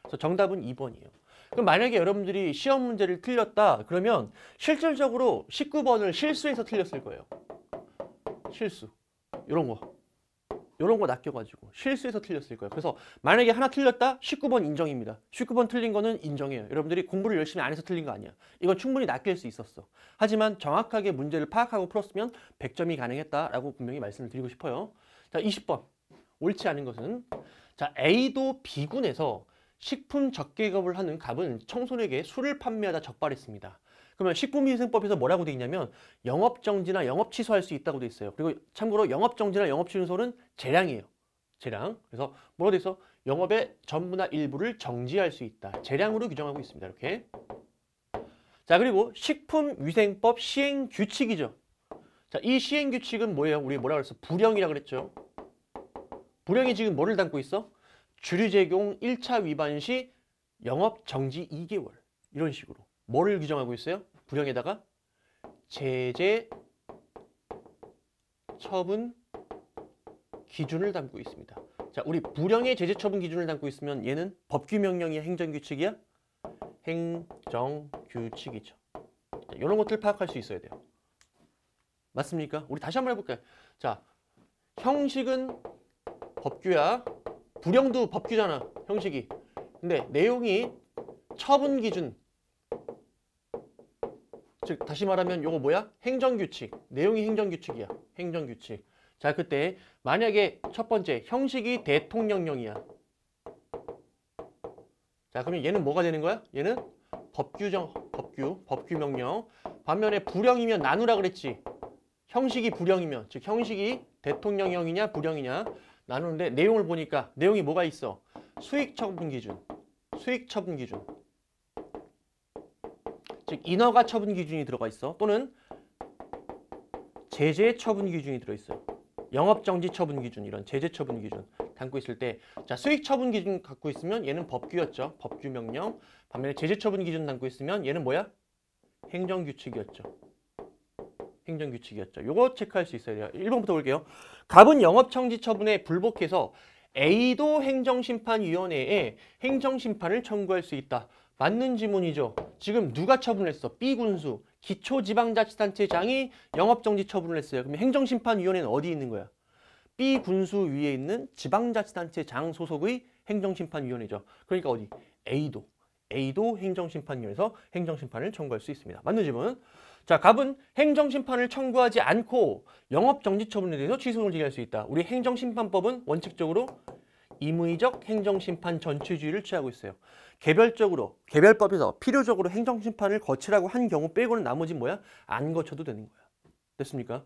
그래서 정답은 2번이에요. 그럼 만약에 여러분들이 시험 문제를 틀렸다 그러면 실질적으로 19번을 실수해서 틀렸을 거예요. 실수. 이런 거. 이런 거 낚여가지고 실수해서 틀렸을 거예요. 그래서 만약에 하나 틀렸다? 19번 인정입니다. 19번 틀린 거는 인정이에요. 여러분들이 공부를 열심히 안 해서 틀린 거 아니야. 이건 충분히 낚일 수 있었어. 하지만 정확하게 문제를 파악하고 풀었으면 100점이 가능했다라고 분명히 말씀을 드리고 싶어요. 자, 20번. 옳지 않은 것은 자 A도 B군에서 식품 적개급을 하는 갑은 청소년에게 술을 판매하다 적발했습니다. 그러면 식품위생법에서 뭐라고 되어 있냐면 영업정지나 영업취소할 수 있다고 되어 있어요. 그리고 참고로 영업정지나 영업취소는 재량이에요. 재량. 그래서 뭐라고 돼 있어? 영업의 전부나 일부를 정지할 수 있다. 재량으로 규정하고 있습니다. 이렇게. 자 그리고 식품위생법 시행규칙이죠. 자, 이 시행규칙은 뭐예요? 우리 뭐라 그랬어? 불형이라 그랬죠. 불형이 지금 뭐를 담고 있어? 주류 제공 1차 위반 시 영업 정지 2개월 이런 식으로 뭐를 규정하고 있어요? 불령에다가 제재 처분 기준을 담고 있습니다. 자, 우리 불령의 제재 처분 기준을 담고 있으면 얘는 법규명령이야, 행정규칙이야? 행정규칙이죠. 자, 이런 것들 파악할 수 있어야 돼요. 맞습니까? 우리 다시 한번 해볼까요? 자, 형식은 법규야, 불령도 법규잖아 형식이 근데 내용이 처분 기준 즉 다시 말하면 요거 뭐야? 행정규칙 내용이 행정규칙이야 행정규칙 자 그때 만약에 첫 번째 형식이 대통령령이야 자 그러면 얘는 뭐가 되는 거야? 얘는 법규정 법규 법규명령 반면에 불령이면 나누라 그랬지 형식이 불령이면 즉 형식이 대통령령이냐 불령이냐 나누는데 내용을 보니까 내용이 뭐가 있어? 수익 처분 기준, 수익 처분 기준. 즉 인허가 처분 기준이 들어가 있어. 또는 제재 처분 기준이 들어있어요. 영업정지 처분 기준, 이런 제재 처분 기준 담고 있을 때, 자, 수익 처분 기준 갖고 있으면 얘는 법규였죠. 법규 명령. 반면에 제재 처분 기준 담고 있으면 얘는 뭐야? 행정규칙이었죠. 행정규칙이었죠. 요거 체크할 수 있어야 돼요. 1번부터 볼게요. 갑은 영업청지 처분에 불복해서 A도 행정심판위원회에 행정심판을 청구할 수 있다. 맞는 지문이죠. 지금 누가 처분했어? B군수, 기초지방자치단체장이 영업정지 처분을 했어요. 그럼 행정심판위원회는 어디 있는 거야? B군수 위에 있는 지방자치단체장 소속의 행정심판위원회죠. 그러니까 어디? A도. A도 행정심판위원회에서 행정심판을 청구할 수 있습니다. 맞는 지문 자, 갑은 행정심판을 청구하지 않고 영업정지 처분에 대해서 취소를 제기할 수 있다. 우리 행정심판법은 원칙적으로 임의적 행정심판 전체주의를 취하고 있어요. 개별적으로, 개별법에서 필요적으로 행정심판을 거치라고 한 경우 빼고는 나머지 뭐야? 안 거쳐도 되는 거야. 됐습니까?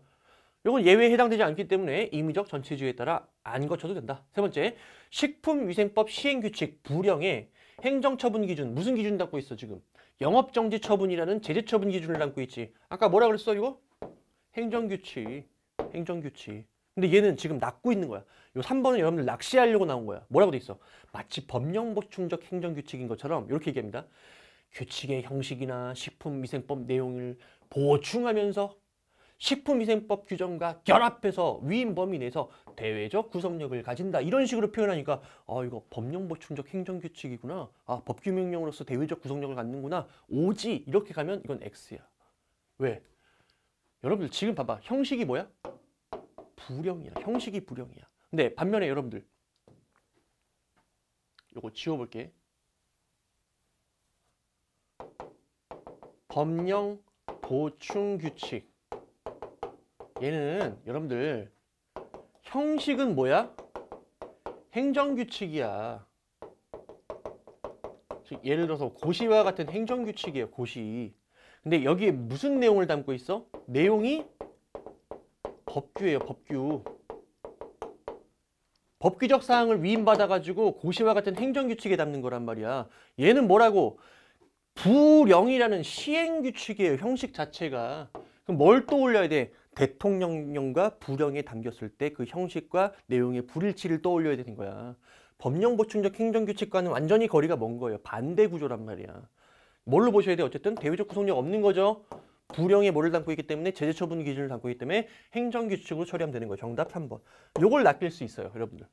이건 예외에 해당되지 않기 때문에 임의적 전체주의에 따라 안 거쳐도 된다. 세 번째, 식품위생법 시행규칙 불령에 행정처분 기준, 무슨 기준 닫고 있어 지금? 영업정지 처분이라는 제재 처분 기준을 담고 있지. 아까 뭐라 그랬어 이거? 행정규칙. 행정규칙. 근데 얘는 지금 낚고 있는 거야. 요 3번은 여러분들 낚시하려고 나온 거야. 뭐라고 돼 있어? 마치 법령보충적 행정규칙인 것처럼 이렇게 얘기합니다. 규칙의 형식이나 식품위생법 내용을 보충하면서 식품위생법 규정과 결합해서 위임 범위 내에서 대외적 구성력을 가진다 이런 식으로 표현하니까 아 이거 법령 보충적 행정규칙이구나 아 법규명령으로서 대외적 구성력을 갖는구나 오지 이렇게 가면 이건 X야 왜? 여러분들 지금 봐봐 형식이 뭐야? 불형이야 형식이 불형이야 근데 반면에 여러분들 요거 지워볼게 법령 보충 규칙 얘는 여러분들 형식은 뭐야? 행정규칙이야. 즉 예를 들어서 고시와 같은 행정규칙이에요. 고시. 근데 여기에 무슨 내용을 담고 있어? 내용이 법규예요. 법규. 법규적 사항을 위임받아가지고 고시와 같은 행정규칙에 담는 거란 말이야. 얘는 뭐라고? 부령이라는 시행규칙이에요. 형식 자체가. 그럼 뭘 또올려야 돼? 대통령령과 부령에 담겼을 때 그 형식과 내용의 불일치를 떠올려야 되는 거야. 법령 보충적 행정규칙과는 완전히 거리가 먼 거예요. 반대 구조란 말이야. 뭘로 보셔야 돼? 어쨌든 대외적 구속력 없는 거죠. 부령에 뭐를 담고 있기 때문에 제재처분 기준을 담고 있기 때문에 행정규칙으로 처리하면 되는 거예요. 정답 3번. 요걸 낚일 수 있어요. 여러분들.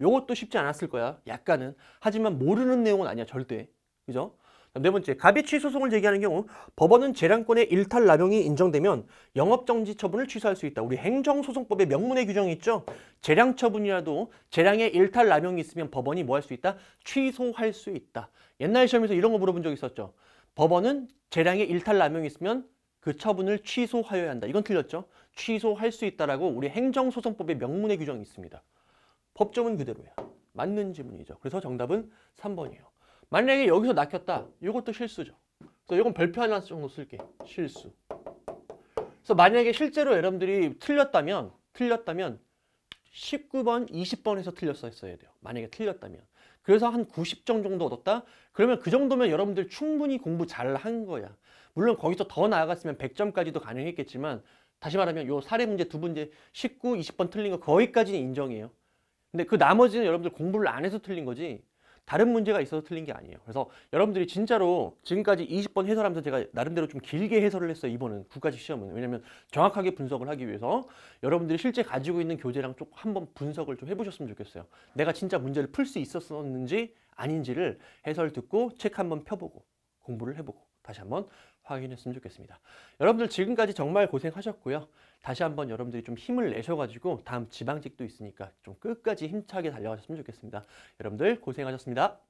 요것도 쉽지 않았을 거야. 약간은. 하지만 모르는 내용은 아니야. 절대. 그죠? 네 번째, 가비취 소송을 제기하는 경우 법원은 재량권의 일탈 남용이 인정되면 영업정지 처분을 취소할 수 있다. 우리 행정소송법의 명문의 규정이 있죠. 재량 처분이라도 재량의 일탈 남용이 있으면 법원이 뭐 할 수 있다? 취소할 수 있다. 옛날 시험에서 이런 거 물어본 적 있었죠. 법원은 재량의 일탈 남용이 있으면 그 처분을 취소하여야 한다. 이건 틀렸죠. 취소할 수 있다라고 우리 행정소송법의 명문의 규정이 있습니다. 법정은 그대로야 맞는 질문이죠. 그래서 정답은 3번이에요. 만약에 여기서 낚였다. 이것도 실수죠. 그래서 이건 별표 하나 정도 쓸게. 실수. 그래서 만약에 실제로 여러분들이 틀렸다면 틀렸다면 19번, 20번에서 틀렸어 했어야 돼요. 만약에 틀렸다면. 그래서 한 90점 정도 얻었다? 그러면 그 정도면 여러분들 충분히 공부 잘 한 거야. 물론 거기서 더 나아갔으면 100점까지도 가능했겠지만 다시 말하면 요 사례 문제 두 문제 19, 20번 틀린 거 거기까지는 인정이에요 근데 그 나머지는 여러분들 공부를 안 해서 틀린 거지 다른 문제가 있어서 틀린 게 아니에요. 그래서 여러분들이 진짜로 지금까지 20번 해설하면서 제가 나름대로 좀 길게 해설을 했어요. 이번은 9가지 시험은. 왜냐면 정확하게 분석을 하기 위해서 여러분들이 실제 가지고 있는 교재랑 조금 한번 분석을 좀 해보셨으면 좋겠어요. 내가 진짜 문제를 풀 수 있었는지 아닌지를 해설 듣고 책 한번 펴보고 공부를 해보고 다시 한번 확인했으면 좋겠습니다. 여러분들 지금까지 정말 고생하셨고요. 다시 한번 여러분들이 좀 힘을 내셔가지고 다음 지방직도 있으니까 좀 끝까지 힘차게 달려가셨으면 좋겠습니다. 여러분들 고생하셨습니다.